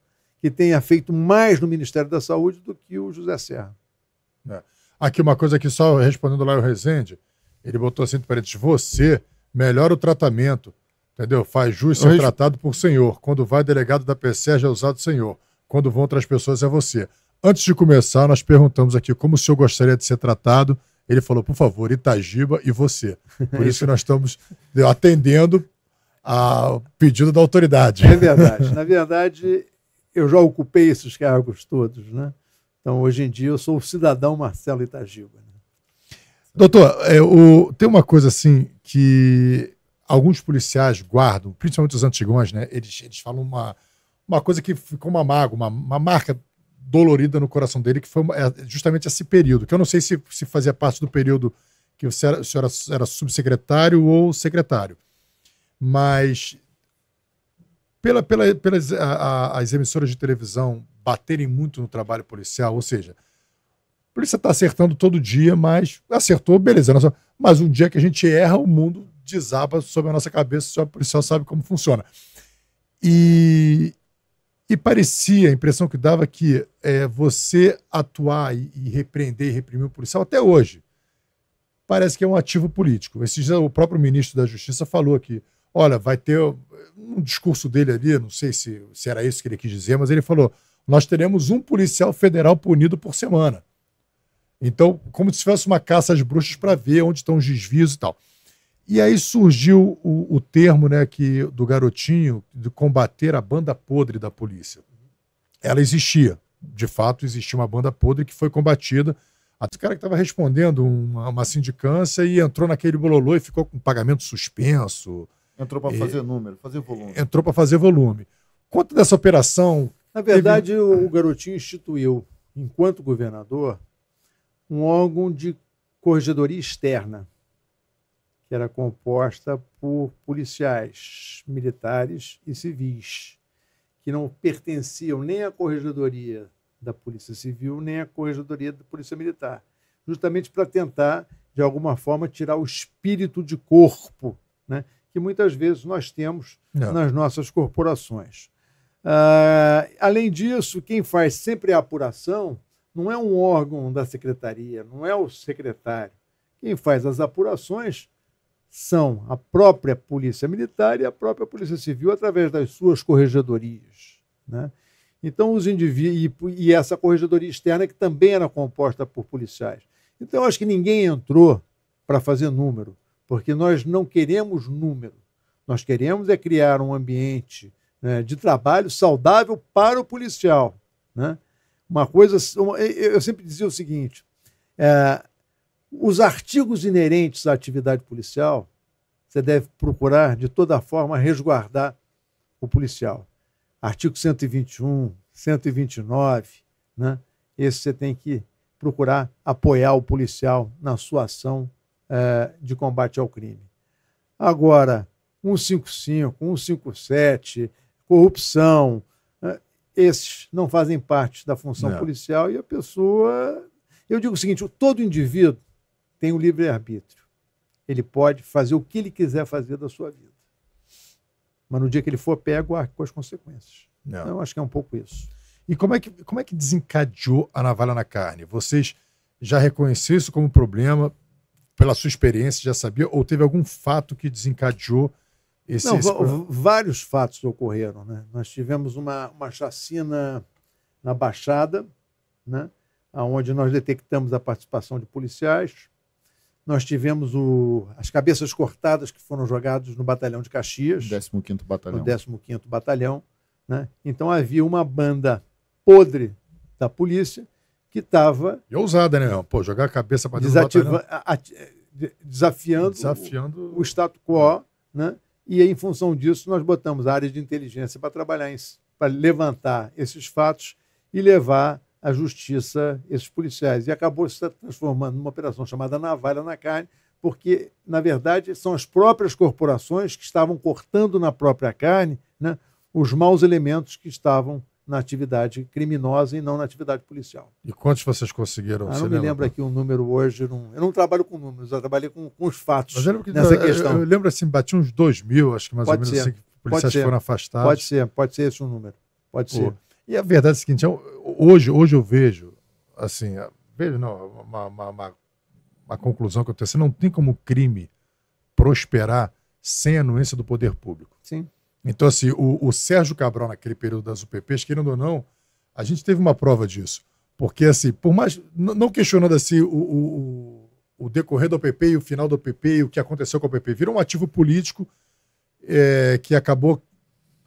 que tenha feito mais no Ministério da Saúde do que o José Serra. É. Aqui uma coisa que só respondendo lá o Rezende, ele botou assim para parênteses, você melhora o tratamento, entendeu? Faz jus ser tratado por senhor. Quando vai delegado da PC é já é usado senhor. Quando vão outras pessoas é você. Antes de começar, nós perguntamos aqui como o senhor gostaria de ser tratado. Ele falou, por favor, Itagiba e você. Por isso que nós estamos atendendo ao pedido da autoridade. É verdade. Na verdade, eu já ocupei esses cargos todos, né? Então, hoje em dia, eu sou o cidadão Marcelo Itagiba. Né? Doutor, é, o, tem uma coisa assim que alguns policiais guardam, principalmente os antigões, né? Eles, eles falam uma, uma coisa que ficou uma mágoa, uma, uma marca dolorida no coração dele, que foi é, justamente esse período, que eu não sei se, se fazia parte do período que o senhor, era, era subsecretário ou secretário, mas pela, pela, pelas a, a, as emissoras de televisão baterem muito no trabalho policial, ou seja, a polícia está acertando todo dia, mas acertou, beleza. Nossa, né? mas um dia que a gente erra, o mundo desaba sobre a nossa cabeça, só o policial sabe como funciona. E, e parecia, a impressão que dava que é, você atuar e, e, repreender e reprimir o policial até hoje parece que é um ativo político. Esse dia, o próprio ministro da Justiça falou que Olha, vai ter um discurso dele ali, não sei se, se era isso que ele quis dizer, mas ele falou: nós teremos um policial federal punido por semana. Então, como se fosse uma caça às bruxas para ver onde estão os desvios e tal. E aí surgiu o, o, termo né, que, do garotinho de combater a banda podre da polícia. Ela existia. De fato, existia uma banda podre que foi combatida. O cara que estava respondendo uma, uma, sindicância e entrou naquele bololô e ficou com pagamento suspenso, Entrou para fazer número, fazer volume. Entrou para fazer volume. Conta dessa operação. Na verdade, teve... o garotinho instituiu, enquanto governador, um órgão de corregedoria externa, que era composta por policiais, militares e civis, que não pertenciam nem à corregedoria da Polícia Civil, nem à corregedoria da Polícia Militar, justamente para tentar, de alguma forma, tirar o espírito de corpo né, que muitas vezes nós temos Não. É. nas nossas corporações. Uh, além disso, quem faz sempre a apuração não é um órgão da secretaria, não é o secretário. Quem faz as apurações são a própria Polícia Militar e a própria Polícia Civil através das suas corregedorias. Né? Então, os indivíduos. E, e essa corregedoria externa, que também era composta por policiais. Então, eu acho que ninguém entrou para fazer número porque nós não queremos número. Nós queremos é criar um ambiente né, de trabalho saudável para o policial. Né? Uma coisa, uma, eu sempre dizia o seguinte: é, os artigos inerentes à atividade policial, você deve procurar de toda forma resguardar o policial. Artigo 121, 129, né? Esse você tem que procurar apoiar o policial na sua ação é, de combate ao crime. Agora, 155, 157, corrupção, é, esses não fazem parte da função não. policial e a pessoa. Eu digo o seguinte: todo indivíduo tem o um livre-arbítrio. Ele pode fazer o que ele quiser fazer da sua vida. Mas no dia que ele for pego, arque com as consequências. Não. Então, acho que é um pouco isso. E como é, que, como é que desencadeou a navalha na carne? Vocês já reconheceram isso como problema, pela sua experiência, já sabia? Ou teve algum fato que desencadeou esse... Não, esse... vários fatos ocorreram, né? Nós tivemos uma, uma chacina na Baixada, né? onde nós detectamos a participação de policiais. Nós tivemos o, as cabeças cortadas que foram jogadas no Batalhão de Caxias. 15 Batalhão. No 15 Batalhão. Né? Então havia uma banda podre da polícia que estava. E é ousada, né? Pô, jogar a cabeça para né? desativa... desafiando, desafiando o, o status quo, né? E aí, em função disso, nós botamos a área de inteligência para trabalhar, para levantar esses fatos e levar à justiça esses policiais. E acabou se transformando numa operação chamada Navalha na Carne, porque, na verdade, são as próprias corporações que estavam cortando na própria carne né, os maus elementos que estavam na atividade criminosa e não na atividade policial. E quantos vocês conseguiram? Ah, não me lembra? lembro aqui um número hoje. Não, eu não trabalho com números, eu trabalhei com, com os fatos Mas eu lembro que, nessa questão. Eu, eu lembro assim, bati uns 2 mil, acho que mais pode ou menos assim, policiais ser. foram afastados. Pode ser, pode ser esse o um número. Pode Pô. ser. E a verdade é a seguinte, eu, hoje, hoje eu vejo, assim, vejo não, uma, uma, uma, uma conclusão que eu tenho, assim, não tem como crime prosperar sem a anuência do poder público. Sim. Então, assim, o, o Sérgio Cabral, naquele período das UPPs, querendo ou não, a gente teve uma prova disso. Porque, assim, por mais. Não questionando assim o, o, o decorrer do PP e o final do PP e o que aconteceu com o PP. Virou um ativo político é, que acabou.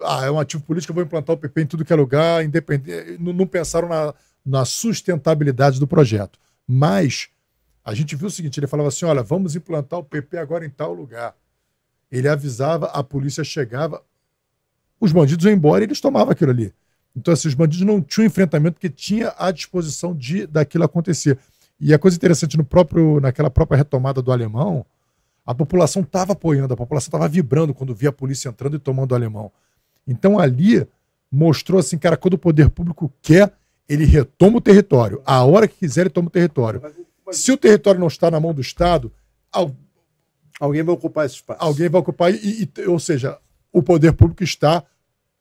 Ah, é um ativo político, eu vou implantar o PP em tudo que é lugar, independente. É, não, não pensaram na, na sustentabilidade do projeto. Mas a gente viu o seguinte: ele falava assim: olha, vamos implantar o PP agora em tal lugar. Ele avisava, a polícia chegava, os bandidos iam embora e eles tomavam aquilo ali. Então, assim, os bandidos não tinham enfrentamento que tinha à disposição de daquilo acontecer. E a coisa interessante, no próprio, naquela própria retomada do alemão, a população estava apoiando, a população estava vibrando quando via a polícia entrando e tomando o alemão. Então, ali mostrou assim, cara, quando o poder público quer, ele retoma o território. A hora que quiser, ele toma o território. Se o território não está na mão do Estado, alguém vai ocupar esse espaço. Alguém vai ocupar, e, e, ou seja, o poder público está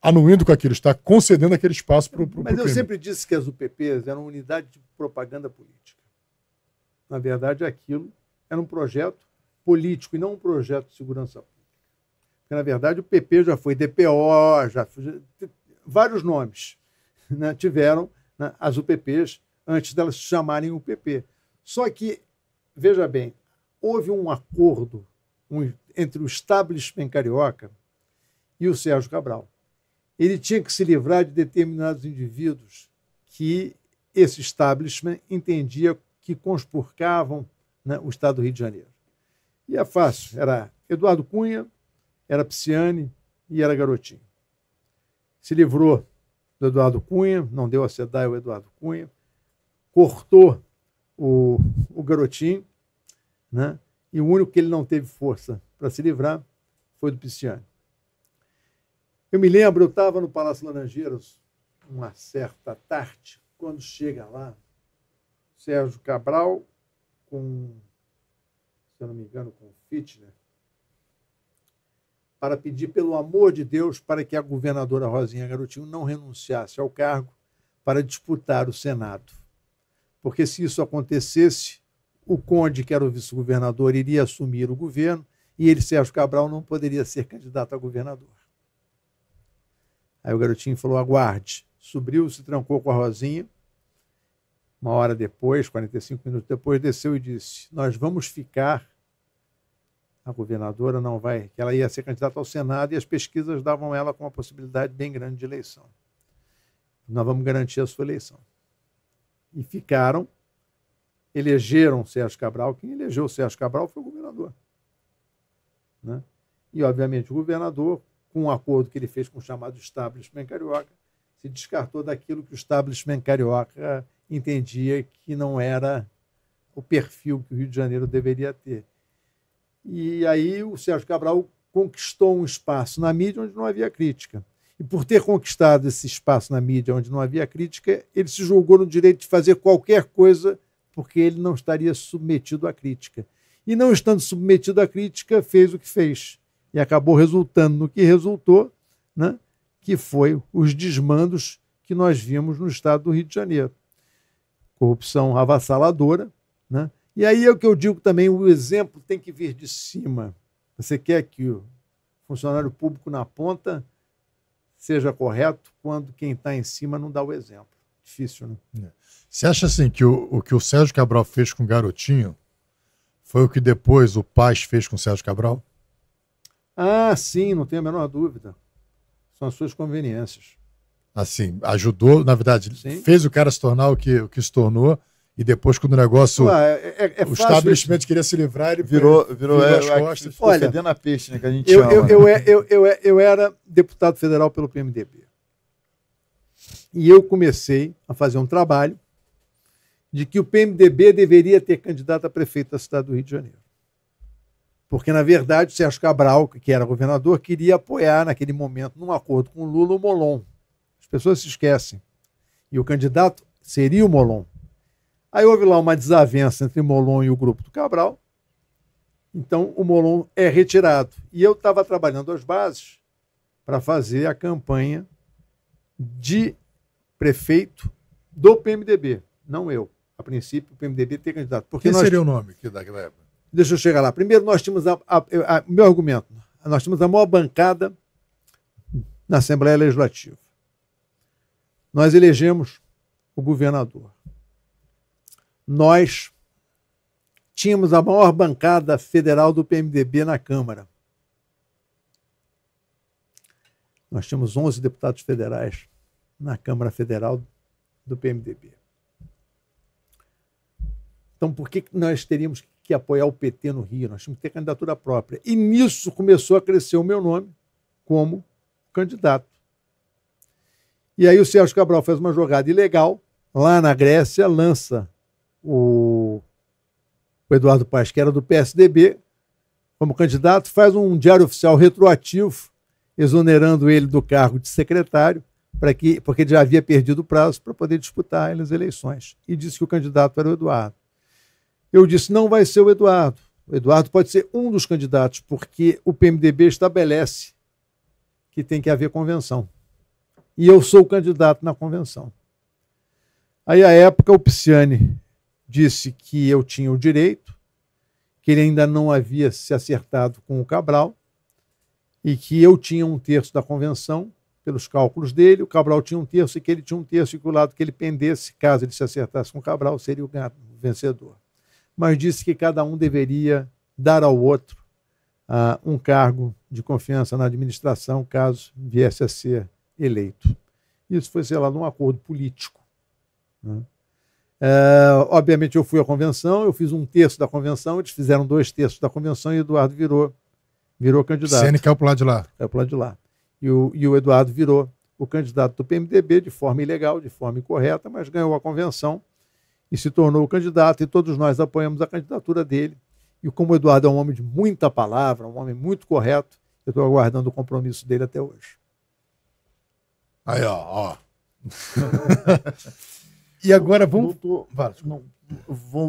anuindo com aquilo, está concedendo aquele espaço para o Mas eu sempre disse que as UPPs eram unidade de propaganda política. Na verdade, aquilo era um projeto político e não um projeto de segurança pública. Porque, na verdade, o PP já foi DPO, já, foi, vários nomes né, tiveram né, as UPPs antes delas se chamarem UPP. Só que, veja bem, houve um acordo um, entre o establishment carioca e o Sérgio Cabral. Ele tinha que se livrar de determinados indivíduos que esse establishment entendia que conspurcavam né, o Estado do Rio de Janeiro. E é fácil, era Eduardo Cunha, era Pisciani e era Garotinho. Se livrou do Eduardo Cunha, não deu a sedar ao Eduardo Cunha, cortou o, o Garotinho, né, e o único que ele não teve força para se livrar foi do Pisciani. Eu me lembro, eu estava no Palácio Laranjeiras uma certa tarde, quando chega lá, Sérgio Cabral com, se eu não me engano, com Fitner, para pedir, pelo amor de Deus, para que a governadora Rosinha Garotinho não renunciasse ao cargo para disputar o Senado. Porque se isso acontecesse, o Conde, que era o vice-governador, iria assumir o governo e ele, Sérgio Cabral, não poderia ser candidato a governador. Aí o garotinho falou: aguarde. Subiu, se trancou com a Rosinha. Uma hora depois, 45 minutos depois, desceu e disse: Nós vamos ficar. A governadora não vai. Ela ia ser candidata ao Senado e as pesquisas davam ela com uma possibilidade bem grande de eleição. Nós vamos garantir a sua eleição. E ficaram, elegeram Sérgio Cabral. Quem elegeu Sérgio Cabral foi o governador. Né? E, obviamente, o governador, com um acordo que ele fez com o chamado establishment carioca, se descartou daquilo que o establishment carioca entendia que não era o perfil que o Rio de Janeiro deveria ter. E aí o Sérgio Cabral conquistou um espaço na mídia onde não havia crítica. E por ter conquistado esse espaço na mídia onde não havia crítica, ele se julgou no direito de fazer qualquer coisa porque ele não estaria submetido à crítica. E não estando submetido à crítica, fez o que fez e acabou resultando no que resultou, né, que foi os desmandos que nós vimos no estado do Rio de Janeiro. Corrupção avassaladora. Né? E aí é o que eu digo também: o exemplo tem que vir de cima. Você quer que o funcionário público na ponta seja correto quando quem está em cima não dá o exemplo. Difícil, né? É. Você acha assim que o, o que o Sérgio Cabral fez com o garotinho foi o que depois o Paz fez com o Sérgio Cabral? Ah, sim, não tenho a menor dúvida. São as suas conveniências. Assim, ajudou, na verdade, sim. fez o cara se tornar o que, o que se tornou. E depois, quando o negócio. Ué, é, é, é o estabelecimento queria se livrar, ele virou, virou, virou é, as costas. Olha, fedendo a peixe, né, que a gente eu, chama. Eu, eu, eu, eu, eu era deputado federal pelo PMDB. E eu comecei a fazer um trabalho de que o PMDB deveria ter candidato a prefeito da cidade do Rio de Janeiro. Porque, na verdade, o Sérgio Cabral, que era governador, queria apoiar, naquele momento, num acordo com o Lula, o Molon. As pessoas se esquecem. E o candidato seria o Molon. Aí houve lá uma desavença entre Molon e o grupo do Cabral. Então, o Molon é retirado. E eu estava trabalhando as bases para fazer a campanha de prefeito do PMDB, não eu. A princípio, o PMDB tem candidato. Porque Quem nós... seria o nome que daquela época? Deixa eu chegar lá. Primeiro, nós tínhamos a, a, a, meu argumento. Nós tínhamos a maior bancada na Assembleia Legislativa. Nós elegemos o governador. Nós tínhamos a maior bancada federal do PMDB na Câmara. Nós tínhamos 11 deputados federais na Câmara Federal do PMDB. Então, por que nós teríamos que que apoiar o PT no Rio, nós tínhamos que ter candidatura própria. E nisso começou a crescer o meu nome como candidato. E aí o Sérgio Cabral faz uma jogada ilegal, lá na Grécia, lança o, o Eduardo Paes, que era do PSDB, como candidato, faz um diário oficial retroativo, exonerando ele do cargo de secretário, para que, porque ele já havia perdido o prazo para poder disputar as eleições. E disse que o candidato era o Eduardo. Eu disse: não vai ser o Eduardo. O Eduardo pode ser um dos candidatos, porque o PMDB estabelece que tem que haver convenção. E eu sou o candidato na convenção. Aí, à época, o Pisciani disse que eu tinha o direito, que ele ainda não havia se acertado com o Cabral e que eu tinha um terço da convenção, pelos cálculos dele, o Cabral tinha um terço e que ele tinha um terço e que o lado que ele pendesse, caso ele se acertasse com o Cabral, seria o vencedor mas disse que cada um deveria dar ao outro uh, um cargo de confiança na administração caso viesse a ser eleito. Isso foi, sei lá, num acordo político. Né? É, obviamente, eu fui à convenção, eu fiz um terço da convenção, eles fizeram dois terços da convenção e Eduardo virou, virou candidato. Sene caiu para lado de lá. Caiu para lado de lá. E o, e o Eduardo virou o candidato do PMDB de forma ilegal, de forma incorreta, mas ganhou a convenção e se tornou candidato, e todos nós apoiamos a candidatura dele. E como o Eduardo é um homem de muita palavra, um homem muito correto, eu estou aguardando o compromisso dele até hoje. Aí, ó. ó. e agora vamos. Doutor,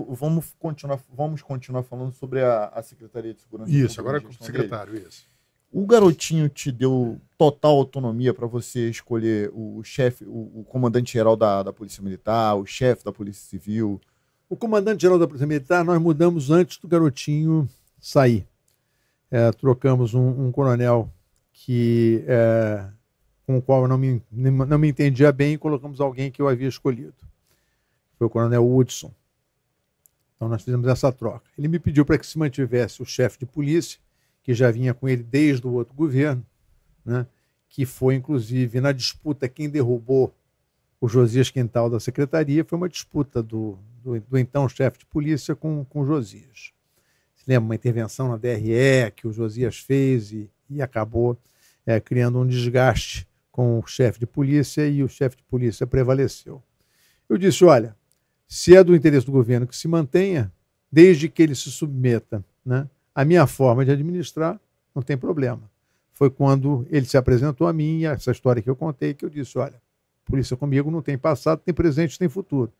vamos, continuar, vamos continuar falando sobre a, a Secretaria de Segurança isso, agora com o secretário, dele. isso o garotinho te deu total autonomia para você escolher o chefe, o, o comandante-geral da, da Polícia Militar, o chefe da Polícia Civil? O comandante-geral da Polícia Militar nós mudamos antes do garotinho sair. É, trocamos um, um, coronel que é, com o qual eu não me, não me entendia bem e colocamos alguém que eu havia escolhido. Foi o coronel Woodson. Então nós fizemos essa troca. Ele me pediu para que se mantivesse o chefe de polícia que já vinha com ele desde o outro governo, né? que foi, inclusive, na disputa quem derrubou o Josias Quintal da secretaria, foi uma disputa do, do, do então chefe de polícia com, com o Josias. Se lembra uma intervenção na DRE que o Josias fez e, e acabou é, criando um desgaste com o chefe de polícia e o chefe de polícia prevaleceu. Eu disse: olha, se é do interesse do governo que se mantenha, desde que ele se submeta né, a minha forma de administrar não tem problema. Foi quando ele se apresentou a mim, essa história que eu contei, que eu disse: olha, polícia comigo não tem passado, tem presente, tem futuro.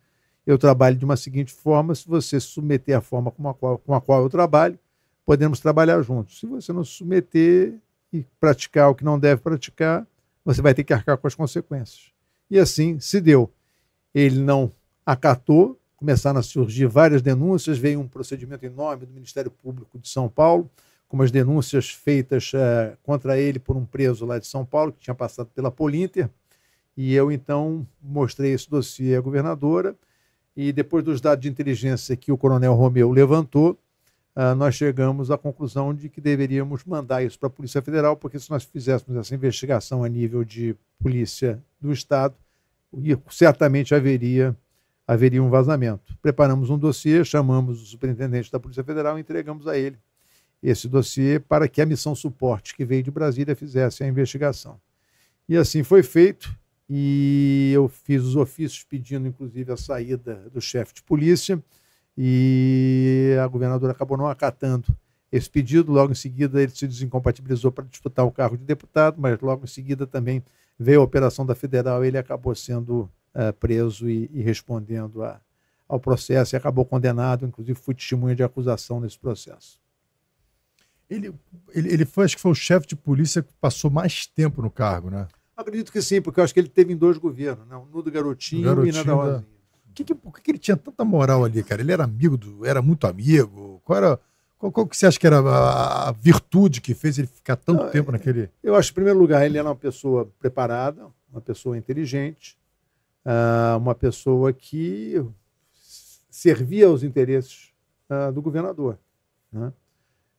Eu trabalho de uma seguinte forma: se você se submeter à forma com a qual, com a qual eu trabalho, podemos trabalhar juntos. Se você não se submeter e praticar o que não deve praticar, você vai ter que arcar com as consequências. E assim se deu. Ele não acatou, começaram a surgir várias denúncias, veio um procedimento em nome do Ministério Público de São Paulo, com umas denúncias feitas eh, contra ele por um preso lá de São Paulo, que tinha passado pela Polinter, e eu então mostrei esse dossiê à governadora, e depois dos dados de inteligência que o coronel Romeu levantou, uh, nós chegamos à conclusão de que deveríamos mandar isso para a Polícia Federal, porque se nós fizéssemos essa investigação a nível de Polícia do Estado, certamente haveria haveria um vazamento. Preparamos um dossiê, chamamos o superintendente da Polícia Federal e entregamos a ele esse dossiê para que a missão suporte que veio de Brasília fizesse a investigação. E assim foi feito, e eu fiz os ofícios pedindo, inclusive, a saída do chefe de polícia, e a governadora acabou não acatando esse pedido. Logo em seguida, ele se desincompatibilizou para disputar o cargo de deputado, mas logo em seguida também veio a operação da Federal, ele acabou sendo eh, preso e, e respondendo a, ao processo e acabou condenado, inclusive fui testemunha de acusação nesse processo. Ele, ele, ele foi, acho que foi o chefe de polícia que passou mais tempo no cargo, né? Acredito que sim, porque eu acho que ele teve em dois governos, né? no do Garotinho, do garotinho e na da Rosinha. Da... Que que, por que ele tinha tanta moral ali, cara? Ele era amigo, do, era muito amigo? Qual era... Qual, qual, que você acha que era a, a virtude que fez ele ficar tanto tempo é, naquele. Eu acho, em primeiro lugar, ele era uma pessoa preparada, uma pessoa inteligente, uh, uma pessoa que servia aos interesses uh, do governador. Né?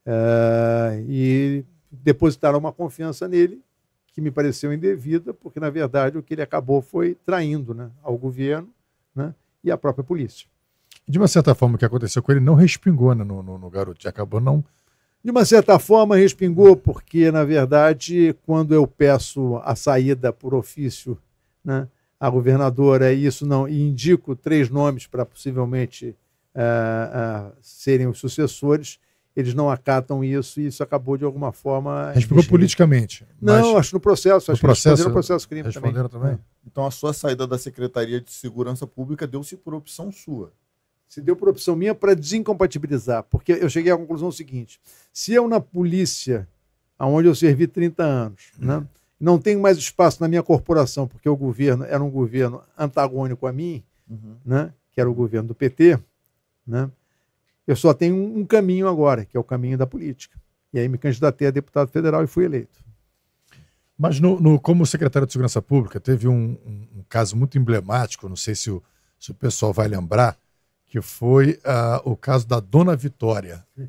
Uh, e depositaram uma confiança nele que me pareceu indevida, porque, na verdade, o que ele acabou foi traindo né, ao governo né, e à própria polícia. De uma certa forma, o que aconteceu com ele não respingou né, no, no, no garoto, acabou não de uma certa forma, respingou, porque, na verdade, quando eu peço a saída por ofício né, a governadora é isso não e indico três nomes para possivelmente eh, eh, serem os sucessores eles não acatam isso e isso acabou de alguma forma respingou encher. politicamente não acho no processo no acho processo, responderam processo crime responderam também. também. então a sua saída da secretaria de segurança pública deu-se por opção sua se deu por opção minha para desincompatibilizar porque eu cheguei à conclusão seguinte se eu na polícia aonde eu servi 30 anos né não tenho mais espaço na minha corporação, porque o governo era um governo antagônico a mim, uhum. né? que era o governo do PT, né? eu só tenho um caminho agora, que é o caminho da política. E aí me candidatei a deputado federal e fui eleito. Mas no, no como secretário de Segurança Pública, teve um, um, um caso muito emblemático, não sei se o, se o pessoal vai lembrar, que foi uh, o caso da Dona Vitória.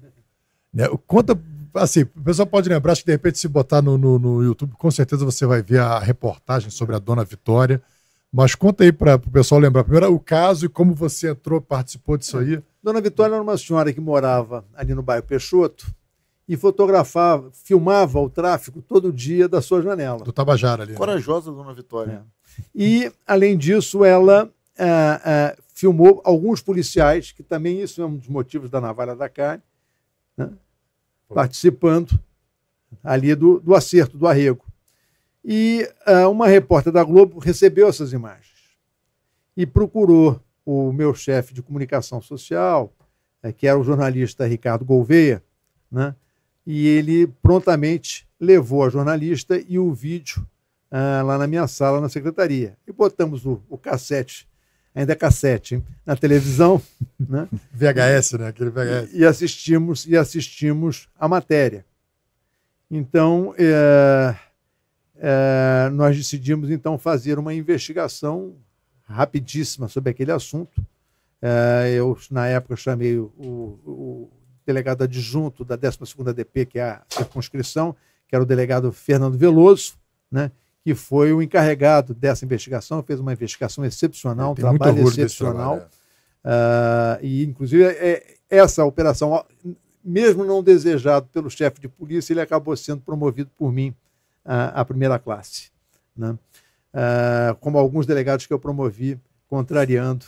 né? Conta assim, o pessoal pode lembrar que de repente se botar no, no, no, YouTube, com certeza você vai ver a reportagem sobre a Dona Vitória. Mas conta aí para o pessoal lembrar primeiro o caso e como você entrou, participou disso aí. Dona Vitória era uma senhora que morava ali no bairro Peixoto e fotografava, filmava o tráfico todo dia da sua janela. Do Tabajara ali. Né? Corajosa, né? Dona Vitória. É. E, além disso, ela é, é, filmou alguns policiais, que também isso é um dos motivos da navalha da carne, né? participando ali do, do acerto, do arrego. E uh, uma repórter da Globo recebeu essas imagens e procurou o meu chefe de comunicação social, eh, que era o jornalista Ricardo Gouveia, né, e ele prontamente levou a jornalista e o vídeo ah, lá na minha sala, na secretaria. E botamos o, o cassete ainda é cassete, na televisão. Né? VHS, né? Aquele VHS. E, assistimos, e assistimos a matéria. Então, é, é, nós decidimos então fazer uma investigação rapidíssima sobre aquele assunto. É, eu, na época, chamei o, o delegado adjunto da 12ª DP, que é a circunscrição, que era o delegado Fernando Veloso, né? que foi o encarregado dessa investigação, fez uma investigação excepcional, é, um trabalho excepcional. Trabalho, é. uh, e, inclusive, é, é essa operação, mesmo não desejado pelo chefe de polícia, ele acabou sendo promovido por mim uh, à primeira classe. Né? Uh, como alguns delegados que eu promovi, contrariando,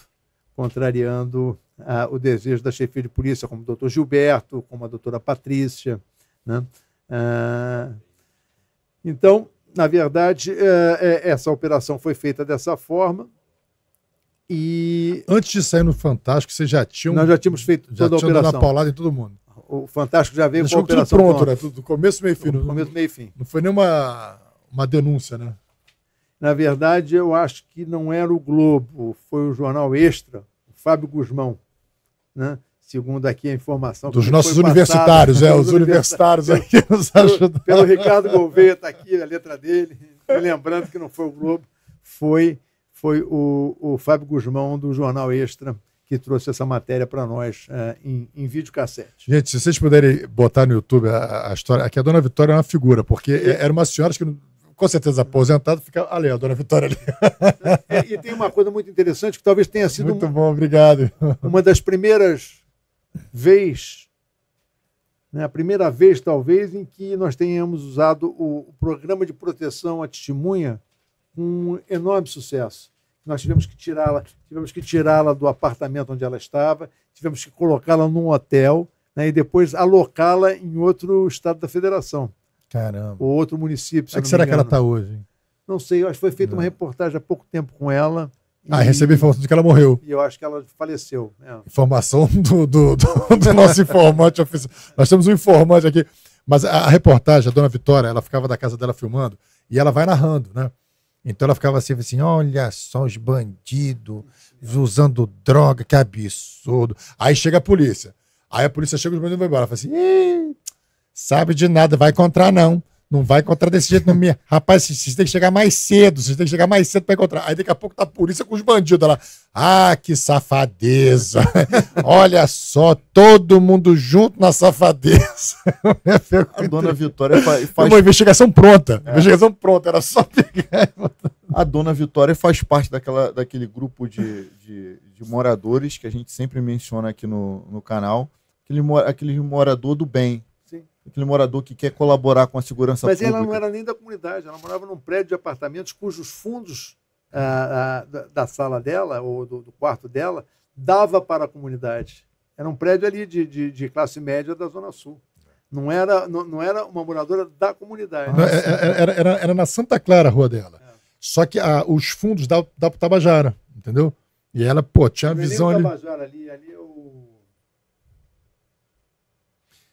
contrariando ah, o desejo da chefe de polícia, como o doutor Gilberto, como a doutora Patrícia. Né? então, na verdade, é, é, essa operação foi feita dessa forma. E. Antes de sair no Fantástico, vocês já tinham. Nós já tínhamos feito já toda a operação. Já paulada em todo mundo. O Fantástico já veio Deixou com a operação. Né? Tudo pronto, né? Do começo, meio fim. Do né? começo, meio fim. Não foi nenhuma uma denúncia, né? Na verdade, eu acho que não era o Globo, foi o jornal Extra, o Fábio Guzmão, né? segundo aqui a informação. Dos nossos universitários, é, os universitários é. aqui nos ajudaram. Pelo Ricardo Gouveia, está aqui a letra dele. Me lembrando que não foi o Globo, foi, foi o, o Fábio Guzmão, do Jornal Extra, que trouxe essa matéria para nós uh, em, em videocassete. Gente, se vocês puderem botar no YouTube a, a história, aqui a Dona Vitória é uma figura, porque é, é. era uma senhora que com certeza aposentado, fica ali, a dona Vitória ali. É, e tem uma coisa muito interessante que talvez tenha sido. Muito bom, obrigado. Uma das primeiras vez, né, a primeira vez talvez, em que nós tenhamos usado o, o programa de proteção à testemunha com um enorme sucesso. Nós tivemos que tirá-la, tivemos que tirá-la do apartamento onde ela estava, tivemos que colocá-la num hotel né, e depois alocá-la em outro estado da federação. Caramba. Ou outro município. Onde é será que ela está hoje? Não sei, acho que foi feita uma reportagem há pouco tempo com ela. Ah, recebi informação de que ela morreu. E eu acho que ela faleceu. É. Informação do, do, do, do nosso informante oficial. Nós temos um informante aqui. Mas a, a, reportagem, a dona Vitória, ela ficava da casa dela filmando e ela vai narrando, né? Então ela ficava assim, assim, olha só os bandidos usando droga, que absurdo. Aí chega a polícia. Aí a polícia chega, os bandidos vão embora. Ela fala assim, sabe de nada, vai encontrar não. Não vai encontrar desse jeito no minha. Rapaz, vocês têm que chegar mais cedo, vocês têm que chegar mais cedo para encontrar. Aí daqui a pouco tá a polícia com os bandidos lá. Ah, que safadeza! Olha só, todo mundo junto na safadeza. a dona Vitória faz. Uma investigação pronta. É. Investigação pronta, era só pegar A dona Vitória faz parte daquela, daquele grupo de, de, de moradores que a gente sempre menciona aqui no, no canal. Aquele, aquele morador do bem aquele morador que quer colaborar com a segurança Mas pública. Mas ela não era nem da comunidade, ela morava num prédio de apartamentos cujos fundos ah, ah, da, da, sala dela, ou do, do, quarto dela, dava para a comunidade. Era um prédio ali de, de, de classe média da Zona Sul. Não era, não, não era uma moradora da comunidade. Ah, era, é, é, era, era, era, na Santa Clara a rua dela. É. Só que ah, os fundos da, da Tabajara, entendeu? E ela, pô, tinha a é visão ali... Tabajara, ali. Ali é o...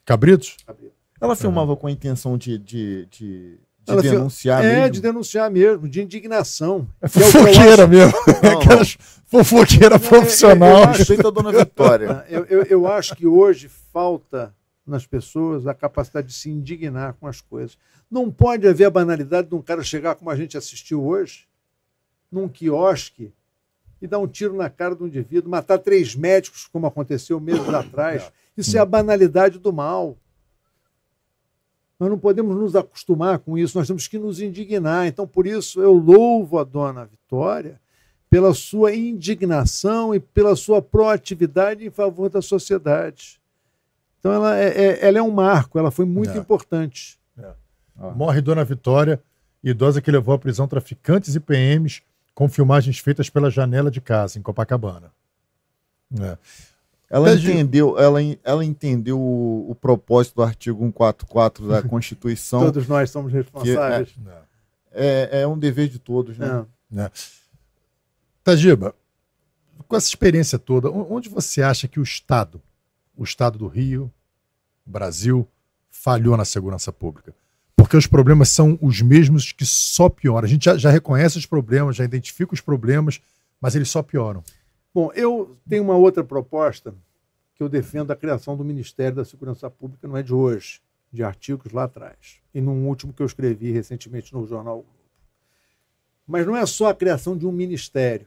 Cabritos? Cabritos. Ela filmava com a intenção de, de, de de ela denunciar é, mesmo. É, de denunciar mesmo, de indignação. É, é fofoqueira é mesmo. Não, Aquelas fofoqueira não, é, profissional. Respeito à dona Vitória. Eu, eu, eu, acho que hoje falta nas pessoas a capacidade de se indignar com as coisas. Não pode haver a banalidade de um cara chegar, como a gente assistiu hoje, num quiosque e dar um tiro na cara de um indivíduo, matar três médicos, como aconteceu meses atrás. Isso é a banalidade do mal. Nós não podemos nos acostumar com isso, nós temos que nos indignar. Então, por isso, eu louvo a dona Vitória pela sua indignação e pela sua proatividade em favor da sociedade. Então, ela é, é ela é um marco, ela foi muito é. importante. É. Morre Dona Vitória, idosa que levou à prisão traficantes e PMs com filmagens feitas pela janela de casa, em Copacabana. É. Ela entendeu, ela, ela entendeu o, o, propósito do artigo 144 da Constituição. todos nós somos é, responsáveis. É, é, é, um dever de todos, né? É. é. Tajiba, com essa experiência toda, onde você acha que o Estado, o Estado do Rio, Brasil, falhou na segurança pública? Porque os problemas são os mesmos que só pioram. A gente já, já reconhece os problemas, já identifica os problemas, mas eles só pioram. Bom, eu tenho uma outra proposta que eu defendo a criação do Ministério da Segurança Pública, não é de hoje, de artigos lá atrás, e num último que eu escrevi recentemente no jornal. Mas não é só a criação de um ministério,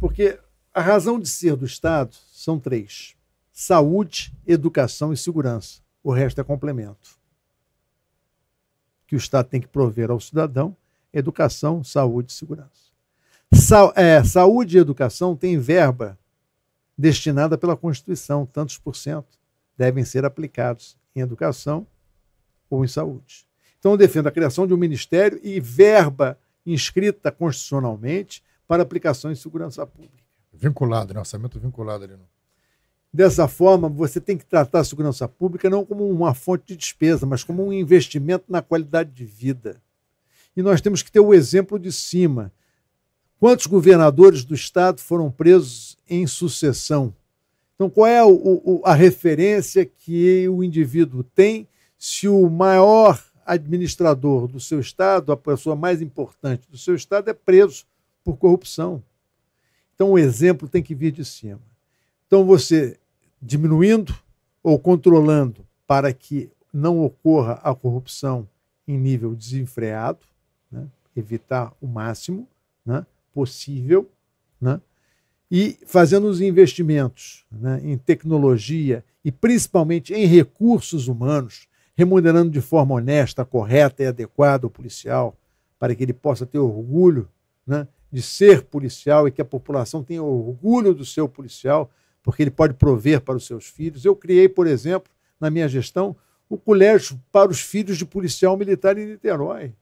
porque a razão de ser do Estado são três: saúde, educação e segurança. O resto é complemento. Que o Estado tem que prover ao cidadão educação, saúde e segurança. Sa é, saúde e educação têm verba destinada pela Constituição, tantos por cento devem ser aplicados em educação ou em saúde. Então, eu defendo a criação de um ministério e verba inscrita constitucionalmente para aplicação em segurança pública. Vinculado, né? orçamento vinculado ali. Dessa forma, você tem que tratar a segurança pública não como uma fonte de despesa, mas como um investimento na qualidade de vida. E nós temos que ter o exemplo de cima Quantos governadores do Estado foram presos em sucessão? Então, qual é o, o, a referência que o indivíduo tem se o maior administrador do seu Estado, a pessoa mais importante do seu Estado, é preso por corrupção? Então, o exemplo tem que vir de cima. Então, você diminuindo ou controlando para que não ocorra a corrupção em nível desenfreado, né? evitar o máximo, né? possível, né? e fazendo os investimentos né, em tecnologia e principalmente em recursos humanos, remunerando de forma honesta, correta e adequada o policial, para que ele possa ter orgulho né, de ser policial e que a população tenha orgulho do seu policial, porque ele pode prover para os seus filhos. Eu criei, por exemplo, na minha gestão, o colégio para os filhos de policial militar em Niterói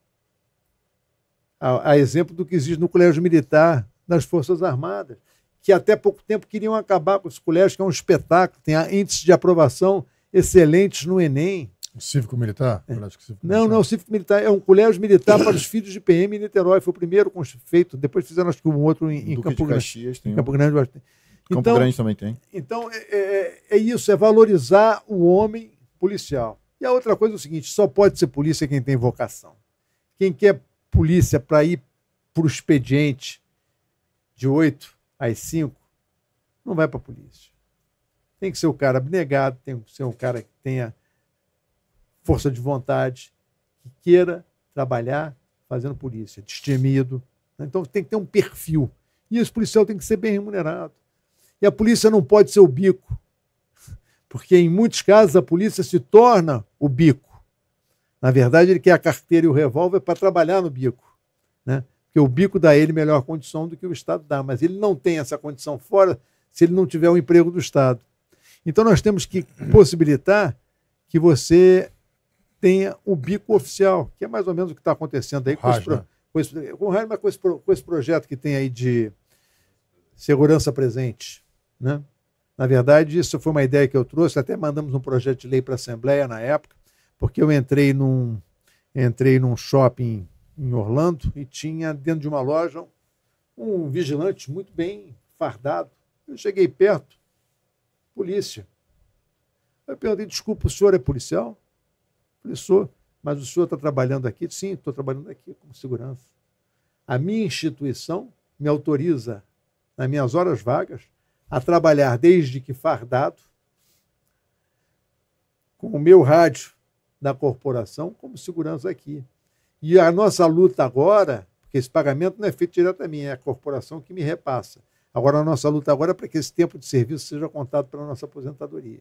a, a exemplo do que existe no colégio militar, nas Forças Armadas, que até pouco tempo queriam acabar com os colégios, que é um espetáculo, tem índices de aprovação excelentes no Enem. O cívico militar? É. Cívico não, militar. não, o cívico militar é um colégio militar para os filhos de PM em Niterói. Foi o primeiro feito, depois fizeram acho que um outro em, em Campo Grande. Caxias, tem Campo Grande, tem. Então, Campo Grande também tem. Então, é é, é, é, isso, é valorizar o homem policial. E a outra coisa é o seguinte: só pode ser polícia quem tem vocação. Quem quer polícia para ir para o expediente de 8 às 5, não vai para a polícia. Tem que ser o um cara abnegado, tem que ser um cara que tenha força de vontade, que queira trabalhar fazendo polícia, destemido. Né? Então tem que ter um perfil. E esse policial tem que ser bem remunerado. E a polícia não pode ser o bico, porque em muitos casos a polícia se torna o bico. Na verdade, ele quer a carteira e o revólver para trabalhar no bico, né? porque o bico dá a ele melhor condição do que o Estado dá, mas ele não tem essa condição fora se ele não tiver o um emprego do Estado. Então, nós temos que possibilitar que você tenha o bico oficial, que é mais ou menos o que está acontecendo aí com, esse, com, esse... esse projeto que tem aí de segurança presente. Né? Na verdade, isso foi uma ideia que eu trouxe, até mandamos um projeto de lei para a Assembleia na época, porque eu entrei num, entrei num shopping em Orlando e tinha dentro de uma loja um vigilante muito bem fardado. Eu cheguei perto, polícia. Eu perguntei, desculpa, o senhor é policial? Eu mas o senhor está trabalhando aqui? Sim, estou trabalhando aqui como segurança. A minha instituição me autoriza, nas minhas horas vagas, a trabalhar desde que fardado, com o meu rádio da corporação como segurança aqui. E a nossa luta agora, porque esse pagamento não é feito direto a mim, é a corporação que me repassa. Agora, a nossa luta agora é para que esse tempo de serviço seja contado pela nossa aposentadoria.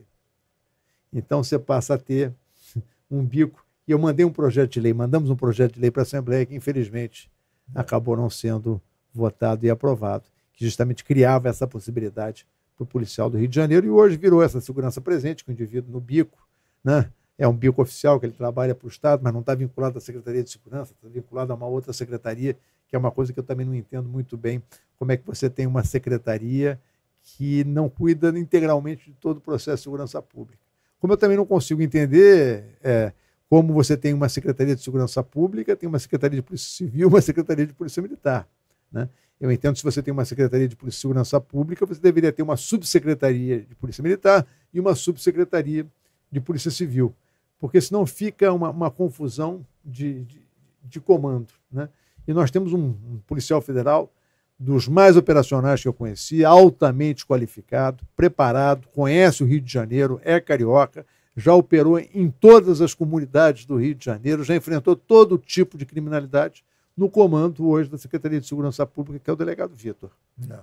Então, você passa a ter um bico. E eu mandei um projeto de lei, mandamos um projeto de lei para a Assembleia que, infelizmente, acabou não sendo votado e aprovado, que justamente criava essa possibilidade para o policial do Rio de Janeiro. E hoje virou essa segurança presente, com o indivíduo no bico, né? é um bico oficial que ele trabalha para o Estado, mas não está vinculado à Secretaria de Segurança, está vinculado a uma outra secretaria, que é uma coisa que eu também não entendo muito bem, como é que você tem uma secretaria que não cuida integralmente de todo o processo de segurança pública. Como eu também não consigo entender é, como você tem uma Secretaria de Segurança Pública, tem uma Secretaria de Polícia Civil, uma Secretaria de Polícia Militar. Né? Eu entendo que se você tem uma Secretaria de Polícia e Segurança Pública, você deveria ter uma Subsecretaria de Polícia Militar e uma Subsecretaria de Polícia Civil porque senão fica uma, uma confusão de, de, de, comando. Né? E nós temos um, um policial federal dos mais operacionais que eu conheci, altamente qualificado, preparado, conhece o Rio de Janeiro, é carioca, já operou em todas as comunidades do Rio de Janeiro, já enfrentou todo tipo de criminalidade no comando hoje da Secretaria de Segurança Pública, que é o delegado Vitor. É.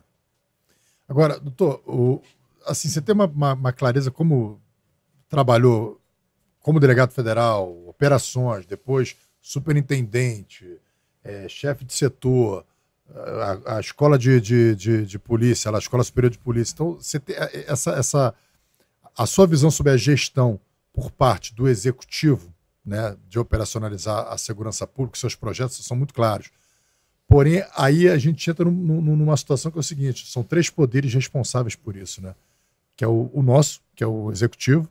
Agora, doutor, o, assim, você tem uma, uma, uma, clareza como trabalhou como delegado federal, operações, depois superintendente, é, chefe de setor, a, a escola de, de, de, de, polícia, a escola superior de polícia. Então, você tem é, é, essa, essa, a sua visão sobre a gestão por parte do executivo, né, de operacionalizar a segurança pública, seus projetos são muito claros. Porém, aí a gente entra num, num, numa situação que é o seguinte: são três poderes responsáveis por isso, né? Que é o, o nosso, que é o executivo,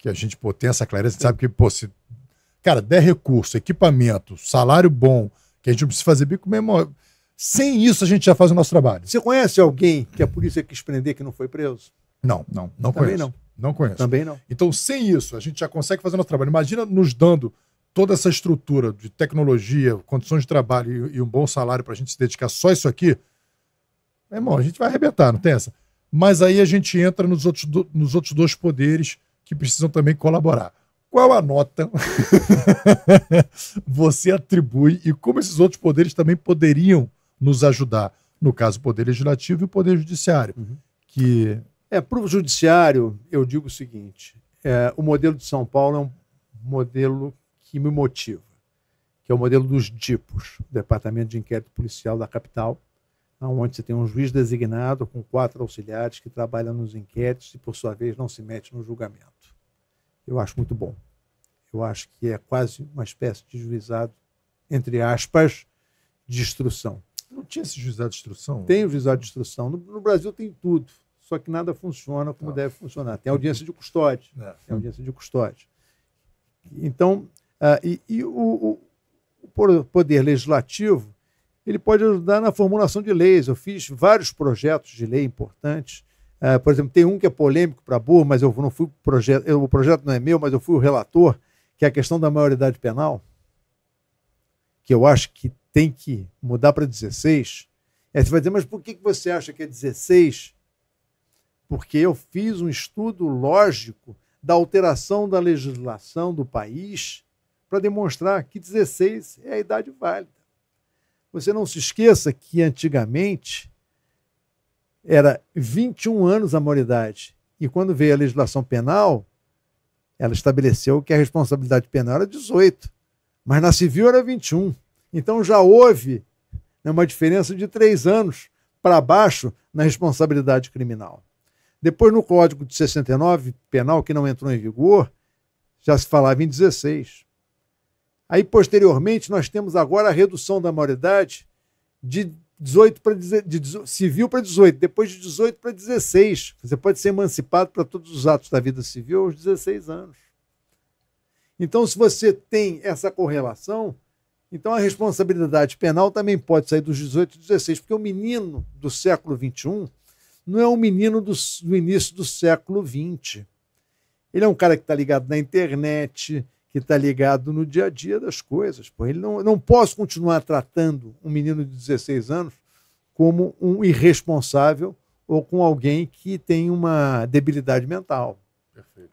que a gente pô, tem essa clareza, sabe que, pô, se, cara, der recurso, equipamento, salário bom, que a gente não precisa fazer bico mesmo. Sem isso, a gente já faz o nosso trabalho. Você conhece alguém que a polícia quis prender que não foi preso? Não, não, não Também conheço. Não. não conheço. Também não. Então, sem isso, a gente já consegue fazer o nosso trabalho. Imagina nos dando toda essa estrutura de tecnologia, condições de trabalho e, e um bom salário para a gente se dedicar só a isso aqui. Meu irmão, a gente vai arrebentar, não tem essa? Mas aí a gente entra nos outros, do, nos outros dois poderes que precisam também colaborar. Qual a nota você atribui e como esses outros poderes também poderiam nos ajudar? No caso, o Poder Legislativo e o Poder Judiciário. Uhum. Que... É, para o Judiciário, eu digo o seguinte: é, o modelo de São Paulo é um modelo que me motiva, que é o modelo dos DIPOS, Departamento de Inquérito Policial da Capital, onde você tem um juiz designado com quatro auxiliares que trabalham nos inquéritos e, por sua vez, não se mete no julgamento eu acho muito bom. Eu acho que é quase uma espécie de juizado, entre aspas, de instrução. Não tinha esse juizado de instrução? Tem o juizado de instrução. No, no Brasil tem tudo, só que nada funciona como ah. deve funcionar. Tem audiência de custódia. É. Tem audiência de custódia. Então, uh, e, e o, o poder legislativo ele pode ajudar na formulação de leis. Eu fiz vários projetos de lei importantes Uh, por exemplo, tem um que é polêmico para a mas eu não fui projeto, o projeto não é meu, mas eu fui o relator, que é a questão da maioridade penal, que eu acho que tem que mudar para 16. Aí você vai dizer, mas por que você acha que é 16? Porque eu fiz um estudo lógico da alteração da legislação do país para demonstrar que 16 é a idade válida. Você não se esqueça que antigamente era 21 anos a maioridade. E quando veio a legislação penal, ela estabeleceu que a responsabilidade penal era 18, mas na civil era 21. Então já houve né, uma diferença de três anos para baixo na responsabilidade criminal. Depois, no Código de 69, penal que não entrou em vigor, já se falava em 16. Aí, posteriormente, nós temos agora a redução da maioridade de 18 para de, civil para 18, depois de 18 para 16. Você pode ser emancipado para todos os atos da vida civil aos 16 anos. Então, se você tem essa correlação, então a responsabilidade penal também pode sair dos 18 e 16, porque o menino do século 21 não é um menino do, do início do século 20. Ele é um cara que está ligado na internet, que está ligado no dia a dia das coisas. Pô. Ele não, não posso continuar tratando um menino de 16 anos como um irresponsável ou com alguém que tem uma debilidade mental. Perfeito.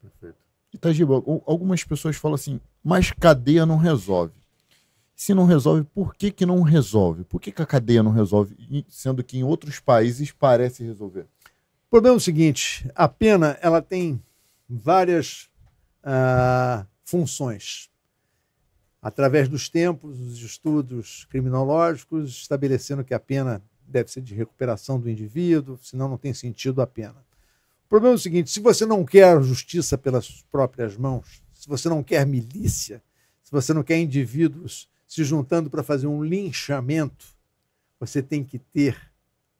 Perfeito. E algumas pessoas falam assim, mas cadeia não resolve. Se não resolve, por que, que não resolve? Por que, que a cadeia não resolve, sendo que em outros países parece resolver? O problema é o seguinte, a pena ela tem várias funções. Através dos tempos, os estudos criminológicos, estabelecendo que a pena deve ser de recuperação do indivíduo, senão não tem sentido a pena. O problema é o seguinte: se você não quer justiça pelas próprias mãos, se você não quer milícia, se você não quer indivíduos se juntando para fazer um linchamento, você tem que ter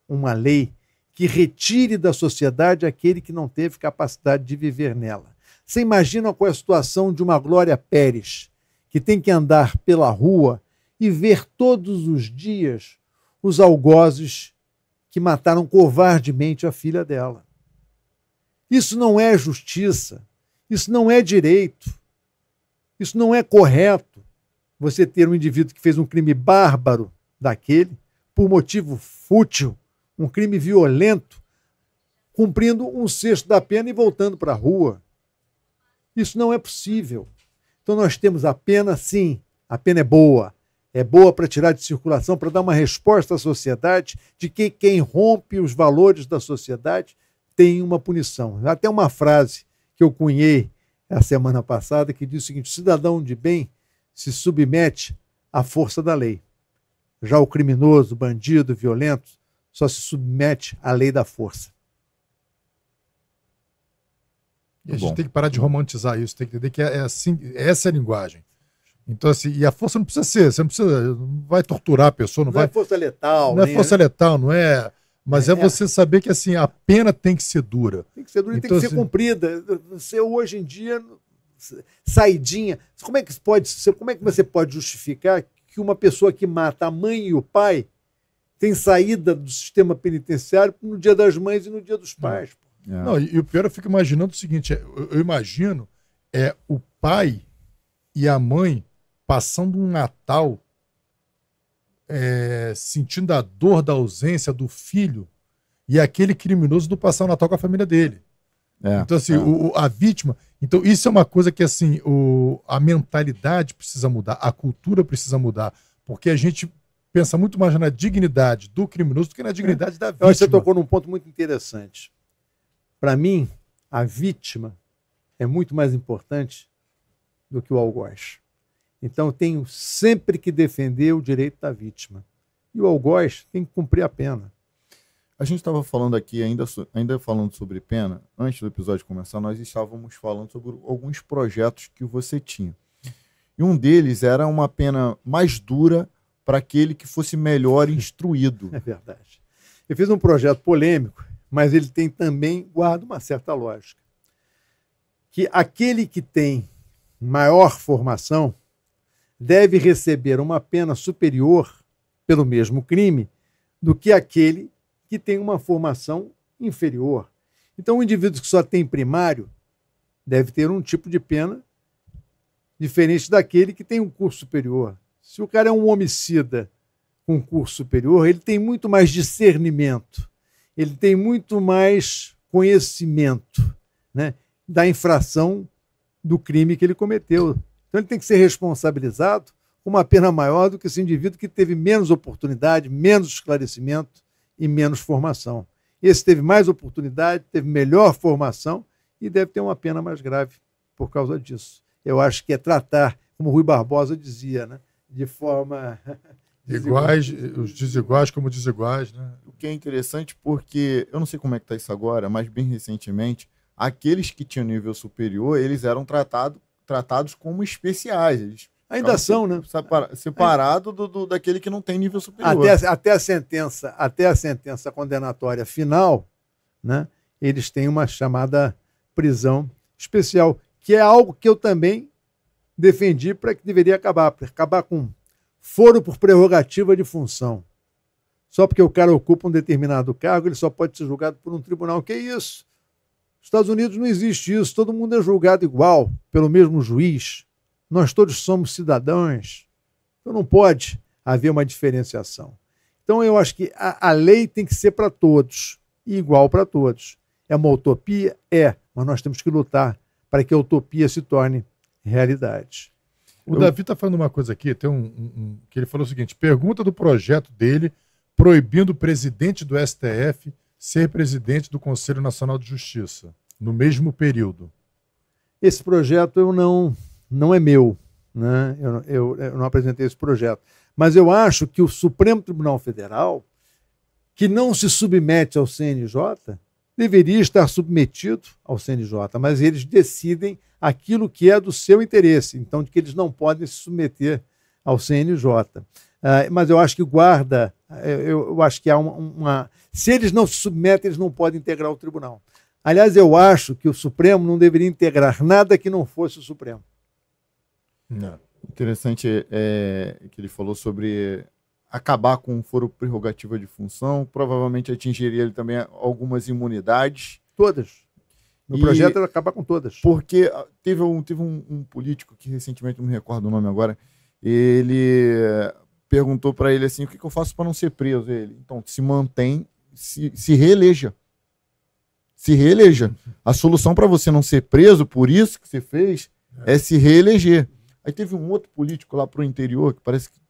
uma lei que retire da sociedade aquele que não teve capacidade de viver nela. Você imagina qual é a situação de uma Glória Pérez, que tem que andar pela rua e ver todos os dias os algozes que mataram covardemente a filha dela. Isso não é justiça, isso não é direito, isso não é correto. Você ter um indivíduo que fez um crime bárbaro daquele, por motivo fútil, um crime violento, cumprindo um sexto da pena e voltando para a rua. Isso não é possível. Então nós temos a pena, sim, a pena é boa. É boa para tirar de circulação, para dar uma resposta à sociedade de que quem rompe os valores da sociedade tem uma punição. Até uma frase que eu cunhei a semana passada que diz o seguinte: o cidadão de bem se submete à força da lei. Já o criminoso, bandido, violento, só se submete à lei da força. E a gente bom. tem que parar de romantizar isso, tem que entender que é, é assim, essa é a linguagem. Então, assim, e a força não precisa ser, você não precisa, não vai torturar a pessoa, não, não é vai. Não é força letal, Não é né? força letal, não é. Mas é, é, é você saber que assim, a pena tem que ser dura. Tem que ser dura então, e tem então, que assim... ser cumprida. Você hoje em dia, saidinha. Como é que pode ser? Como é que você pode justificar que uma pessoa que mata a mãe e o pai tem saída do sistema penitenciário no dia das mães e no dia dos pais? É. Não, e, o pior, eu fico imaginando o seguinte: é, eu, eu imagino é o pai e a mãe passando um Natal é, sentindo a dor da ausência do filho e aquele criminoso do passar o Natal com a família dele. É, então, assim, é. o, a vítima. Então, isso é uma coisa que, assim, o, a mentalidade precisa mudar, a cultura precisa mudar, porque a gente pensa muito mais na dignidade do criminoso do que na dignidade é. da vítima. Eu acho que você tocou num ponto muito interessante. Para mim, a vítima é muito mais importante do que o algoz. Então, eu tenho sempre que defender o direito da vítima. E o algoz tem que cumprir a pena. A gente estava falando aqui, ainda, ainda falando sobre pena, antes do episódio começar, nós estávamos falando sobre alguns projetos que você tinha. E um deles era uma pena mais dura para aquele que fosse melhor instruído. É verdade. Eu fiz um projeto polêmico mas ele tem também, guarda uma certa lógica, que aquele que tem maior formação deve receber uma pena superior pelo mesmo crime do que aquele que tem uma formação inferior. Então, o indivíduo que só tem primário deve ter um tipo de pena diferente daquele que tem um curso superior. Se o cara é um homicida com curso superior, ele tem muito mais discernimento ele tem muito mais conhecimento né, da infração do crime que ele cometeu. Então ele tem que ser responsabilizado com uma pena maior do que esse indivíduo que teve menos oportunidade, menos esclarecimento e menos formação. Esse teve mais oportunidade, teve melhor formação e deve ter uma pena mais grave por causa disso. Eu acho que é tratar, como Rui Barbosa dizia, né, de forma Iguais, os desiguais como desiguais, né? O que é interessante porque, eu não sei como é que está isso agora, mas bem recentemente, aqueles que tinham nível superior, eles eram tratado, tratados como especiais. Eles Ainda são, né? Separado do, do, daquele que não tem nível superior. Até, até, a sentença, até a sentença condenatória final, né? Eles têm uma chamada prisão especial, que é algo que eu também defendi para que deveria acabar, para acabar com foro por prerrogativa de função. Só porque o cara ocupa um determinado cargo, ele só pode ser julgado por um tribunal. Que isso? Nos Estados Unidos não existe isso. Todo mundo é julgado igual, pelo mesmo juiz. Nós todos somos cidadãos. Então não pode haver uma diferenciação. Então eu acho que a, a lei tem que ser para todos, e igual para todos. É uma utopia? É, mas nós temos que lutar para que a utopia se torne realidade. O eu... Davi está falando uma coisa aqui, tem um, um, que ele falou o seguinte: pergunta do projeto dele proibindo o presidente do STF ser presidente do Conselho Nacional de Justiça no mesmo período. Esse projeto eu não não é meu, né? eu, eu, eu não apresentei esse projeto, mas eu acho que o Supremo Tribunal Federal que não se submete ao CNJ deveria estar submetido ao CNJ, mas eles decidem aquilo que é do seu interesse, então de que eles não podem se submeter ao CNJ. Uh, ah, mas eu acho que guarda, eu, eu acho que há uma, uma, Se eles não se submetem, eles não podem integrar o tribunal. Aliás, eu acho que o Supremo não deveria integrar nada que não fosse o Supremo. Não. Interessante é, é que ele falou sobre acabar com o foro prerrogativa de função, provavelmente atingiria ele também algumas imunidades. Todas. No projeto era é acabar com todas. Porque ah, teve, um, teve um, um político que recentemente, não me recordo o nome agora, ele perguntou para ele assim: o que, que eu faço para não ser preso? Ele, então, se mantém, se, se reeleja. Se reeleja. A solução para você não ser preso por isso que você fez é, é se reeleger. Aí teve um outro político lá para o interior, que parece que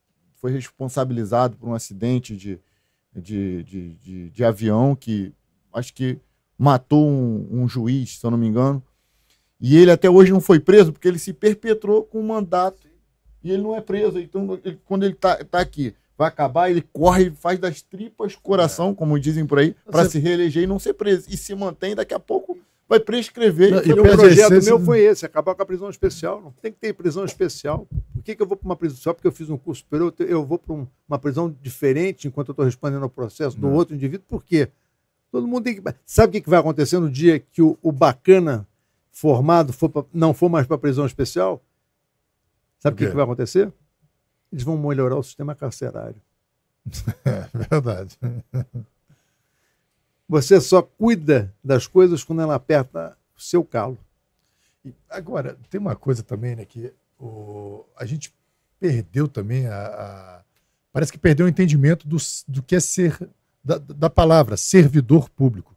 foi responsabilizado por um acidente de, de, de, de, de avião que acho que matou um, um, juiz, se eu não me engano. E ele até hoje não foi preso porque ele se perpetrou com o mandato e ele não é preso. Então, ele, quando ele está tá aqui, vai acabar, ele corre, faz das tripas coração, é. como dizem por aí, para se reeleger e não ser preso. E se mantém, daqui a pouco vai prescrever. Não, e o projeto meu né? foi esse, acabar com a prisão especial. Não tem que ter prisão especial. Por que, que eu vou para uma prisão? Só porque eu fiz um curso superior, eu vou para um, uma prisão diferente enquanto eu estou respondendo ao processo do não. outro indivíduo? Por quê? Todo mundo tem que. Sabe o que, que vai acontecer no dia que o, o bacana formado for pra... não for mais para prisão especial? Sabe o que, que vai acontecer? Eles vão melhorar o sistema carcerário. É verdade. Você só cuida das coisas quando ela aperta o seu calo. E agora, tem uma coisa também, né, que o, a gente perdeu também a, a parece que perdeu o entendimento do, do que é ser da, da, palavra servidor público.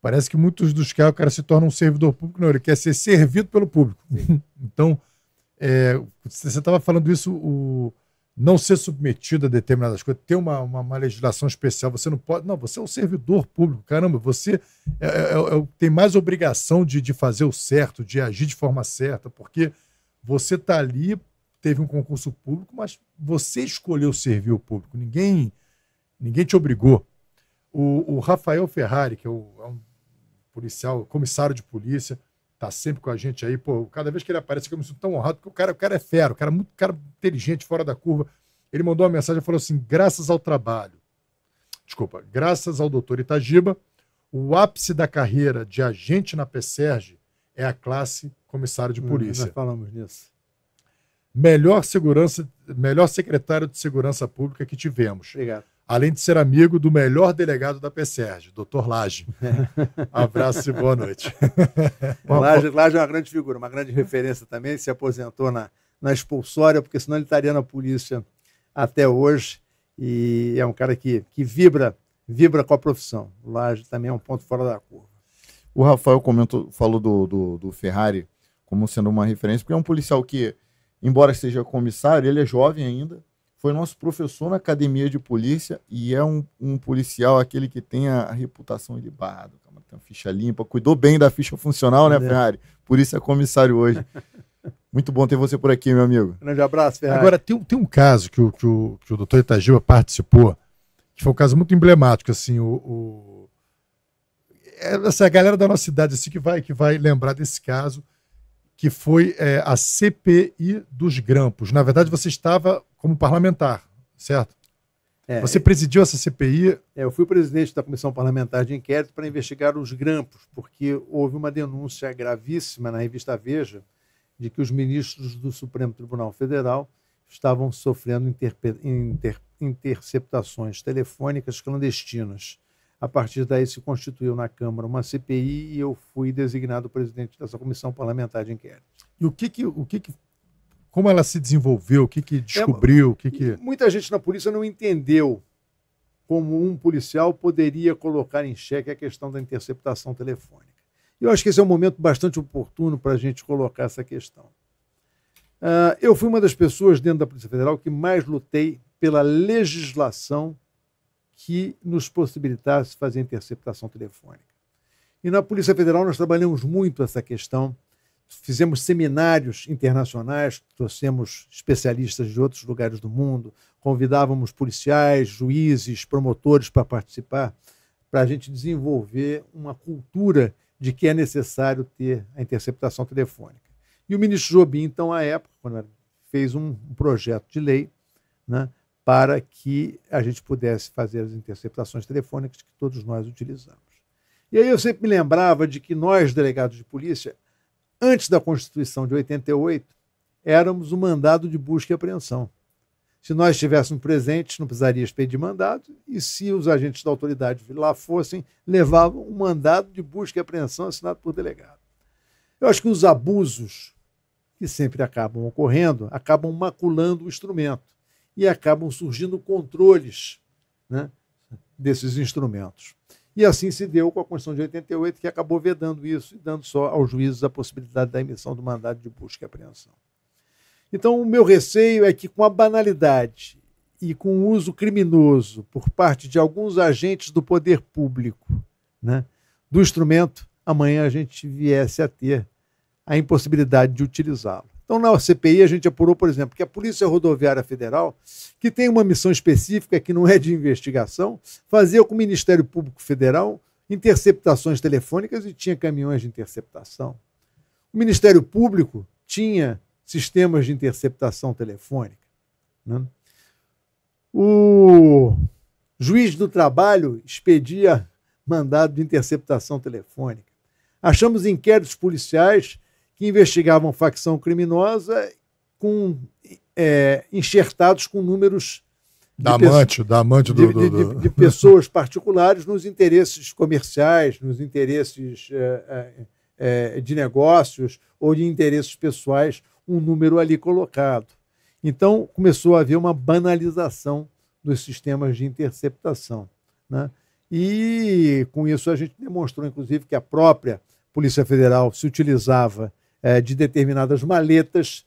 Parece que muitos dos caras o cara se torna um servidor público, não, ele quer ser servido pelo público. então, é, você estava falando isso, o, não ser submetido a determinadas coisas, ter uma, uma, uma, legislação especial. Você não pode. Não, você é um servidor público, caramba, você é, é, é, é tem mais obrigação de, de fazer o certo, de agir de forma certa, porque você está ali, teve um concurso público, mas você escolheu servir o público, ninguém, ninguém te obrigou. O, o Rafael Ferrari, que é, o, é um policial, comissário de polícia, tá sempre com a gente aí. Pô, cada vez que ele aparece eu me sinto tão honrado, porque o cara, o cara é fero o cara é muito cara inteligente, fora da curva. Ele mandou uma mensagem e falou assim: graças ao trabalho, desculpa, graças ao doutor Itagiba, o ápice da carreira de agente na PSERG é a classe comissário de hum, polícia. Hum, nós falamos nisso. Melhor segurança, melhor secretário de segurança pública que tivemos. Obrigado além de ser amigo do melhor delegado da PSERG, doutor Laje. Abraço e boa noite. Laje, Laje é uma grande figura, uma grande referência também, se aposentou na, na expulsória, porque senão ele estaria na polícia até hoje, e é um cara que, que vibra, vibra com a profissão. O Laje também é um ponto fora da curva. O Rafael comentou, falou do, do, do Ferrari como sendo uma referência, porque é um policial que, embora seja comissário, ele é jovem ainda, foi nosso professor na academia de polícia e é um, um policial, aquele que tem a, reputação reputação ilibada, tem uma ficha limpa, cuidou bem da ficha funcional, né, é. Ferrari? Por isso é comissário hoje. Muito bom ter você por aqui, meu amigo. Um grande abraço, Ferrari. Agora, tem, tem um caso que o, que o, que o doutor Itagiba participou, que foi um caso muito emblemático, assim, o... o... É essa galera da nossa cidade assim, que, vai, que vai lembrar desse caso, que foi é, a CPI dos Grampos. Na verdade, você estava como parlamentar, certo? É, você é. presidiu essa CPI? É, eu fui presidente da Comissão Parlamentar de Inquérito para investigar os grampos, porque houve uma denúncia gravíssima na revista Veja de que os ministros do Supremo Tribunal Federal estavam sofrendo interpe... inter... interceptações telefônicas clandestinas a partir daí se constituiu na Câmara uma CPI e eu fui designado presidente dessa comissão parlamentar de inquérito. E o que que, o que, que como ela se desenvolveu, o que que é descobriu, é, o que que Muita gente na polícia não entendeu como um policial poderia colocar em xeque a questão da interceptação telefônica. Eu acho que esse é um momento bastante oportuno para a gente colocar essa questão. Uh, eu fui uma das pessoas dentro da Polícia Federal que mais lutei pela legislação que nos possibilitasse fazer interceptação telefônica. E na Polícia Federal nós trabalhamos muito essa questão, fizemos seminários internacionais, trouxemos especialistas de outros lugares do mundo, convidávamos policiais, juízes, promotores para participar, para a gente desenvolver uma cultura de que é necessário ter a interceptação telefônica. E o ministro Jobim, então, à época, quando fez um projeto de lei né, para que a gente pudesse fazer as interceptações telefônicas que todos nós utilizamos. E aí eu sempre me lembrava de que nós, delegados de polícia, antes da Constituição de 88, éramos o mandado de busca e apreensão. Se nós estivéssemos presentes, não precisaria expedir mandado, e se os agentes da autoridade lá fossem, levavam um mandado de busca e apreensão assinado por delegado. Eu acho que os abusos que sempre acabam ocorrendo acabam maculando o instrumento e acabam surgindo controles né, desses instrumentos. E assim se deu com a Constituição de 88, que acabou vedando isso e dando só aos juízes a possibilidade da emissão do mandado de busca e apreensão. Então, o meu receio é que, com a banalidade e com o uso criminoso por parte de alguns agentes do poder público né, do instrumento, amanhã a gente viesse a ter a impossibilidade de utilizá-lo. Então, na CPI, a gente apurou, por exemplo, que a Polícia Rodoviária Federal, que tem uma missão específica que não é de investigação, fazia com o Ministério Público Federal interceptações telefônicas e tinha caminhões de interceptação. O Ministério Público tinha sistemas de interceptação telefônica. Né? O juiz do trabalho expedia mandado de interceptação telefônica. Achamos inquéritos policiais investigavam facção criminosa com é, enxertados com números da amante, da amante do, de, de, de, pessoas particulares nos interesses comerciais, nos interesses é, é, é, de negócios ou de interesses pessoais, um número ali colocado. Então começou a haver uma banalização dos sistemas de interceptação, né? E com isso a gente demonstrou, inclusive, que a própria Polícia Federal se utilizava é, de determinadas maletas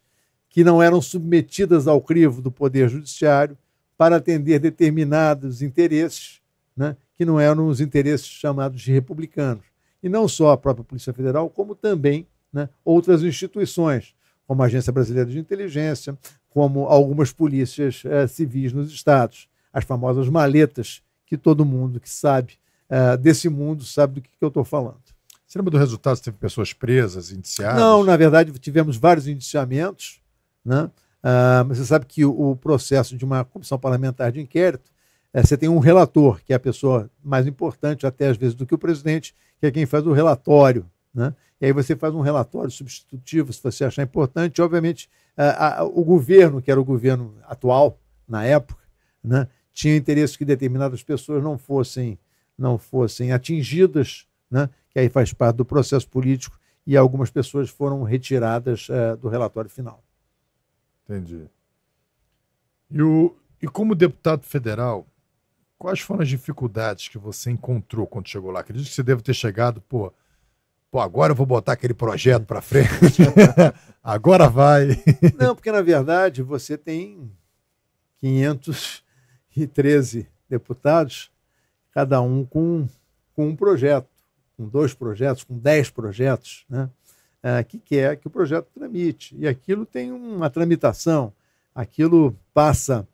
que não eram submetidas ao crivo do Poder Judiciário para atender determinados interesses, né, que não eram os interesses chamados de republicanos. E não só a própria Polícia Federal, como também né, outras instituições, como a Agência Brasileira de Inteligência, como algumas polícias é, civis nos estados, as famosas maletas que todo mundo que sabe é, desse mundo sabe do que, que eu estou falando. Você lembra do resultado? Você teve pessoas presas, indiciadas? Não, na verdade, tivemos vários indiciamentos. Né? Ah, mas você sabe que o, o, processo de uma comissão parlamentar de inquérito, é, você tem um relator, que é a pessoa mais importante, até às vezes, do que o presidente, que é quem faz o relatório. Né? E aí você faz um relatório substitutivo, se você achar importante. Obviamente, eh, o governo, que era o governo atual, na época, né, tinha interesse que determinadas pessoas não fossem, não fossem atingidas, né, que aí faz parte do processo político, e algumas pessoas foram retiradas eh, do relatório final. Entendi. E, o, e como deputado federal, quais foram as dificuldades que você encontrou quando chegou lá? Acredito que você deve ter chegado, pô, pô agora eu vou botar aquele projeto para frente, agora vai. Não, porque na verdade você tem 513 deputados, cada um com, com um projeto com dois projetos, com dez projetos, né? Ah, é, que quer que o projeto tramite. E aquilo tem uma tramitação, aquilo passa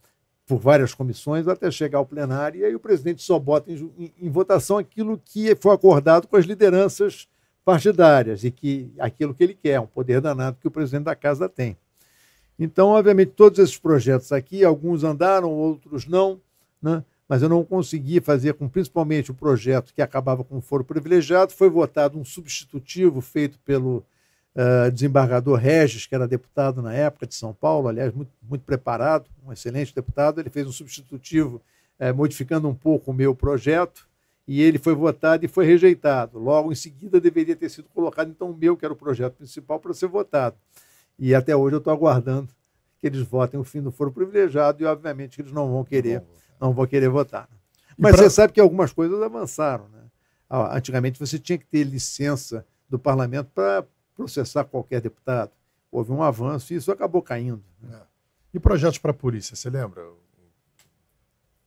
por várias comissões até chegar ao plenário, e aí o presidente só bota em, em, em votação aquilo que foi acordado com as lideranças partidárias e que aquilo que ele quer, um poder danado que o presidente da casa tem. Então, obviamente, todos esses projetos aqui, alguns andaram, outros não, né? mas eu não consegui fazer com principalmente o projeto que acabava com o foro privilegiado. Foi votado um substitutivo feito pelo uh, desembargador Regis, que era deputado na época de São Paulo, aliás, muito, muito preparado, um excelente deputado. Ele fez um substitutivo uh, modificando um pouco o meu projeto e ele foi votado e foi rejeitado. Logo em seguida deveria ter sido colocado então o meu, que era o projeto principal, para ser votado. E até hoje eu estou aguardando que eles votem o fim do foro privilegiado e obviamente que eles não vão querer não, não não vou querer votar. Mas pra... você sabe que algumas coisas avançaram. Né? Ah, antigamente você tinha que ter licença do parlamento para processar qualquer deputado. Houve um avanço e isso acabou caindo. Né? É. E projetos para a polícia, você lembra?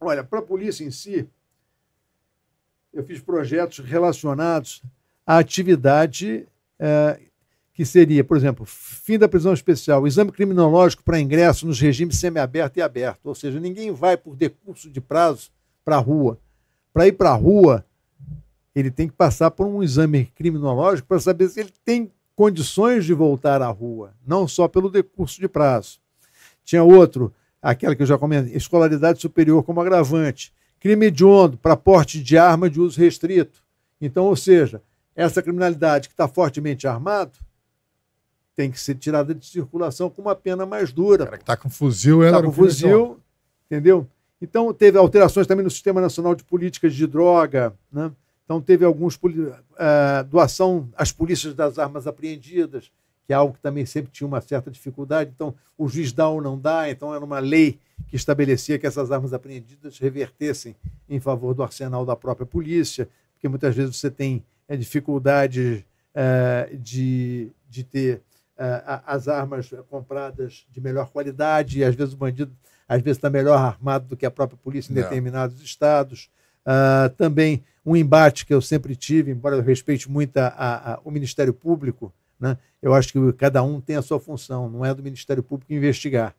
Olha, para a polícia em si, eu fiz projetos relacionados à atividade eh, que seria, por exemplo, fim da prisão especial, exame criminológico para ingresso nos regimes semiaberto e aberto. Ou seja, ninguém vai por decurso de prazo para a rua. Para ir para a rua, ele tem que passar por um exame criminológico para saber se ele tem condições de voltar à rua, não só pelo decurso de prazo. Tinha outro, aquela que eu já comentei, escolaridade superior como agravante. Crime hediondo para porte de arma de uso restrito. Então, ou seja, essa criminalidade que está fortemente armado tem que ser tirada de circulação com uma pena mais dura. O cara que está com fuzil, era tá com fuzil, é, tá entendeu? Então teve alterações também no Sistema Nacional de Políticas de Droga, né? Então teve alguns uh, doação às polícias das armas apreendidas, que é algo que também sempre tinha uma certa dificuldade. Então o juiz dá ou não dá, então era uma lei que estabelecia que essas armas apreendidas revertessem em favor do arsenal da própria polícia, porque muitas vezes você tem é, dificuldade uh, é, de, de ter ah, as armas compradas de melhor qualidade, e às vezes o bandido às vezes está melhor armado do que a própria polícia em Não. determinados estados. Uh, também um embate que eu sempre tive, embora eu respeite muito a, a, a, o Ministério Público, né? eu acho que cada um tem a sua função, não é do Ministério Público investigar.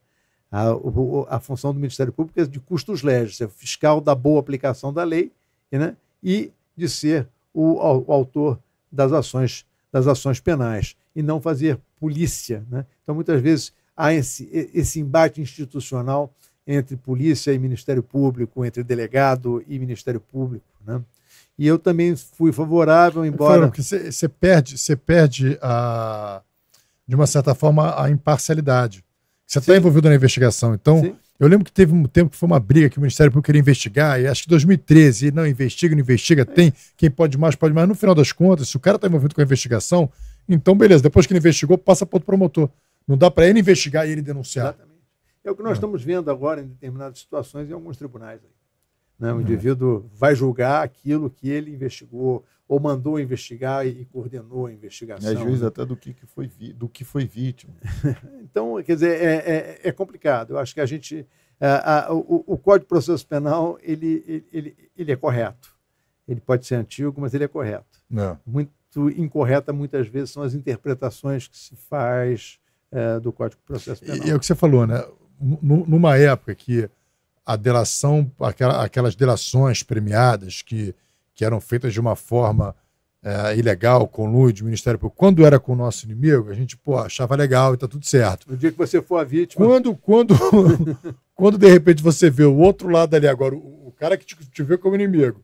A, função do Ministério Público é de custos legais é fiscal da boa aplicação da lei né? e de ser o, o, autor das ações, das ações penais, e não fazer polícia. Né? Então, muitas vezes, há esse, esse embate institucional entre polícia e Ministério Público, entre delegado e Ministério Público. Né? E eu também fui favorável, embora. Você perde, você perde a, de uma certa forma a imparcialidade. Você está envolvido na investigação. Então, Sim. eu lembro que teve um tempo que foi uma briga que o Ministério Público queria investigar, e acho que 2013, não investiga, não investiga, é. tem, quem pode mais, pode mais. No final das contas, se o cara está envolvido com a investigação, então, beleza, depois que ele investigou, passa para outro promotor. Não dá para ele investigar e ele denunciar. Exatamente. É o que nós é. estamos vendo agora em determinadas situações em alguns tribunais. Né? O indivíduo vai julgar aquilo que ele investigou ou mandou investigar e coordenou a investigação. É juiz né? até do que, foi, do que foi vítima. então, quer dizer, é, é, é, complicado. Eu acho que a gente... A, a, o, o, Código de Processo Penal, ele, ele, ele é correto. Ele pode ser antigo, mas ele é correto. É. Muito, muito incorreta, muitas vezes, são as interpretações que se faz é, do Código de Processo Penal. E é o que você falou, né? numa época que a delação, aquelas delações premiadas que, que eram feitas de uma forma é, ilegal, de Ministério Público, quando era com o nosso inimigo, a gente pô, achava legal e tá tudo certo. No dia que você for a vítima. Quando, quando, quando de repente você vê o outro lado ali agora, o, o cara que te, te vê como inimigo,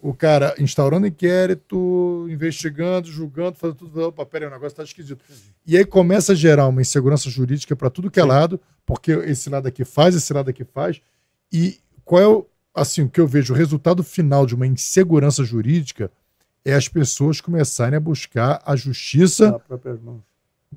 o cara instaurando inquérito, investigando, julgando, fazendo tudo. Opa, peraí, o negócio está esquisito. E aí começa a gerar uma insegurança jurídica para tudo que é lado, porque esse lado aqui faz, esse lado aqui faz. E qual é o, assim, o que eu vejo? O resultado final de uma insegurança jurídica é as pessoas começarem a buscar a justiça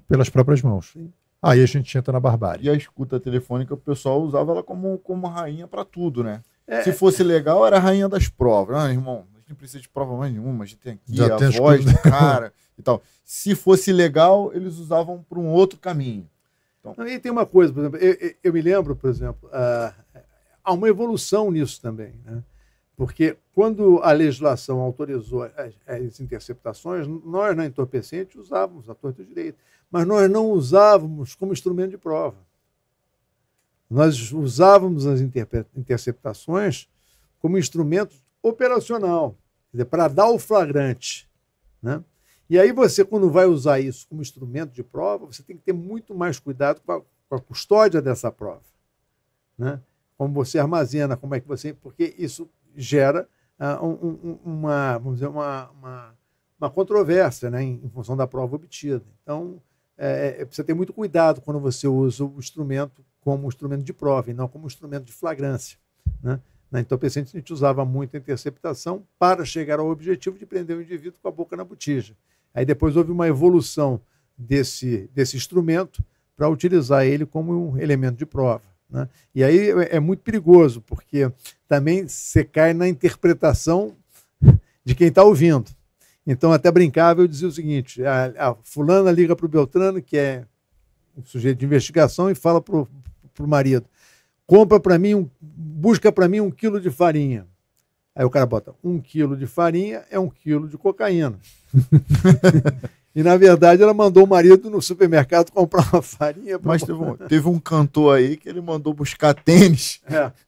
pelas próprias mãos. Sim. Aí a gente entra na barbárie. E a escuta telefônica, o pessoal usava ela como, como rainha para tudo, né? É. Se fosse legal, era a rainha das provas. Ah, irmão, a gente não precisa de prova mais nenhuma, a gente tem aqui Já a tem voz do cara e tal. Se fosse legal, eles usavam para um outro caminho. Então... e tem uma coisa, por exemplo, eu, eu me lembro, por exemplo, uh, há uma evolução nisso também, né? Porque quando a legislação autorizou as, as interceptações, nós na entorpecente usávamos a torta direito, mas nós não usávamos como instrumento de prova. Nós usávamos as interceptações como instrumento operacional, para dar o flagrante. Né? E aí você, quando vai usar isso como instrumento de prova, você tem que ter muito mais cuidado com a, com a custódia dessa prova. Né? Como você armazena, como é que você... Porque isso gera uh, um, um, uma, vamos dizer, uma, uma, uma controvérsia né? em, em, função da prova obtida. Então, é, é, é precisa ter muito cuidado quando você usa o instrumento como instrumento de prova e não como instrumento de flagrância. Né? Na né? então, a gente usava muito a interceptação para chegar ao objetivo de prender o indivíduo com a boca na botija. Aí depois houve uma evolução desse, desse instrumento para utilizar ele como um elemento de prova. Né? E aí é, é muito perigoso, porque também você cai na interpretação de quem está ouvindo. Então, até brincava, eu dizia o seguinte: a, ah, a ah, fulana liga para o Beltrano, que é um sujeito de investigação, e fala para o pro marido: compra para mim, um, busca para mim um quilo de farinha. Aí o cara bota um quilo de farinha é um quilo de cocaína. e na verdade ela mandou o marido no supermercado comprar uma farinha. Mas teve um, teve um, cantor aí que ele mandou buscar tênis. É.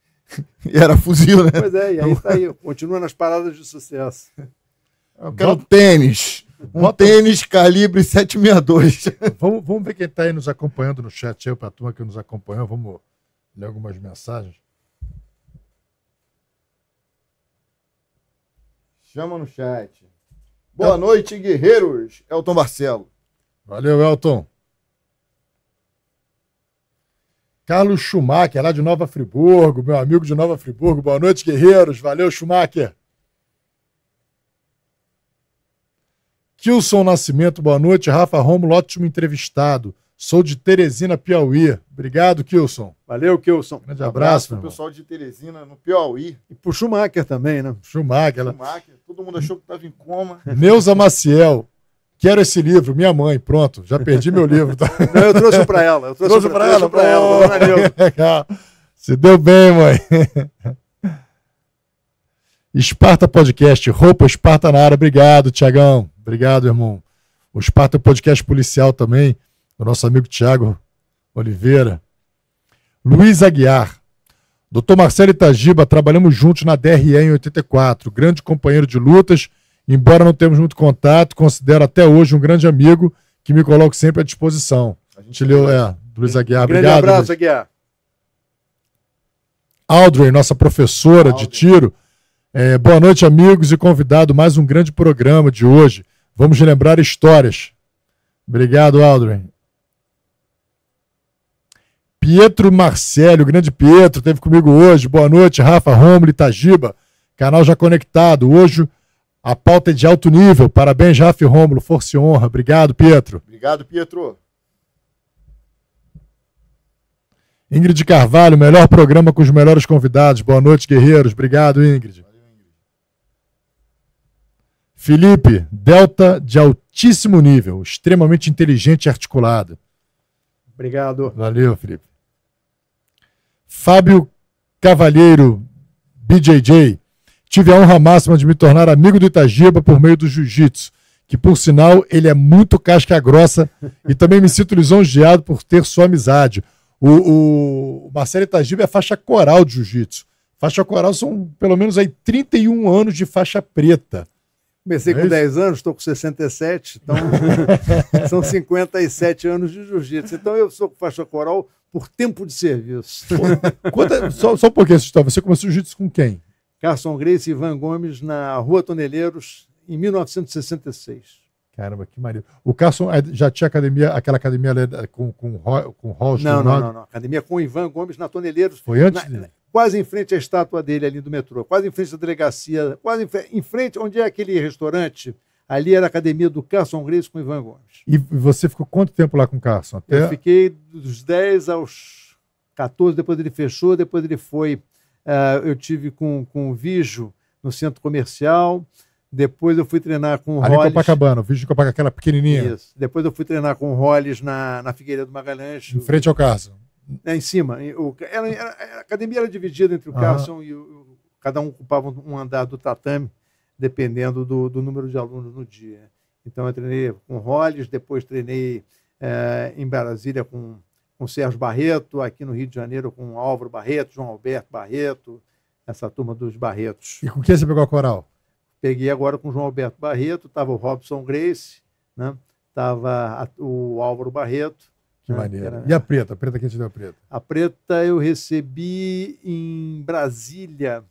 E era fuzil, né? Pois é, e aí está aí, continua nas paradas de sucesso. Eu quero um tênis. Um Bota... tênis calibre 762. Vamos, vamos ver quem está aí nos acompanhando no chat eu para a turma que nos acompanhou. Vamos ler algumas mensagens. Chama no chat. Boa El... É. noite, guerreiros. Elton Marcelo. Valeu, Elton. Carlos Schumacher, lá de Nova Friburgo, meu amigo de Nova Friburgo. Boa noite, guerreiros. Valeu, Schumacher. Kilson Nascimento, boa noite. Rafa Romulo, ótimo entrevistado. Sou de Teresina, Piauí. Obrigado, Kilson. Valeu, Kilson. Grande um abraço, abraço pessoal de Teresina, no Piauí. E pro Schumacher também, né? Schumacher. Ela... Schumacher. Todo mundo achou que estava em coma. Neuza Maciel. Quero esse livro, minha mãe. Pronto, já perdi meu livro. Tá? Não, eu trouxe para ela. Eu trouxe, trouxe para ela. Pra ela, pra ela Legal. Se deu bem, mãe. Esparta Podcast, roupa Esparta na área. Obrigado, Tiagão. Obrigado, irmão. O Esparta Podcast Policial também, do nosso amigo Tiago Oliveira. Luiz Aguiar. Doutor Marcelo Itagiba, trabalhamos juntos na DRE em 84. Grande companheiro de lutas, embora não temos muito contato, considero até hoje um grande amigo que me coloco sempre à disposição. A gente leu, tá- é, Luiz Aguiar. Grande obrigado. abraço, Luiz. Aguiar. Aldrin, nossa professora Aldrin. de tiro. É, boa noite, amigos e convidado. Mais um grande programa de hoje. Vamos lembrar histórias. Obrigado, Aldrin. Pietro Marcelo, grande Pietro, esteve comigo hoje. Boa noite, Rafa, Romulo, Itagiba. Canal já conectado. Hoje a pauta é de alto nível. Parabéns, Rafa e Romulo. Força e honra. Obrigado, Pietro. Obrigado, Pietro. Ingrid Carvalho, melhor programa com os melhores convidados. Boa noite, guerreiros. Obrigado, Ingrid. Felipe, delta de altíssimo nível, extremamente inteligente e articulado. Obrigado. Valeu, Felipe. Fábio Cavalheiro, BJJ. Tive a honra máxima de me tornar amigo do Itagiba por meio do jiu-jitsu, que por sinal ele é muito casca grossa e também me sinto lisonjeado por ter sua amizade. O, o Marcelo Itagiba é faixa coral de jiu-jitsu. Faixa coral são pelo menos aí 31 anos de faixa preta. Comecei com é isso? 10 anos, estou com 67, então são 57 anos de jiu-jitsu. Então eu sou faixa coral por tempo de serviço. só, só um pouquinho essa Você começou jiu-jitsu com quem? Carson Grace e Ivan Gomes na Rua Toneleiros, em 1966. Caramba, que marido. O Carson eh, já tinha academia, aquela academia eh, com, com, com Não, não, não, não, Academia com Ivan Gomes na Toneleiros. Foi antes na, dele? quase em frente à estátua dele ali do metrô, quase em frente à delegacia, quase em frente, onde é aquele restaurante Ali era a academia do Carson Grace com Ivan Gomes. E você ficou quanto tempo lá com o Carson? Até... Eu fiquei dos 10 aos 14, depois ele fechou, depois ele foi. Uh, eu tive com, com o Vijo no centro comercial. Depois eu fui treinar com o Ali Hollis. Copacabana, o Vijo de Copacabana, aquela pequenininha. Isso. Depois eu fui treinar com o Hollis na, na Figueira do Magalhães. Em frente ao Carson. Né, em cima. O, era, era, a academia era dividida entre o uhum. Carson e o, Cada um ocupava um andar do tatame, dependendo do, do número de alunos no dia. Então, eu treinei com Rolles, depois treinei é, em Brasília com, com Sérgio Barreto, aqui no Rio de Janeiro com Álvaro Barreto, João Alberto Barreto, essa turma dos Barretos. E com quem você pegou a coral? Peguei agora com João Alberto Barreto, estava o Robson Grace, estava né, o Álvaro Barreto, que né? maneiro. Era... E a preta? A preta, quem te deu a preta? A preta eu recebi em Brasília.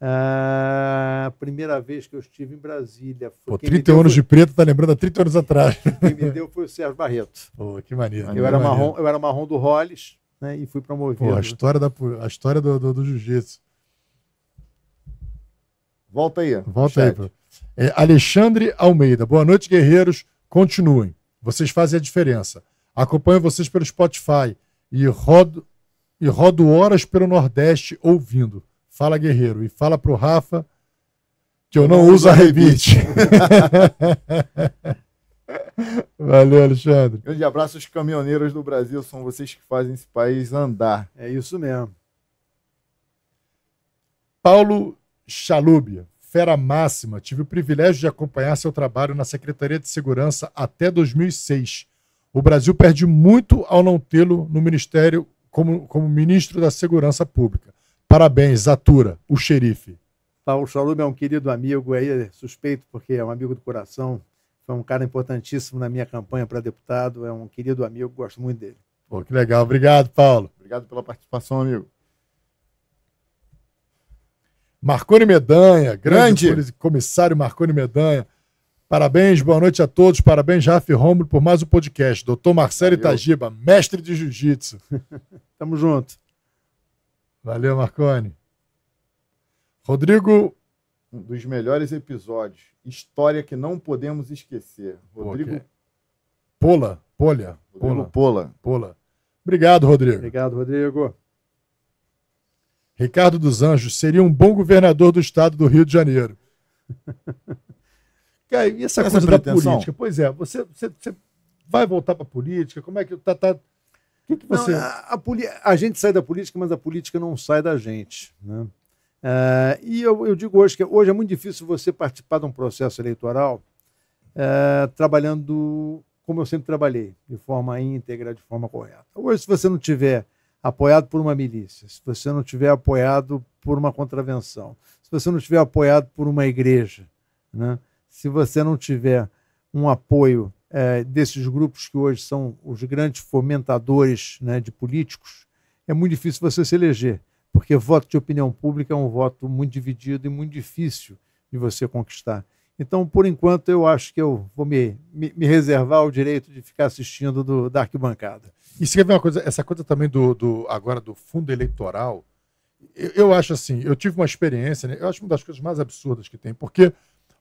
A primeira vez que eu estive em Brasília. Foi Pô, 30 anos foi... de preto, tá lembrando há 30 anos atrás. Quem me deu foi o Sérgio Barreto. Pô, que maneiro. Eu, era, Marrom, eu era marrom do Hollis né, e fui promovido. Pô, a história, da, a história do, do, do jiu-jitsu. Volta aí. Volta chat. aí. É, Alexandre Almeida. Boa noite, guerreiros. Continuem. Vocês fazem a diferença. Acompanho vocês pelo Spotify e rodo, e rodo horas pelo Nordeste ouvindo. Fala, guerreiro. E fala pro Rafa que eu não, não uso a rebite. Valeu, Alexandre. Grande abraço aos caminhoneiros do Brasil. São vocês que fazem esse país andar. É isso mesmo. Paulo Chalúbia, fera máxima. Tive o privilégio de acompanhar seu trabalho na Secretaria de Segurança até 2006 o Brasil perde muito ao não tê-lo no Ministério como, como ministro da Segurança Pública. Parabéns, Atura, o xerife. Paulo Chalume é um querido amigo, aí é suspeito porque é um amigo do coração, foi um cara importantíssimo na minha campanha para deputado, é um querido amigo, gosto muito dele. Pô, que legal, obrigado, Paulo. Obrigado pela participação, amigo. Marconi Medanha, grande, grande. comissário Marconi Medanha. Parabéns, boa noite a todos. Parabéns, Rafa Romulo, por mais um podcast. Doutor Marcelo Valeu. Itagiba, mestre de jiu-jitsu. Tamo junto. Valeu, Marcone. Rodrigo. Um dos melhores episódios. História que não podemos esquecer. Rodrigo. Pula, Pola. Polha. Rodrigo Pola. Pola. Obrigado, Rodrigo. Obrigado, Rodrigo. Ricardo dos Anjos seria um bom governador do estado do Rio de Janeiro. e essa, essa coisa é da política? Pois é, você, você, você vai voltar para a política? Como é que tá, tá... O que, que você. a, a, a, gente sai da política, mas a política não sai da gente. Né? É, e eu, eu, digo hoje que hoje é muito difícil você participar de um processo eleitoral é, trabalhando como eu sempre trabalhei, de forma íntegra, de forma correta. Hoje, se você não tiver apoiado por uma milícia, se você não tiver apoiado por uma contravenção, se você não tiver apoiado por uma igreja, né? se você não tiver um apoio é, desses grupos que hoje são os grandes fomentadores né, de políticos, é muito difícil você se eleger, porque voto de opinião pública é um voto muito dividido e muito difícil de você conquistar. Então, por enquanto, eu acho que eu vou me, me, me reservar o direito de ficar assistindo do, da arquibancada. E se quer ver uma coisa, essa coisa também do, do agora do fundo eleitoral, eu, eu, acho assim, eu tive uma experiência, né? eu acho uma das coisas mais absurdas que tem, porque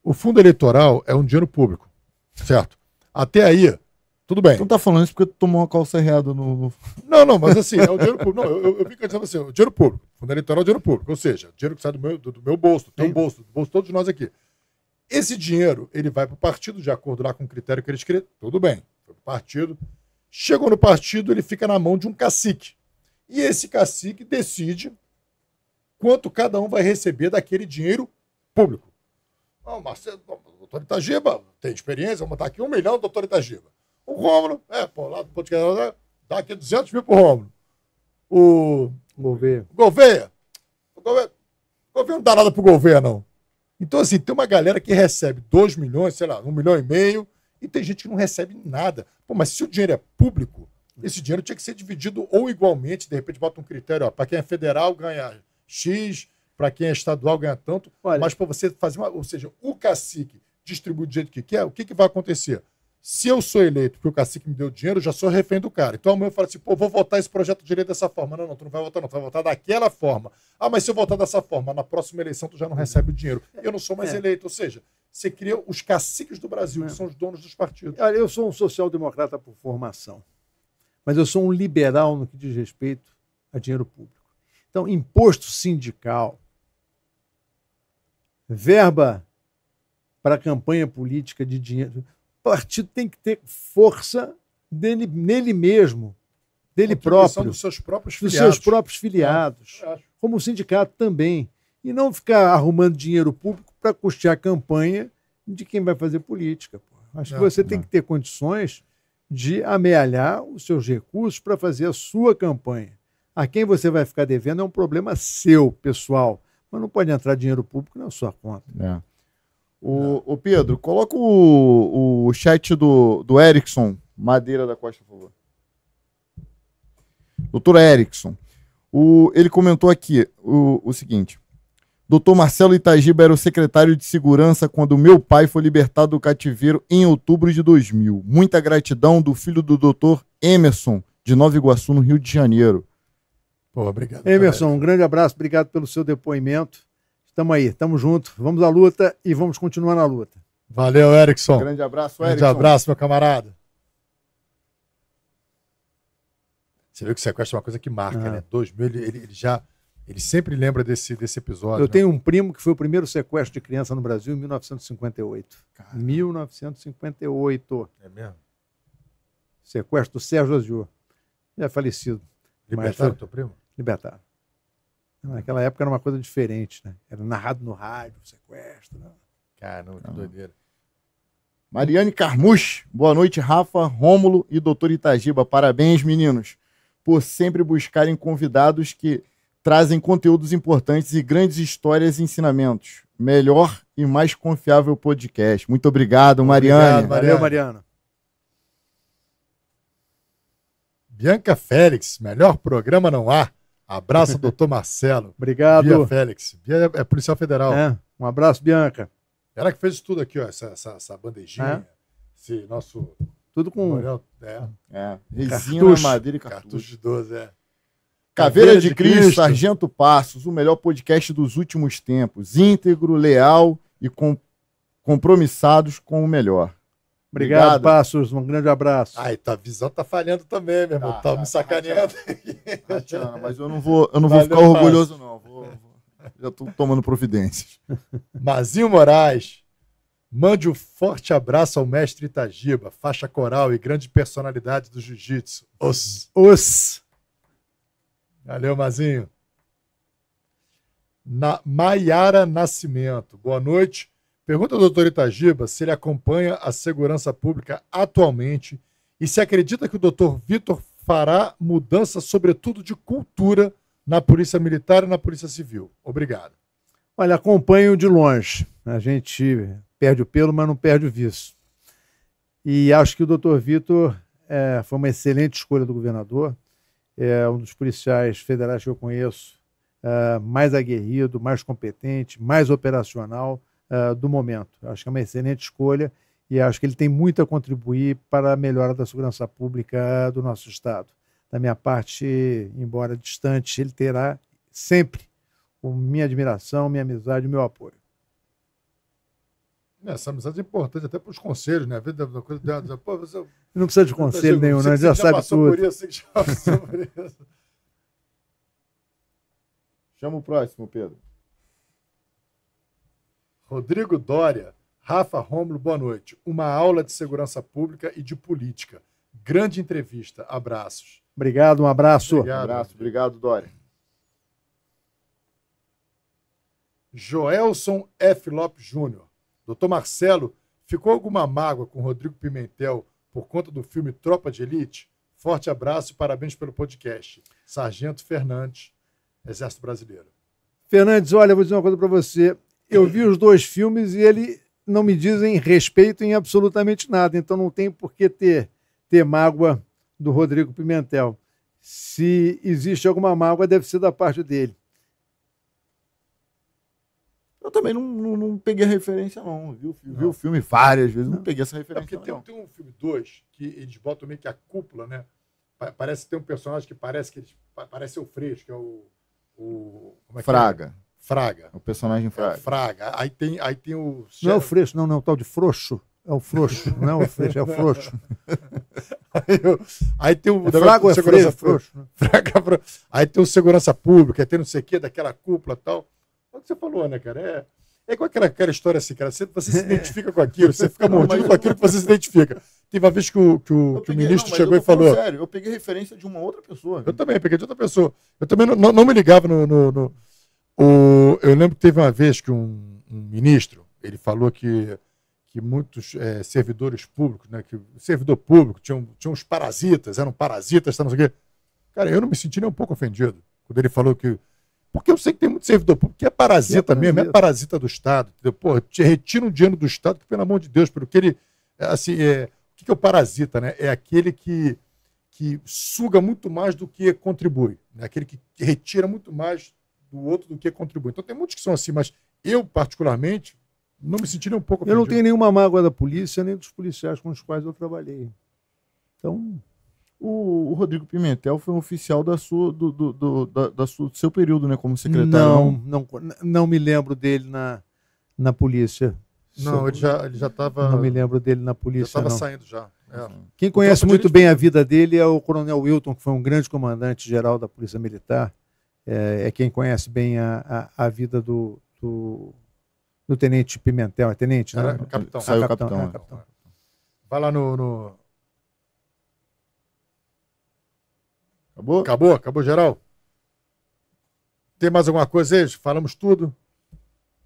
o fundo eleitoral é um dinheiro público, certo? Até aí, tudo bem. Tu não tá falando isso porque tu tomou uma calça errada no. Não, não, mas assim, é o dinheiro público. Não, eu, eu fico dizendo assim, o dinheiro público. fundo eleitoral é o dinheiro público. Ou seja, dinheiro que sai do meu, do, do meu bolso, do teu bolso, do bolso de todos nós aqui. Esse dinheiro, ele vai para o partido, de acordo lá com o critério que eles criam. Tudo bem, foi para o partido. Chegou no partido, ele fica na mão de um cacique. E esse cacique decide quanto cada um vai receber daquele dinheiro público. Não, Marcelo, doutor Itagiba, tem experiência, vamos botar aqui um milhão, doutor Itagiba. O Rômulo, é, pô, lá do podcast, né, dá aqui 200 mil pro Rômulo. O. Gouveia. Gouveia. O Gouveia. O Gouveia não dá nada pro Gouveia, não. Então, assim, tem uma galera que recebe 2 milhões, sei lá, 1 um milhão e meio, e tem gente que não recebe nada. Pô, mas se o dinheiro é público, esse dinheiro tinha que ser dividido ou igualmente, de repente bota um critério, ó, para quem é federal ganha X, para quem é estadual ganha tanto, Olha. mas para você fazer uma. Ou seja, o cacique distribui do jeito que quer, o que, que vai acontecer? Se eu sou eleito porque o cacique me deu dinheiro, eu já sou refém do cara. Então amanhã eu falo assim, pô, vou votar esse projeto de lei dessa forma. Não, não, tu não vai votar, não, tu vai votar daquela forma. Ah, mas se eu votar dessa forma, na próxima eleição tu já não recebe o dinheiro. É. Eu não sou mais é. eleito. Ou seja, você cria os caciques do Brasil, é. que são os donos dos partidos. Olha, eu sou um social-democrata por formação, mas eu sou um liberal no que diz respeito a dinheiro público. Então, imposto sindical, verba para campanha política de dinheiro. O partido tem que ter força dele, nele mesmo, dele próprio. Dos seus próprios dos filiados. Seus próprios filiados é, como o sindicato também. E não ficar arrumando dinheiro público para custear a campanha de quem vai fazer política. Pô. Acho que você tem que ter condições de amealhar os seus recursos para fazer a sua campanha. A quem você vai ficar devendo é um problema seu, pessoal mas não pode entrar dinheiro público na é sua conta. É. O, o, Pedro, coloca o, o chat do, do Erickson Madeira da Costa, por favor. Doutor Erickson, o, ele comentou aqui o, o seguinte. Doutor Marcelo Itagiba era o secretário de segurança quando meu pai foi libertado do cativeiro em outubro de 2000. Muita gratidão do filho do doutor Emerson, de Nova Iguaçu, no Rio de Janeiro. Pô, obrigado. Tá Emerson, também. um grande abraço, obrigado pelo seu depoimento. Estamos aí, estamos juntos. Vamos à luta e vamos continuar na luta. Valeu, Erickson. Um grande abraço, Erickson. Grande abraço, meu camarada. Você viu que o sequestro é uma coisa que marca, ah. né? 2000, ele, ele já. Ele sempre lembra desse, desse episódio. Eu né? tenho um primo que foi o primeiro sequestro de criança no Brasil em 1958. Caramba. 1958. É mesmo? Sequestro do Sérgio Aziu. Já é falecido. Libertaram Mas, teu primo? Libertaram. Naquela época era uma coisa diferente, né? Era narrado no rádio, sequestro. Né? Caramba, que doideira. Mariane Carmuch, boa noite, Rafa, Rômulo e doutor Itagiba. Parabéns, meninos, por sempre buscarem convidados que trazem conteúdos importantes e grandes histórias e ensinamentos. Melhor e mais confiável podcast. Muito obrigado, Mariane. Obrigado, Valeu, Mariana. Bianca Félix, melhor programa não há. Abraço, doutor Marcelo. Obrigado. Bia Félix. Bia é, é policial federal. É. Um abraço, Bianca. Ela que fez tudo aqui, ó, essa, essa, essa bandejinha, é. esse nosso... Tudo com... Morel, é. é. Resina, cartucho. madeira e cartucho. Cartucho de 12, é. Caveira, Caveira de, de Cristo, Cristo, Sargento Passos, o melhor podcast dos últimos tempos. Íntegro, leal e com... compromissados com o melhor. Obrigado, Obrigado, Passos. Um grande abraço. Ai, tá, a visão tá falhando também, meu irmão. Tá, tá, tá me tá sacaneando. Tá, mas eu não vou, eu não vou ficar orgulhoso, não. Vou, vou, já tô tomando providências. Mazinho Moraes, mande um forte abraço ao mestre Itagiba, faixa coral e grande personalidade do jiu-jitsu. Os. Os. Valeu, Mazinho. Na, Maiara Nascimento. Boa noite. Pergunta ao doutor Itagiba se ele acompanha a segurança pública atualmente e se acredita que o doutor Vitor fará mudança, sobretudo de cultura, na Polícia Militar e na Polícia Civil. Obrigado. Olha, acompanho de longe. A gente perde o pelo, mas não perde o vício. E acho que o doutor Vitor é, foi uma excelente escolha do governador. É um dos policiais federais que eu conheço é, mais aguerrido, mais competente, mais operacional uh, do momento. Acho que é uma excelente escolha e acho que ele tem muito a contribuir para a melhora da segurança pública do nosso Estado. Da minha parte, embora distante, ele terá sempre minha admiração, minha amizade, e meu apoio. É, essa amizade é importante até para os conselhos, né? A vida da coisa dela. Não precisa de conselho nenhum, não, você já, já sabe tudo. Por isso, já passou por isso. Chama o próximo, Pedro. Rodrigo Dória, Rafa Romulo, boa noite. Uma aula de segurança pública e de política. Grande entrevista. Abraços. Obrigado, um abraço. Obrigado, um abraço. Obrigado, Dória. Joelson F. Lopes Júnior. Doutor Marcelo, ficou alguma mágoa com Rodrigo Pimentel por conta do filme Tropa de Elite? Forte abraço e parabéns pelo podcast. Sargento Fernandes, Exército Brasileiro. Fernandes, olha, vou dizer uma coisa para você eu vi os dois filmes e ele não me dizem respeito em absolutamente nada, então não tem por que ter, ter mágoa do Rodrigo Pimentel. Se existe alguma mágoa, deve ser da parte dele. Eu também não, não, não peguei a referência, não. Vi o filme, vi o filme várias vezes, não, não peguei essa é referência. É porque não. Tem, tem um filme 2 que eles botam meio que a cúpula, né? Parece ter um personagem que parece que eles, parece ser o Fresco, que é o. o como é Fraga. Que é? Fraga. O personagem Fraga. É Fraga. Aí tem, aí tem o. Não é o Freixo, não, não, é o tal de Frouxo. É o Frouxo, não é o Freixo, é o Frouxo. aí, aí, tem o. É Fraga ou é segurança Freixo? Né? Fraga, aí tem o segurança pública, aí tem não sei o quê, daquela cúpula e tal. É o que você falou, né, cara? É. É com aquela, aquela história assim, cara. Você, você se identifica com aquilo, você fica mordido com aquilo que você se identifica. Teve uma vez que o, que o, que o ministro não, chegou e falou. Sério, eu peguei referência de uma outra pessoa. Eu né? também, peguei de outra pessoa. Eu também não, não, não me ligava no, no, no o, eu lembro que teve uma vez que um, um ministro ele falou que, que muitos é, servidores públicos, né, que o servidor público tinha, tinham uns parasitas, eram parasitas, não sei o quê. Cara, eu não me senti nem um pouco ofendido quando ele falou que. Porque eu sei que tem muito servidor público que é parasita, é mesmo, é parasita do Estado. pô Porra, te retira um dinheiro do Estado, que, pelo amor de Deus, porque ele. É, assim, é, o que é o parasita, né? É aquele que, que suga muito mais do que contribui, né? aquele que retira muito mais do outro do que contribui. Então tem muitos que são assim, mas eu, particularmente, não me senti nem um pouco ofendido. Eu não tenho nenhuma mágoa da polícia, nem dos policiais com os quais eu trabalhei. Então, o, o, Rodrigo Pimentel foi um oficial da sua, do, do, do, da, da sua, do seu período, né, como secretário. Não, não, não me lembro dele na, na polícia. Não, Se ele já ele já estava. Não me lembro dele na polícia. Já estava saindo já. É. Uhum. Quem conhece então, muito bem a vida dele é o Coronel Wilton, que foi um grande comandante geral da Polícia Militar é, é quem conhece bem a, a, a vida do, do, do, Tenente Pimentel. É Tenente, né? capitão. Saiu o capitão. capitão, é. capitão. Vai lá no, no... Acabou? Acabou, acabou geral. Tem mais alguma coisa aí? Falamos tudo?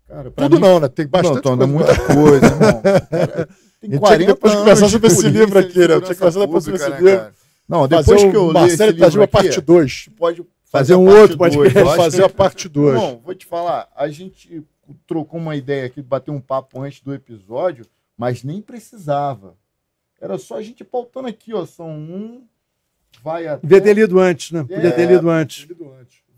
Cara, tudo mim... não, né? Tem bastante não, Tom, coisa. muita coisa, irmão. Cara, tem 40 depois conversar sobre esse livro aqui, né? Eu tinha que conversar sobre esse né, livro. Não, depois Fazer que eu li Marcelo uma parte 2. Pode Fazer um outro podcast, fazer a parte 2. Bom, vou te falar, a gente trocou uma ideia aqui, bateu um papo antes do episódio, mas nem precisava. Era só a gente pautando aqui, ó, são um, vai até... Podia ter lido antes, né? Podia é, ter lido antes.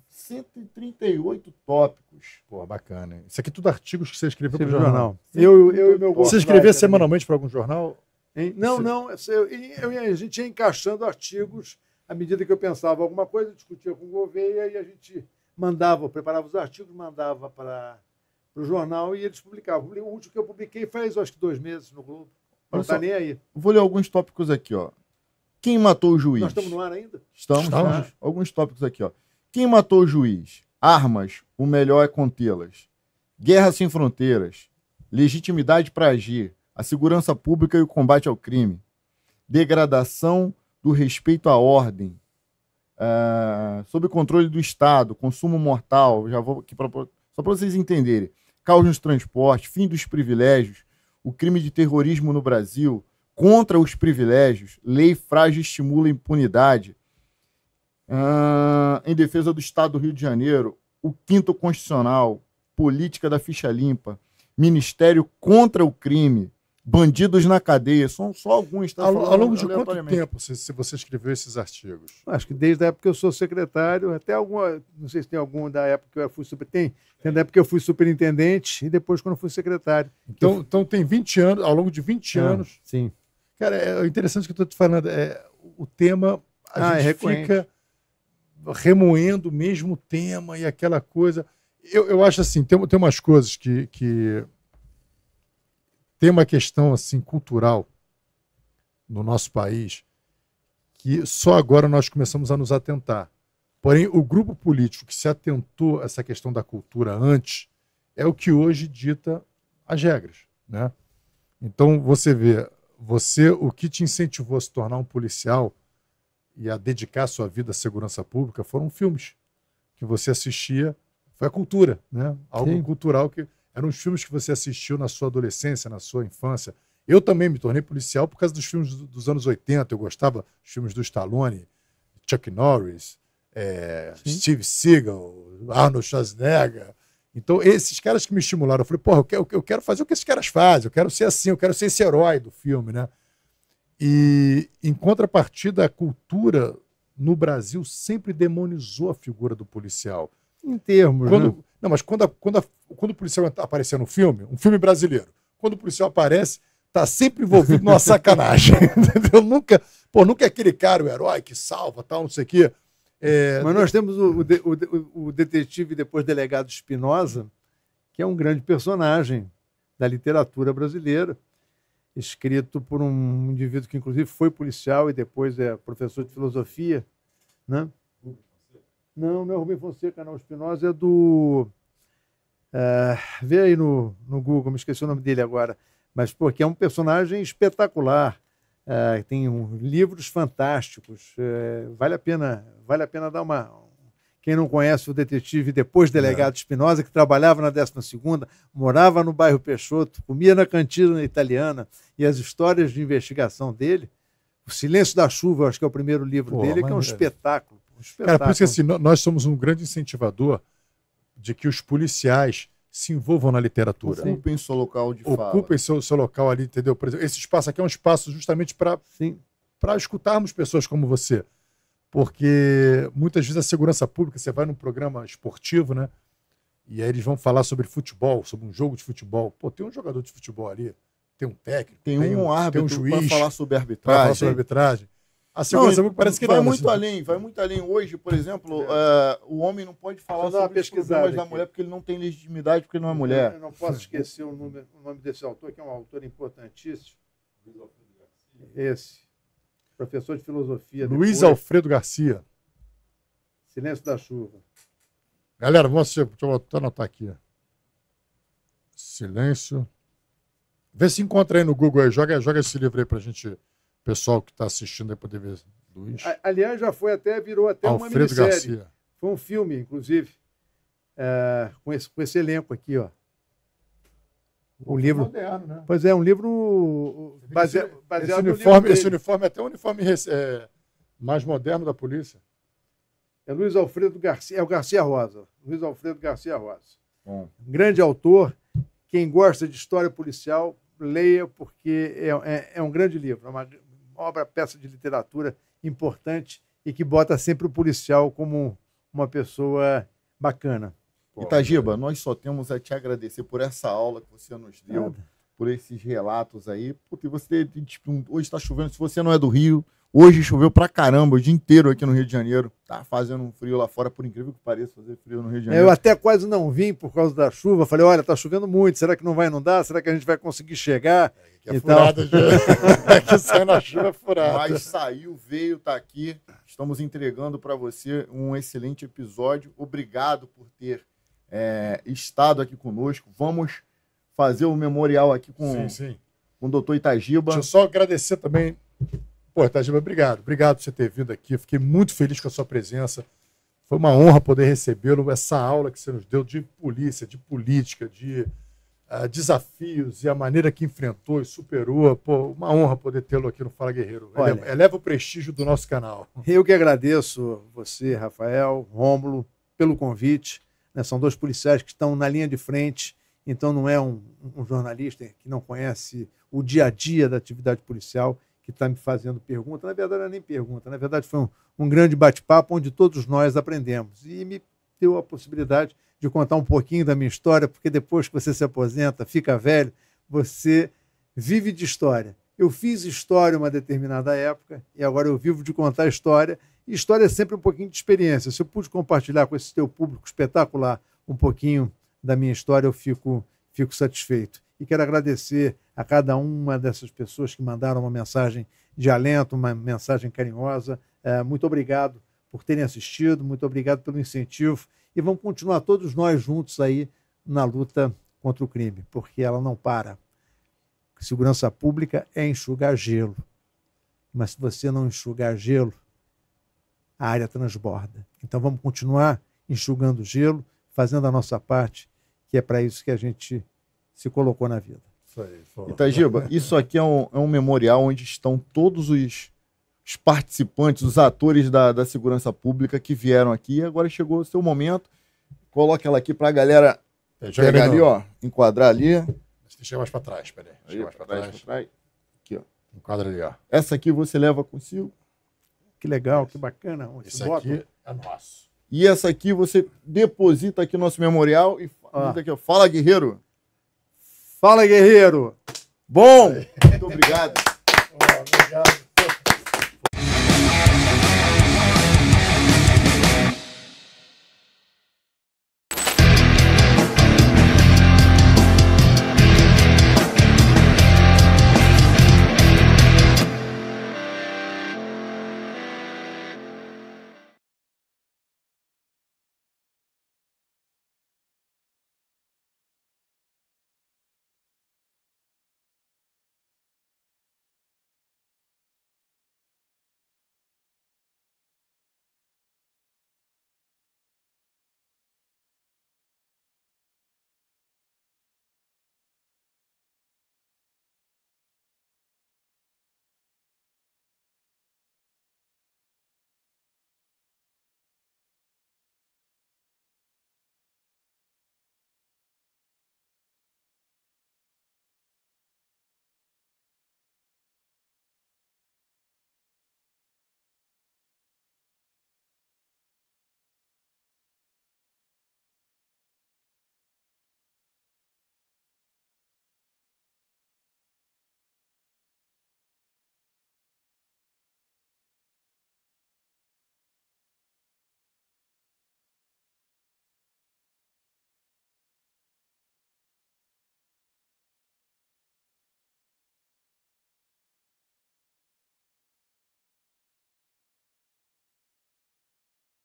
138 tópicos. Pô, bacana. Hein? Isso aqui é tudo artigos que você escreveu para o jornal. Eu, Eu, eu, meu Você escrevia semanalmente para algum jornal? Hein? Não, não. Eu, eu, eu, a gente ia encaixando artigos à medida que eu pensava alguma coisa, discutia com o Gouveia e a gente mandava, preparava os artigos, mandava para, para o jornal e eles publicavam. O último que eu publiquei faz, acho que, dois meses no Globo. Não está nem aí. Vou ler alguns tópicos aqui, ó. Quem matou o juiz? Nós estamos no ar ainda? Estamos. estamos. Né? Alguns tópicos aqui, ó. Quem matou o juiz? Armas, o melhor é contê-las. Guerra sem fronteiras. Legitimidade para agir. A segurança pública e o combate ao crime. Degradação do respeito à ordem, uh, sob controle do Estado, consumo mortal, já vou aqui pra, só para vocês entenderem, caos nos transportes, fim dos privilégios, o crime de terrorismo no Brasil, contra os privilégios, lei frágil estimula impunidade, uh, em defesa do Estado do Rio de Janeiro, o quinto constitucional, política da ficha limpa, ministério contra o crime, Bandidos na cadeia. São só alguns. Tá, ao, ao, longo de quanto tempo se, se você escreveu esses artigos? Acho que desde a época que eu sou secretário, até alguma. Não sei se tem algum da época que eu fui super. Tem, tem da época que eu fui superintendente e depois quando fui secretário. Então, então, então tem 20 anos, ao longo de 20 ah, anos. Sim. Cara, é, é interessante que eu estou te falando. É, o tema a ah, é gente é fica remoendo o mesmo tema e aquela coisa. Eu, eu acho assim, tem, tem umas coisas que, que tem uma questão assim cultural no nosso país que só agora nós começamos a nos atentar. Porém, o grupo político que se atentou a essa questão da cultura antes é o que hoje dita as regras, né? Então você vê, você o que te incentivou a se tornar um policial e a dedicar sua vida à segurança pública foram filmes que você assistia, foi a cultura, né? Algo Sim. cultural que eram os filmes que você assistiu na sua adolescência, na sua infância. Eu também me tornei policial por causa dos filmes dos anos 80. Eu gostava dos filmes do Stallone, Chuck Norris, é, Steve Seagal, Arnold Schwarzenegger. Então, esses caras que me estimularam, eu falei, porra, eu, eu quero fazer o que esses caras fazem, eu quero ser assim, eu quero ser esse herói do filme, né? E, em contrapartida, a cultura no Brasil sempre demonizou a figura do policial em termos. Quando, né? Não, mas quando, a, quando, a, quando o policial aparecer no filme, um filme brasileiro, quando o policial aparece, tá sempre envolvido numa sacanagem. entendeu? Nunca, pô, nunca é aquele cara, o herói que salva, tal, não sei o quê. É... Mas nós temos o, o, o, detetive depois delegado Espinosa, que é um grande personagem da literatura brasileira, escrito por um indivíduo que, inclusive, foi policial e depois é professor de filosofia, né? Não, não é Rubem Fonseca, não. Canal Espinosa é do. É, vê aí no, no Google, me esqueci o nome dele agora. Mas, porque é um personagem espetacular. É, tem um, livros fantásticos. É, vale a pena vale a pena dar uma. Quem não conhece o detetive depois é. delegado Espinosa, que trabalhava na 12 morava no bairro Peixoto, comia na cantina italiana, e as histórias de investigação dele, O Silêncio da Chuva, acho que é o primeiro livro Pô, dele, que é um espetáculo. Espetáculo. Cara, por isso que assim, nós somos um grande incentivador de que os policiais se envolvam na literatura. Ocupem seu local de Ocupem fala. Ocupem seu, seu local ali, entendeu? Por exemplo, esse espaço aqui é um espaço justamente para escutarmos pessoas como você. Porque muitas vezes a segurança pública, você vai num programa esportivo, né? E aí eles vão falar sobre futebol, sobre um jogo de futebol. Pô, tem um jogador de futebol ali, tem um técnico, tem, tem um árbitro tem um juiz para falar sobre arbitragem. Falar sobre arbitragem. A segurança não, parece que vai não, muito além, vai muito além. Hoje, por exemplo, é. uh, o homem não pode falar sobre os problemas da mulher porque ele não tem legitimidade, porque ele não é mulher. Eu não posso esquecer o nome, o nome desse autor, que é um autor importantíssimo. Esse. Professor de filosofia. Depois. Luiz Alfredo Garcia. Silêncio da chuva. Galera, vamos assistir. Deixa eu anotar aqui. Silêncio. Vê se encontra aí no Google aí. Joga, joga esse livro aí pra gente o pessoal que está assistindo vai poder ver. Luiz. Aliás, já foi até, virou até Alfredo uma minissérie. Garcia. Foi um filme, inclusive, é, com, esse, com esse elenco aqui, ó. Um é livro. Moderno, né? Pois é, um livro baseado, baseado esse uniforme, Esse uniforme é até um uniforme é, mais moderno da polícia. É Luiz Alfredo Garcia, é o Garcia Rosa. Luiz Alfredo Garcia Rosa. Um grande autor. Quem gosta de história policial, leia, porque é, é, é um grande livro. É uma, obra, peça de literatura importante e que bota sempre o policial como uma pessoa bacana. Itagiba, nós só temos a te agradecer por essa aula que você nos deu, Nada. por esses relatos aí. Porque você tipo, hoje está chovendo. Se você não é do Rio, Hoje choveu pra caramba o dia inteiro aqui no Rio de Janeiro. Tá fazendo um frio lá fora, por incrível que pareça, fazer frio no Rio de Janeiro. Eu até quase não vim por causa da chuva. Falei, olha, tá chovendo muito, será que não vai inundar? Será que a gente vai conseguir chegar? É, é furada já. é que sai na chuva é furada. Mas saiu, veio, tá aqui. Estamos entregando para você um excelente episódio. Obrigado por ter é, estado aqui conosco. Vamos fazer o memorial aqui com, sim, sim. com o doutor Itagiba. Deixa eu só agradecer também Pô, Tajiba, obrigado. Obrigado por você ter vindo aqui. Fiquei muito feliz com a sua presença. Foi uma honra poder recebê-lo. Essa aula que você nos deu de polícia, de política, de uh, desafios e a maneira que enfrentou e superou. Pô, uma honra poder tê-lo aqui no Fala Guerreiro. É- Olha, eleva, eleva o prestígio do nosso canal. Eu que agradeço você, Rafael, Rômulo, pelo convite. Né? São dois policiais que estão na linha de frente. Então, não é um, um jornalista que não conhece o dia a dia da atividade policial que está me fazendo pergunta. Na verdade, não é nem pergunta, na verdade, foi um, um grande bate-papo onde todos nós aprendemos. E me deu a possibilidade de contar um pouquinho da minha história, porque depois que você se aposenta, fica velho, você vive de história. Eu fiz história uma determinada época e agora eu vivo de contar história. E história é sempre um pouquinho de experiência. Se eu pude compartilhar com esse teu público espetacular um pouquinho da minha história, eu fico, fico satisfeito e quero agradecer a cada uma dessas pessoas que mandaram uma mensagem de alento, uma mensagem carinhosa. É, muito obrigado por terem assistido, muito obrigado pelo incentivo e vamos continuar todos nós juntos aí na luta contra o crime, porque ela não para. Segurança pública é enxugar gelo, mas se você não enxugar gelo, a área transborda. Então vamos continuar enxugando gelo, fazendo a nossa parte, que é para isso que a gente se colocou na vida. Isso aí, foi. Itagiba, isso aqui é um, é um memorial onde estão todos os, os participantes, os atores da, da segurança pública que vieram aqui. Agora chegou o seu momento. Coloca ela aqui para a galera é, pegar ali, ó, enquadrar ali. Deixa mais para trás, peraí. Deixa aí, mais para trás. trás. Aqui, ó. Enquadra ali, ó. Essa aqui você leva consigo. Que legal, que bacana. Esse, esse aqui é nosso. E essa aqui você deposita aqui no nosso memorial e ah. aqui, fala, guerreiro. Fala, guerreiro. Bom. Muito obrigado. obrigado.